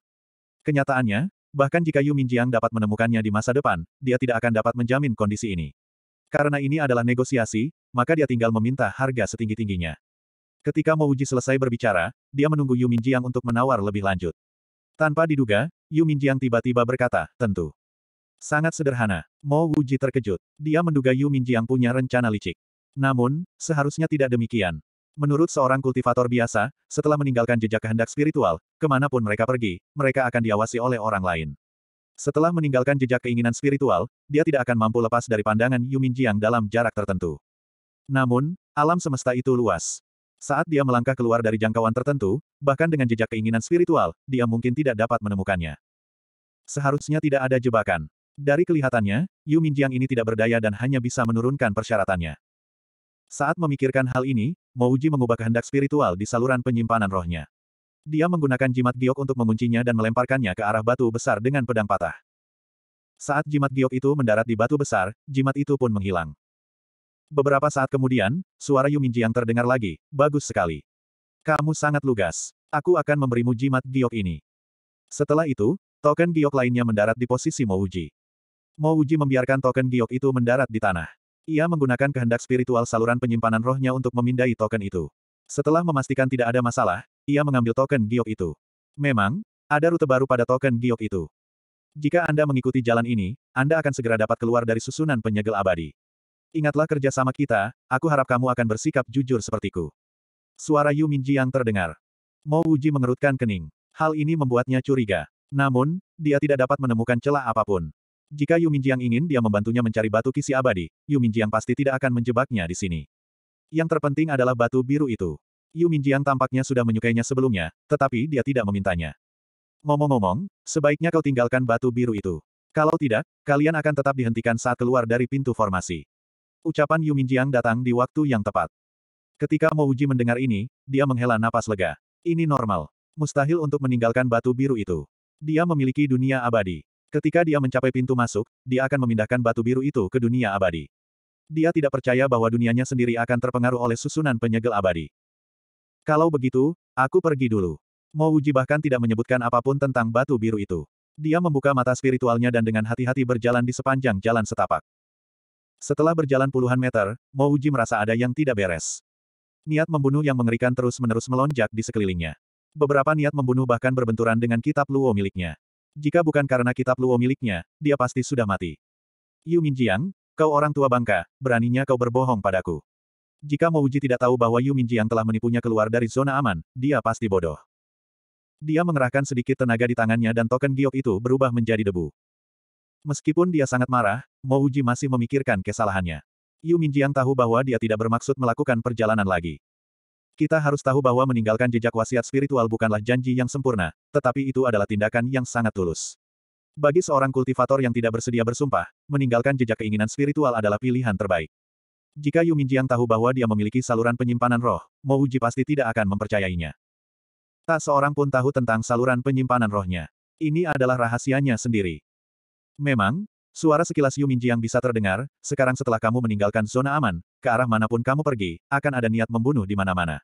Kenyataannya, bahkan jika Yu Minjiang dapat menemukannya di masa depan, dia tidak akan dapat menjamin kondisi ini. Karena ini adalah negosiasi, maka dia tinggal meminta harga setinggi-tingginya. Ketika Mo Uji selesai berbicara, dia menunggu Yu Minjiang untuk menawar lebih lanjut. Tanpa diduga, Yu Minjiang tiba-tiba berkata, tentu. Sangat sederhana. Mo Uji terkejut. Dia menduga Yu Minjiang punya rencana licik. Namun, seharusnya tidak demikian. Menurut seorang kultivator biasa, setelah meninggalkan jejak kehendak spiritual, kemanapun mereka pergi, mereka akan diawasi oleh orang lain. Setelah meninggalkan jejak keinginan spiritual, dia tidak akan mampu lepas dari pandangan Yu Minjiang dalam jarak tertentu. Namun, alam semesta itu luas. Saat dia melangkah keluar dari jangkauan tertentu, bahkan dengan jejak keinginan spiritual, dia mungkin tidak dapat menemukannya. Seharusnya tidak ada jebakan. Dari kelihatannya, Yu Minjiang ini tidak berdaya dan hanya bisa menurunkan persyaratannya. Saat memikirkan hal ini, Mouji mengubah kehendak spiritual di saluran penyimpanan rohnya. Dia menggunakan jimat giok untuk menguncinya dan melemparkannya ke arah batu besar dengan pedang patah. Saat jimat giok itu mendarat di batu besar, jimat itu pun menghilang. Beberapa saat kemudian, suara yang terdengar lagi, bagus sekali. Kamu sangat lugas. Aku akan memberimu jimat giok ini. Setelah itu, token giok lainnya mendarat di posisi Mouji. Mouji membiarkan token giok itu mendarat di tanah. Ia menggunakan kehendak spiritual saluran penyimpanan rohnya untuk memindai token itu. Setelah memastikan tidak ada masalah, ia mengambil token giok itu. Memang, ada rute baru pada token giok itu. Jika Anda mengikuti jalan ini, Anda akan segera dapat keluar dari susunan penyegel abadi. Ingatlah kerjasama kita, aku harap kamu akan bersikap jujur sepertiku. Suara Yu Minji yang terdengar. Mo Wuji mengerutkan kening. Hal ini membuatnya curiga. Namun, dia tidak dapat menemukan celah apapun. Jika Yu Minjiang ingin dia membantunya mencari batu kisi abadi, Yu Minjiang pasti tidak akan menjebaknya di sini. Yang terpenting adalah batu biru itu. Yu Minjiang tampaknya sudah menyukainya sebelumnya, tetapi dia tidak memintanya. Ngomong-ngomong, sebaiknya kau tinggalkan batu biru itu. Kalau tidak, kalian akan tetap dihentikan saat keluar dari pintu formasi. Ucapan Yu Minjiang datang di waktu yang tepat. Ketika Mo Uji mendengar ini, dia menghela napas lega. Ini normal. Mustahil untuk meninggalkan batu biru itu. Dia memiliki dunia abadi. Ketika dia mencapai pintu masuk, dia akan memindahkan batu biru itu ke dunia abadi. Dia tidak percaya bahwa dunianya sendiri akan terpengaruh oleh susunan penyegel abadi. Kalau begitu, aku pergi dulu. Mo Uji bahkan tidak menyebutkan apapun tentang batu biru itu. Dia membuka mata spiritualnya dan dengan hati-hati berjalan di sepanjang jalan setapak. Setelah berjalan puluhan meter, Mouji merasa ada yang tidak beres. Niat membunuh yang mengerikan terus-menerus melonjak di sekelilingnya. Beberapa niat membunuh bahkan berbenturan dengan kitab Luo miliknya. Jika bukan karena kitab Luo miliknya, dia pasti sudah mati. Yu Minjiang, kau orang tua bangka, beraninya kau berbohong padaku. Jika Mouji tidak tahu bahwa Yu Minjiang telah menipunya keluar dari zona aman, dia pasti bodoh. Dia mengerahkan sedikit tenaga di tangannya dan token giok itu berubah menjadi debu. Meskipun dia sangat marah, Mo Uji masih memikirkan kesalahannya. Yu Minjiang tahu bahwa dia tidak bermaksud melakukan perjalanan lagi. Kita harus tahu bahwa meninggalkan jejak wasiat spiritual bukanlah janji yang sempurna, tetapi itu adalah tindakan yang sangat tulus. Bagi seorang kultivator yang tidak bersedia bersumpah, meninggalkan jejak keinginan spiritual adalah pilihan terbaik. Jika Yu Minjiang tahu bahwa dia memiliki saluran penyimpanan roh, Mo Uji pasti tidak akan mempercayainya. Tak seorang pun tahu tentang saluran penyimpanan rohnya. Ini adalah rahasianya sendiri. Memang, suara sekilas Yu Minjiang bisa terdengar, sekarang setelah kamu meninggalkan zona aman, ke arah manapun kamu pergi, akan ada niat membunuh di mana-mana.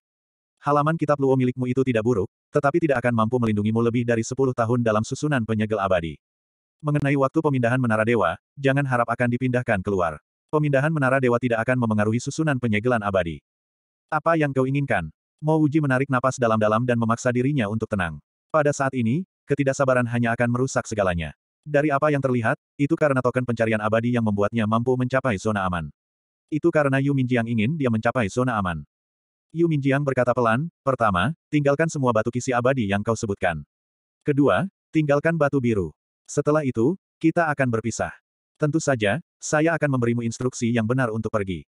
Halaman kitab Luo milikmu itu tidak buruk, tetapi tidak akan mampu melindungimu lebih dari 10 tahun dalam susunan penyegel abadi. Mengenai waktu pemindahan Menara Dewa, jangan harap akan dipindahkan keluar. Pemindahan Menara Dewa tidak akan memengaruhi susunan penyegelan abadi. Apa yang kau inginkan? Mo Uji menarik napas dalam-dalam dan memaksa dirinya untuk tenang. Pada saat ini, ketidaksabaran hanya akan merusak segalanya. Dari apa yang terlihat, itu karena token pencarian abadi yang membuatnya mampu mencapai zona aman. Itu karena Yu Minjiang ingin dia mencapai zona aman. Yu Minjiang berkata pelan, pertama, tinggalkan semua batu kisi abadi yang kau sebutkan. Kedua, tinggalkan batu biru. Setelah itu, kita akan berpisah. Tentu saja, saya akan memberimu instruksi yang benar untuk pergi.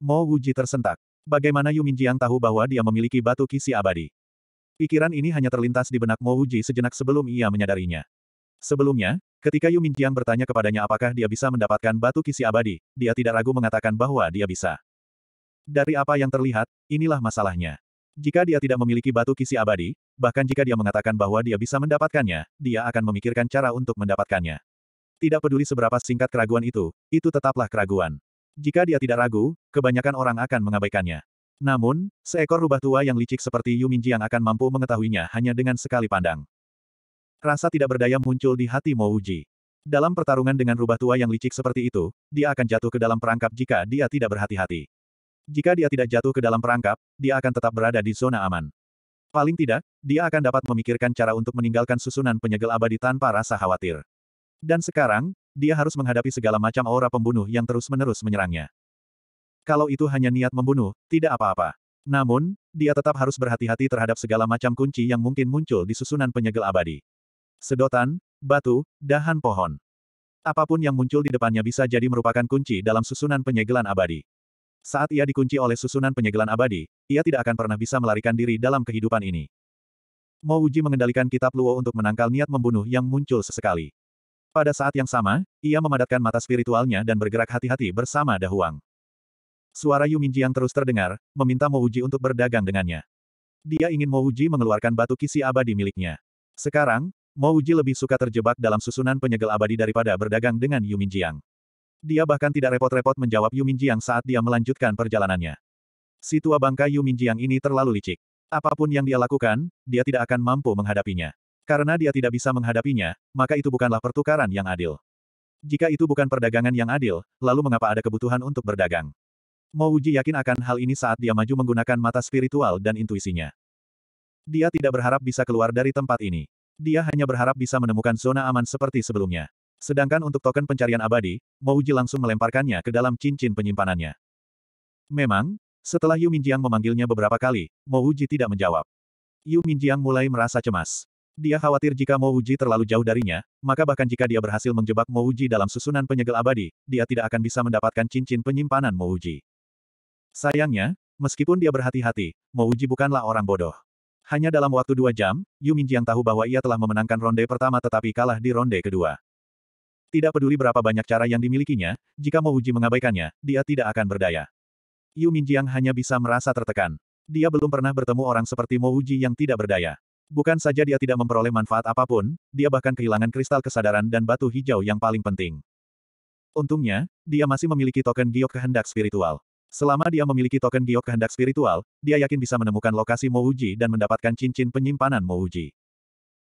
Mo Wuji tersentak. Bagaimana Yu Minjiang tahu bahwa dia memiliki batu kisi abadi? Pikiran ini hanya terlintas di benak Mo Wuji sejenak sebelum ia menyadarinya. Sebelumnya, ketika Yu Minjiang bertanya kepadanya apakah dia bisa mendapatkan batu kisi abadi, dia tidak ragu mengatakan bahwa dia bisa. Dari apa yang terlihat, inilah masalahnya. Jika dia tidak memiliki batu kisi abadi, bahkan jika dia mengatakan bahwa dia bisa mendapatkannya, dia akan memikirkan cara untuk mendapatkannya. Tidak peduli seberapa singkat keraguan itu, itu tetaplah keraguan. Jika dia tidak ragu, kebanyakan orang akan mengabaikannya. Namun, seekor rubah tua yang licik seperti Yu Minjiang akan mampu mengetahuinya hanya dengan sekali pandang. Rasa tidak berdaya muncul di hati Mo Uji. Dalam pertarungan dengan rubah tua yang licik seperti itu, dia akan jatuh ke dalam perangkap jika dia tidak berhati-hati. Jika dia tidak jatuh ke dalam perangkap, dia akan tetap berada di zona aman. Paling tidak, dia akan dapat memikirkan cara untuk meninggalkan susunan penyegel abadi tanpa rasa khawatir. Dan sekarang, dia harus menghadapi segala macam aura pembunuh yang terus-menerus menyerangnya. Kalau itu hanya niat membunuh, tidak apa-apa. Namun, dia tetap harus berhati-hati terhadap segala macam kunci yang mungkin muncul di susunan penyegel abadi sedotan, batu, dahan pohon. Apapun yang muncul di depannya bisa jadi merupakan kunci dalam susunan penyegelan abadi. Saat ia dikunci oleh susunan penyegelan abadi, ia tidak akan pernah bisa melarikan diri dalam kehidupan ini. Mo Uji mengendalikan kitab Luo untuk menangkal niat membunuh yang muncul sesekali. Pada saat yang sama, ia memadatkan mata spiritualnya dan bergerak hati-hati bersama Dahuang. Suara Yu Minji yang terus terdengar, meminta Mo Uji untuk berdagang dengannya. Dia ingin Mo Uji mengeluarkan batu kisi abadi miliknya. Sekarang, Mo Uji lebih suka terjebak dalam susunan penyegel abadi daripada berdagang dengan Yu Minjiang. Dia bahkan tidak repot-repot menjawab Yu Minjiang saat dia melanjutkan perjalanannya. Si tua bangka Yu Minjiang ini terlalu licik. Apapun yang dia lakukan, dia tidak akan mampu menghadapinya. Karena dia tidak bisa menghadapinya, maka itu bukanlah pertukaran yang adil. Jika itu bukan perdagangan yang adil, lalu mengapa ada kebutuhan untuk berdagang? Mo Uji yakin akan hal ini saat dia maju menggunakan mata spiritual dan intuisinya. Dia tidak berharap bisa keluar dari tempat ini. Dia hanya berharap bisa menemukan zona aman seperti sebelumnya. Sedangkan untuk token pencarian abadi, Mouji langsung melemparkannya ke dalam cincin penyimpanannya. Memang, setelah Yu Minjiang memanggilnya beberapa kali, Mouji tidak menjawab. Yu Minjiang mulai merasa cemas. Dia khawatir jika Mouji terlalu jauh darinya, maka bahkan jika dia berhasil menjebak Mouji dalam susunan penyegel abadi, dia tidak akan bisa mendapatkan cincin penyimpanan Mouji. Sayangnya, meskipun dia berhati-hati, Mouji bukanlah orang bodoh. Hanya dalam waktu dua jam, Yu Minjiang tahu bahwa ia telah memenangkan ronde pertama tetapi kalah di ronde kedua. Tidak peduli berapa banyak cara yang dimilikinya, jika Mo Uji mengabaikannya, dia tidak akan berdaya. Yu Minjiang hanya bisa merasa tertekan. Dia belum pernah bertemu orang seperti Mo Uji yang tidak berdaya. Bukan saja dia tidak memperoleh manfaat apapun, dia bahkan kehilangan kristal kesadaran dan batu hijau yang paling penting. Untungnya, dia masih memiliki token giok kehendak spiritual. Selama dia memiliki token giok kehendak spiritual, dia yakin bisa menemukan lokasi Mouji dan mendapatkan cincin penyimpanan Mouji.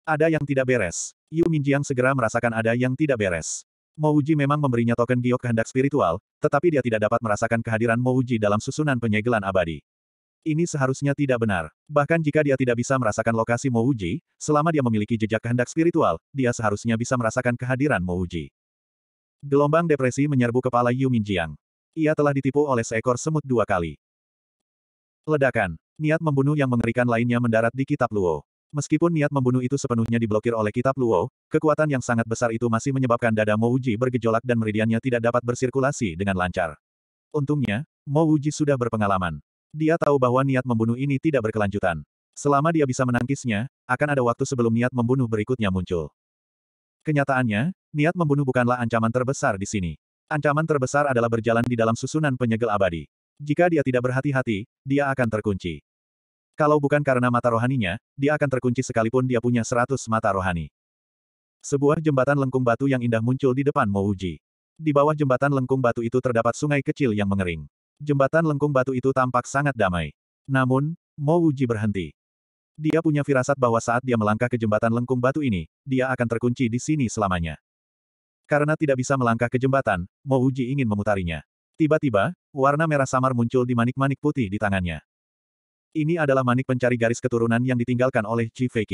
Ada yang tidak beres. Yu Minjiang segera merasakan ada yang tidak beres. Mouji memang memberinya token giok kehendak spiritual, tetapi dia tidak dapat merasakan kehadiran Mouji dalam susunan penyegelan abadi. Ini seharusnya tidak benar. Bahkan jika dia tidak bisa merasakan lokasi Mouji, selama dia memiliki jejak kehendak spiritual, dia seharusnya bisa merasakan kehadiran Mouji. Gelombang depresi menyerbu kepala Yu Minjiang. Ia telah ditipu oleh seekor semut dua kali. Ledakan. Niat membunuh yang mengerikan lainnya mendarat di Kitab Luo. Meskipun niat membunuh itu sepenuhnya diblokir oleh Kitab Luo, kekuatan yang sangat besar itu masih menyebabkan dada Mo Uji bergejolak dan meridiannya tidak dapat bersirkulasi dengan lancar. Untungnya, Mo Uji sudah berpengalaman. Dia tahu bahwa niat membunuh ini tidak berkelanjutan. Selama dia bisa menangkisnya, akan ada waktu sebelum niat membunuh berikutnya muncul. Kenyataannya, niat membunuh bukanlah ancaman terbesar di sini. Ancaman terbesar adalah berjalan di dalam susunan penyegel abadi. Jika dia tidak berhati-hati, dia akan terkunci. Kalau bukan karena mata rohaninya, dia akan terkunci sekalipun dia punya seratus mata rohani. Sebuah jembatan lengkung batu yang indah muncul di depan Mouji. Di bawah jembatan lengkung batu itu terdapat sungai kecil yang mengering. Jembatan lengkung batu itu tampak sangat damai. Namun, Mouji berhenti. Dia punya firasat bahwa saat dia melangkah ke jembatan lengkung batu ini, dia akan terkunci di sini selamanya. Karena tidak bisa melangkah ke jembatan, Mo Uji ingin memutarinya. Tiba-tiba, warna merah samar muncul di manik-manik putih di tangannya. Ini adalah manik pencari garis keturunan yang ditinggalkan oleh Chi Fei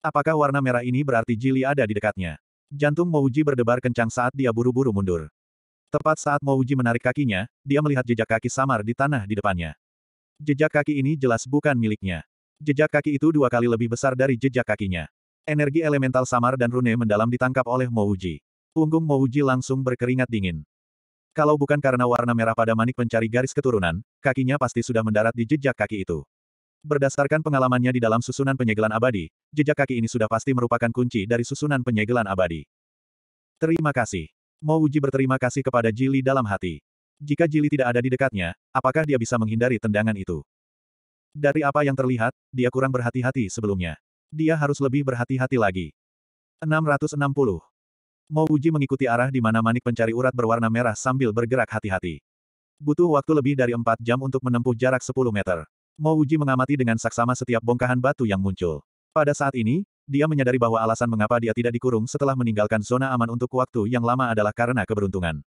Apakah warna merah ini berarti Jili ada di dekatnya? Jantung Mo Uji berdebar kencang saat dia buru-buru mundur. Tepat saat Mo Uji menarik kakinya, dia melihat jejak kaki samar di tanah di depannya. Jejak kaki ini jelas bukan miliknya. Jejak kaki itu dua kali lebih besar dari jejak kakinya. Energi elemental samar dan rune mendalam ditangkap oleh Mo Uji. Punggung Mouji langsung berkeringat dingin. Kalau bukan karena warna merah pada manik pencari garis keturunan, kakinya pasti sudah mendarat di jejak kaki itu. Berdasarkan pengalamannya di dalam susunan penyegelan abadi, jejak kaki ini sudah pasti merupakan kunci dari susunan penyegelan abadi. Terima kasih. Mouji berterima kasih kepada Jili dalam hati. Jika Jili tidak ada di dekatnya, apakah dia bisa menghindari tendangan itu? Dari apa yang terlihat, dia kurang berhati-hati sebelumnya. Dia harus lebih berhati-hati lagi. 660 Mo Uji mengikuti arah di mana manik pencari urat berwarna merah sambil bergerak hati-hati. Butuh waktu lebih dari 4 jam untuk menempuh jarak 10 meter. Mo Uji mengamati dengan saksama setiap bongkahan batu yang muncul. Pada saat ini, dia menyadari bahwa alasan mengapa dia tidak dikurung setelah meninggalkan zona aman untuk waktu yang lama adalah karena keberuntungan.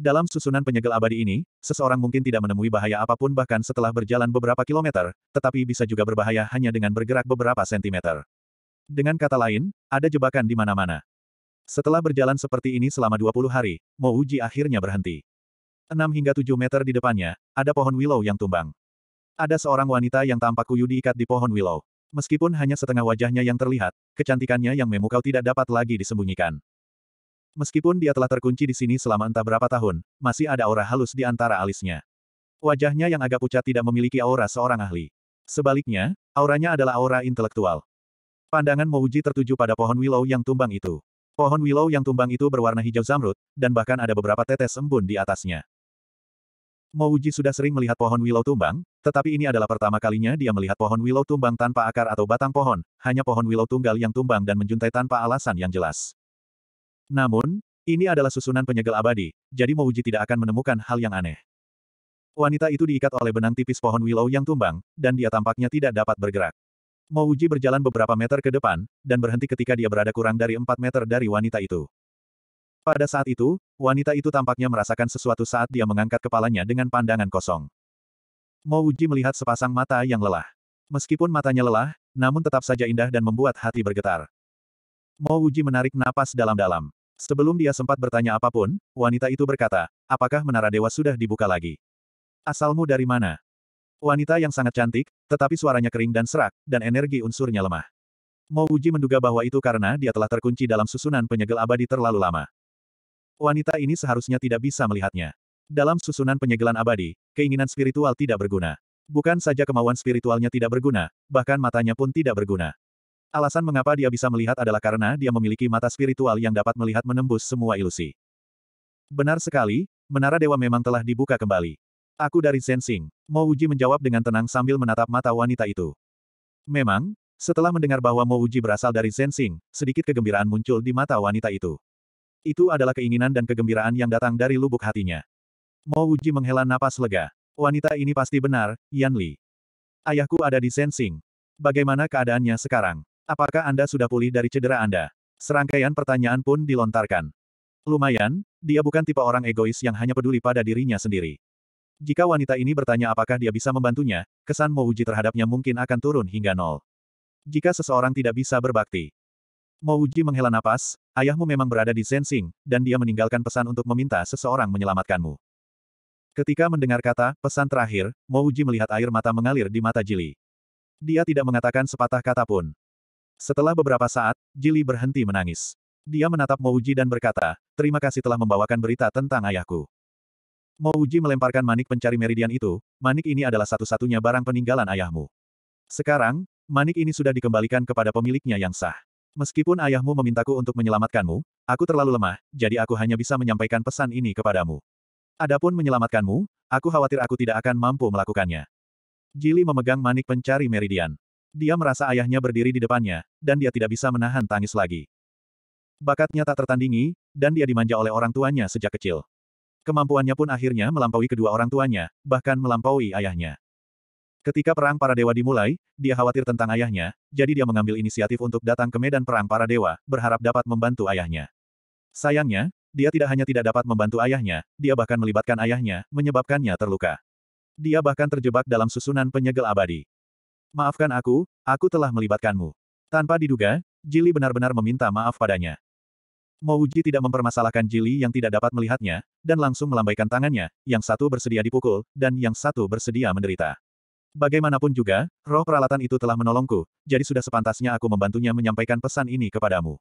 Dalam susunan penyegel abadi ini, seseorang mungkin tidak menemui bahaya apapun bahkan setelah berjalan beberapa kilometer, tetapi bisa juga berbahaya hanya dengan bergerak beberapa sentimeter. Dengan kata lain, ada jebakan di mana-mana. Setelah berjalan seperti ini selama 20 hari, Uji akhirnya berhenti. 6 hingga 7 meter di depannya, ada pohon willow yang tumbang. Ada seorang wanita yang tampak kuyu diikat di pohon willow. Meskipun hanya setengah wajahnya yang terlihat, kecantikannya yang memukau tidak dapat lagi disembunyikan. Meskipun dia telah terkunci di sini selama entah berapa tahun, masih ada aura halus di antara alisnya. Wajahnya yang agak pucat tidak memiliki aura seorang ahli. Sebaliknya, auranya adalah aura intelektual. Pandangan Mouji tertuju pada pohon willow yang tumbang itu. Pohon willow yang tumbang itu berwarna hijau zamrud, dan bahkan ada beberapa tetes embun di atasnya. Mouji sudah sering melihat pohon willow tumbang, tetapi ini adalah pertama kalinya dia melihat pohon willow tumbang tanpa akar atau batang pohon, hanya pohon willow tunggal yang tumbang dan menjuntai tanpa alasan yang jelas. Namun, ini adalah susunan penyegel abadi, jadi Mouji tidak akan menemukan hal yang aneh. Wanita itu diikat oleh benang tipis pohon willow yang tumbang, dan dia tampaknya tidak dapat bergerak. Mo Uji berjalan beberapa meter ke depan, dan berhenti ketika dia berada kurang dari 4 meter dari wanita itu. Pada saat itu, wanita itu tampaknya merasakan sesuatu saat dia mengangkat kepalanya dengan pandangan kosong. Mo Uji melihat sepasang mata yang lelah. Meskipun matanya lelah, namun tetap saja indah dan membuat hati bergetar. Mo Uji menarik napas dalam-dalam. Sebelum dia sempat bertanya apapun, wanita itu berkata, apakah menara dewa sudah dibuka lagi? Asalmu dari mana? Wanita yang sangat cantik, tetapi suaranya kering dan serak, dan energi unsurnya lemah. Mo Uji menduga bahwa itu karena dia telah terkunci dalam susunan penyegel abadi terlalu lama. Wanita ini seharusnya tidak bisa melihatnya. Dalam susunan penyegelan abadi, keinginan spiritual tidak berguna. Bukan saja kemauan spiritualnya tidak berguna, bahkan matanya pun tidak berguna. Alasan mengapa dia bisa melihat adalah karena dia memiliki mata spiritual yang dapat melihat menembus semua ilusi. Benar sekali, menara dewa memang telah dibuka kembali. Aku dari Sensing, Mo Uji menjawab dengan tenang sambil menatap mata wanita itu. Memang, setelah mendengar bahwa Mo Uji berasal dari Sensing, sedikit kegembiraan muncul di mata wanita itu. Itu adalah keinginan dan kegembiraan yang datang dari lubuk hatinya. Mo Uji menghela napas lega. Wanita ini pasti benar, Yan Li. Ayahku ada di Sensing. Bagaimana keadaannya sekarang? Apakah Anda sudah pulih dari cedera Anda? Serangkaian pertanyaan pun dilontarkan. Lumayan, dia bukan tipe orang egois yang hanya peduli pada dirinya sendiri. Jika wanita ini bertanya apakah dia bisa membantunya, kesan Uji terhadapnya mungkin akan turun hingga nol. Jika seseorang tidak bisa berbakti. Uji menghela napas, ayahmu memang berada di Zensing, dan dia meninggalkan pesan untuk meminta seseorang menyelamatkanmu. Ketika mendengar kata, pesan terakhir, Uji melihat air mata mengalir di mata Jili. Dia tidak mengatakan sepatah kata pun. Setelah beberapa saat, Jili berhenti menangis. Dia menatap Uji dan berkata, terima kasih telah membawakan berita tentang ayahku. Mo Uji melemparkan manik pencari meridian itu, manik ini adalah satu-satunya barang peninggalan ayahmu. Sekarang, manik ini sudah dikembalikan kepada pemiliknya yang sah. Meskipun ayahmu memintaku untuk menyelamatkanmu, aku terlalu lemah, jadi aku hanya bisa menyampaikan pesan ini kepadamu. Adapun menyelamatkanmu, aku khawatir aku tidak akan mampu melakukannya. Jili memegang manik pencari meridian. Dia merasa ayahnya berdiri di depannya, dan dia tidak bisa menahan tangis lagi. Bakatnya tak tertandingi, dan dia dimanja oleh orang tuanya sejak kecil. Kemampuannya pun akhirnya melampaui kedua orang tuanya, bahkan melampaui ayahnya. Ketika perang para dewa dimulai, dia khawatir tentang ayahnya, jadi dia mengambil inisiatif untuk datang ke medan perang para dewa, berharap dapat membantu ayahnya. Sayangnya, dia tidak hanya tidak dapat membantu ayahnya, dia bahkan melibatkan ayahnya, menyebabkannya terluka. Dia bahkan terjebak dalam susunan penyegel abadi. Maafkan aku, aku telah melibatkanmu. Tanpa diduga, Jili benar-benar meminta maaf padanya. Mo Uji tidak mempermasalahkan Jili yang tidak dapat melihatnya, dan langsung melambaikan tangannya, yang satu bersedia dipukul, dan yang satu bersedia menderita. Bagaimanapun juga, roh peralatan itu telah menolongku, jadi sudah sepantasnya aku membantunya menyampaikan pesan ini kepadamu.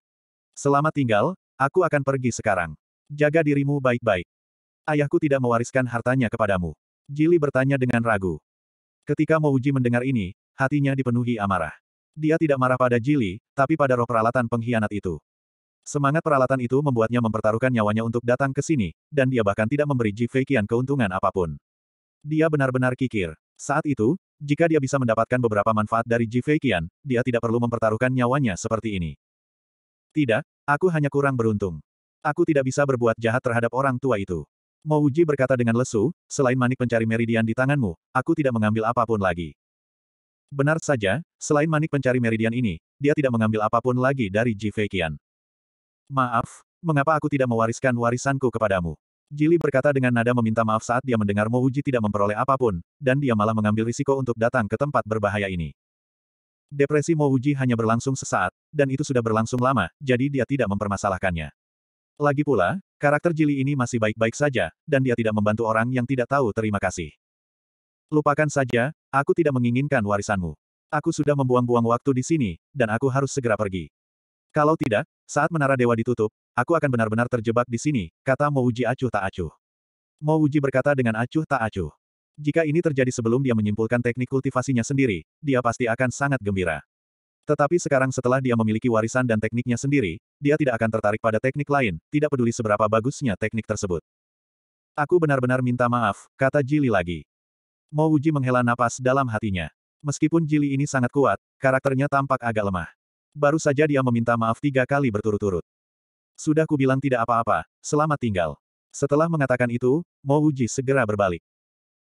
Selamat tinggal, aku akan pergi sekarang. Jaga dirimu baik-baik. Ayahku tidak mewariskan hartanya kepadamu. Jili bertanya dengan ragu. Ketika Mo Uji mendengar ini, hatinya dipenuhi amarah. Dia tidak marah pada Jili, tapi pada roh peralatan pengkhianat itu. Semangat peralatan itu membuatnya mempertaruhkan nyawanya untuk datang ke sini, dan dia bahkan tidak memberi Ji Fei keuntungan apapun. Dia benar-benar kikir. Saat itu, jika dia bisa mendapatkan beberapa manfaat dari Ji Fei dia tidak perlu mempertaruhkan nyawanya seperti ini. Tidak, aku hanya kurang beruntung. Aku tidak bisa berbuat jahat terhadap orang tua itu. Ji berkata dengan lesu, selain manik pencari meridian di tanganmu, aku tidak mengambil apapun lagi. Benar saja, selain manik pencari meridian ini, dia tidak mengambil apapun lagi dari Ji Fei Maaf, mengapa aku tidak mewariskan warisanku kepadamu? Jili berkata dengan nada meminta maaf saat dia mendengar Mouji tidak memperoleh apapun, dan dia malah mengambil risiko untuk datang ke tempat berbahaya ini. Depresi Mouji hanya berlangsung sesaat, dan itu sudah berlangsung lama, jadi dia tidak mempermasalahkannya. Lagi pula, karakter Jili ini masih baik-baik saja, dan dia tidak membantu orang yang tidak tahu terima kasih. Lupakan saja, aku tidak menginginkan warisanmu. Aku sudah membuang-buang waktu di sini, dan aku harus segera pergi. Kalau tidak, saat menara dewa ditutup, aku akan benar-benar terjebak di sini, kata Mouji acuh tak acuh. Mouji berkata dengan acuh tak acuh. Jika ini terjadi sebelum dia menyimpulkan teknik kultivasinya sendiri, dia pasti akan sangat gembira. Tetapi sekarang setelah dia memiliki warisan dan tekniknya sendiri, dia tidak akan tertarik pada teknik lain, tidak peduli seberapa bagusnya teknik tersebut. Aku benar-benar minta maaf, kata Jili lagi. Mouji menghela napas dalam hatinya. Meskipun Jili ini sangat kuat, karakternya tampak agak lemah. Baru saja dia meminta maaf tiga kali berturut-turut. Sudah kubilang tidak apa-apa, selamat tinggal. Setelah mengatakan itu, Mo Uji segera berbalik.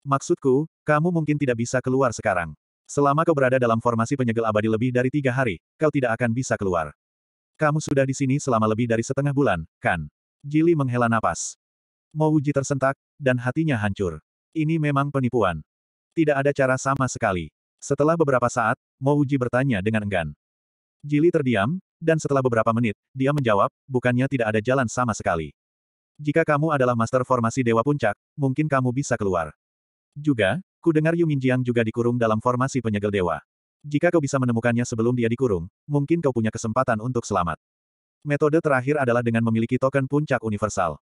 Maksudku, kamu mungkin tidak bisa keluar sekarang. Selama kau berada dalam formasi penyegel abadi lebih dari tiga hari, kau tidak akan bisa keluar. Kamu sudah di sini selama lebih dari setengah bulan, kan? Jili menghela napas. Mo Uji tersentak, dan hatinya hancur. Ini memang penipuan. Tidak ada cara sama sekali. Setelah beberapa saat, Mo Uji bertanya dengan enggan. Jili terdiam, dan setelah beberapa menit, dia menjawab, bukannya tidak ada jalan sama sekali. Jika kamu adalah master formasi Dewa Puncak, mungkin kamu bisa keluar. Juga, ku dengar Yu Minjiang juga dikurung dalam formasi penyegel dewa. Jika kau bisa menemukannya sebelum dia dikurung, mungkin kau punya kesempatan untuk selamat. Metode terakhir adalah dengan memiliki token puncak universal.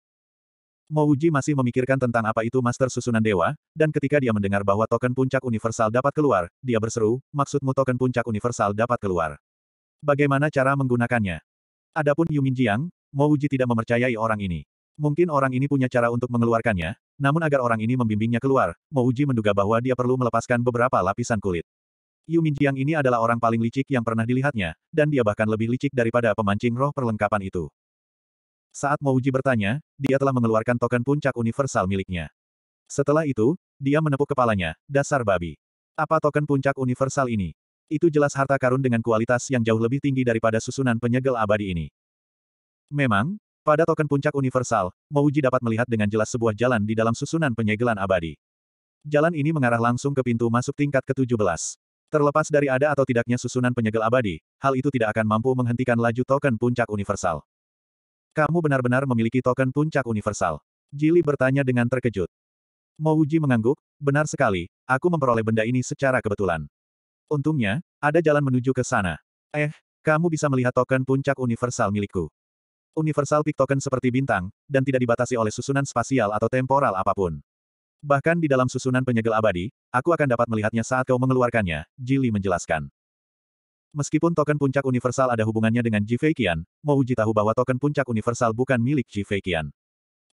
Mouji masih memikirkan tentang apa itu master susunan dewa, dan ketika dia mendengar bahwa token puncak universal dapat keluar, dia berseru, maksudmu token puncak universal dapat keluar. Bagaimana cara menggunakannya? Adapun Yu Minjiang, Mo Uji tidak memercayai orang ini. Mungkin orang ini punya cara untuk mengeluarkannya, namun agar orang ini membimbingnya keluar, Mo Uji menduga bahwa dia perlu melepaskan beberapa lapisan kulit. Yu Minjiang ini adalah orang paling licik yang pernah dilihatnya, dan dia bahkan lebih licik daripada pemancing roh perlengkapan itu. Saat Wujie bertanya, dia telah mengeluarkan token puncak universal miliknya. Setelah itu, dia menepuk kepalanya, dasar babi. Apa token puncak universal ini? Itu jelas harta karun dengan kualitas yang jauh lebih tinggi daripada susunan penyegel abadi ini. Memang, pada token puncak universal, Mouji dapat melihat dengan jelas sebuah jalan di dalam susunan penyegelan abadi. Jalan ini mengarah langsung ke pintu masuk tingkat ke-17. Terlepas dari ada atau tidaknya susunan penyegel abadi, hal itu tidak akan mampu menghentikan laju token puncak universal. Kamu benar-benar memiliki token puncak universal. Jili bertanya dengan terkejut. Mouji mengangguk, benar sekali, aku memperoleh benda ini secara kebetulan. Untungnya, ada jalan menuju ke sana. Eh, kamu bisa melihat token puncak universal milikku. Universal Peak Token seperti bintang, dan tidak dibatasi oleh susunan spasial atau temporal apapun. Bahkan di dalam susunan penyegel abadi, aku akan dapat melihatnya saat kau mengeluarkannya, Jili menjelaskan. Meskipun token puncak universal ada hubungannya dengan Jifeikian, mau uji tahu bahwa token puncak universal bukan milik Jifeikian.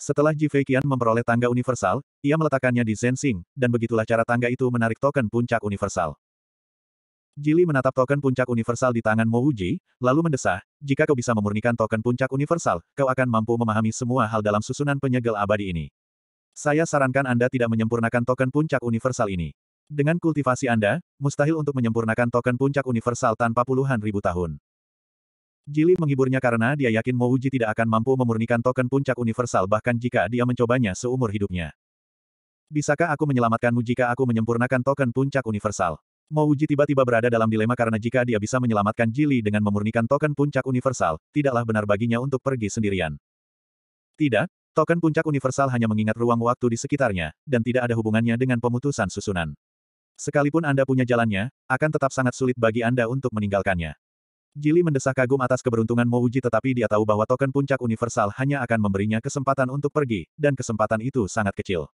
Setelah Jifeikian memperoleh tangga universal, ia meletakkannya di Zensing, dan begitulah cara tangga itu menarik token puncak universal. Jili menatap token puncak universal di tangan Mo Uji, lalu mendesah, jika kau bisa memurnikan token puncak universal, kau akan mampu memahami semua hal dalam susunan penyegel abadi ini. Saya sarankan Anda tidak menyempurnakan token puncak universal ini. Dengan kultivasi Anda, mustahil untuk menyempurnakan token puncak universal tanpa puluhan ribu tahun. Jili menghiburnya karena dia yakin Mo Uji tidak akan mampu memurnikan token puncak universal bahkan jika dia mencobanya seumur hidupnya. Bisakah aku menyelamatkanmu jika aku menyempurnakan token puncak universal? Mo Uji tiba-tiba berada dalam dilema karena jika dia bisa menyelamatkan Jili dengan memurnikan token puncak universal, tidaklah benar baginya untuk pergi sendirian. Tidak, token puncak universal hanya mengingat ruang waktu di sekitarnya, dan tidak ada hubungannya dengan pemutusan susunan. Sekalipun Anda punya jalannya, akan tetap sangat sulit bagi Anda untuk meninggalkannya. Jili mendesak kagum atas keberuntungan Uji tetapi dia tahu bahwa token puncak universal hanya akan memberinya kesempatan untuk pergi, dan kesempatan itu sangat kecil.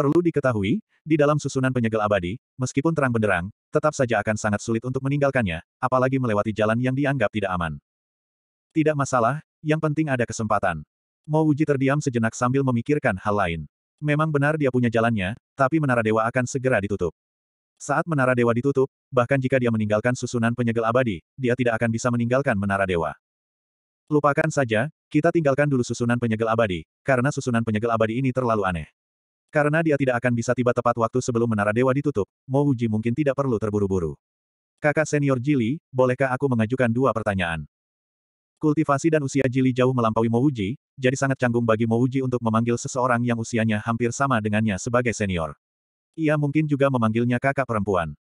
Perlu diketahui, di dalam susunan penyegel abadi, meskipun terang benderang, tetap saja akan sangat sulit untuk meninggalkannya, apalagi melewati jalan yang dianggap tidak aman. Tidak masalah, yang penting ada kesempatan. Mo Uji terdiam sejenak sambil memikirkan hal lain. Memang benar dia punya jalannya, tapi menara dewa akan segera ditutup. Saat menara dewa ditutup, bahkan jika dia meninggalkan susunan penyegel abadi, dia tidak akan bisa meninggalkan menara dewa. Lupakan saja, kita tinggalkan dulu susunan penyegel abadi, karena susunan penyegel abadi ini terlalu aneh. Karena dia tidak akan bisa tiba tepat waktu sebelum menara dewa ditutup, Mo Uji mungkin tidak perlu terburu-buru. Kakak senior Jili, bolehkah aku mengajukan dua pertanyaan? Kultivasi dan usia Jili jauh melampaui Mo Uji, jadi sangat canggung bagi Mo Uji untuk memanggil seseorang yang usianya hampir sama dengannya sebagai senior. Ia mungkin juga memanggilnya kakak perempuan.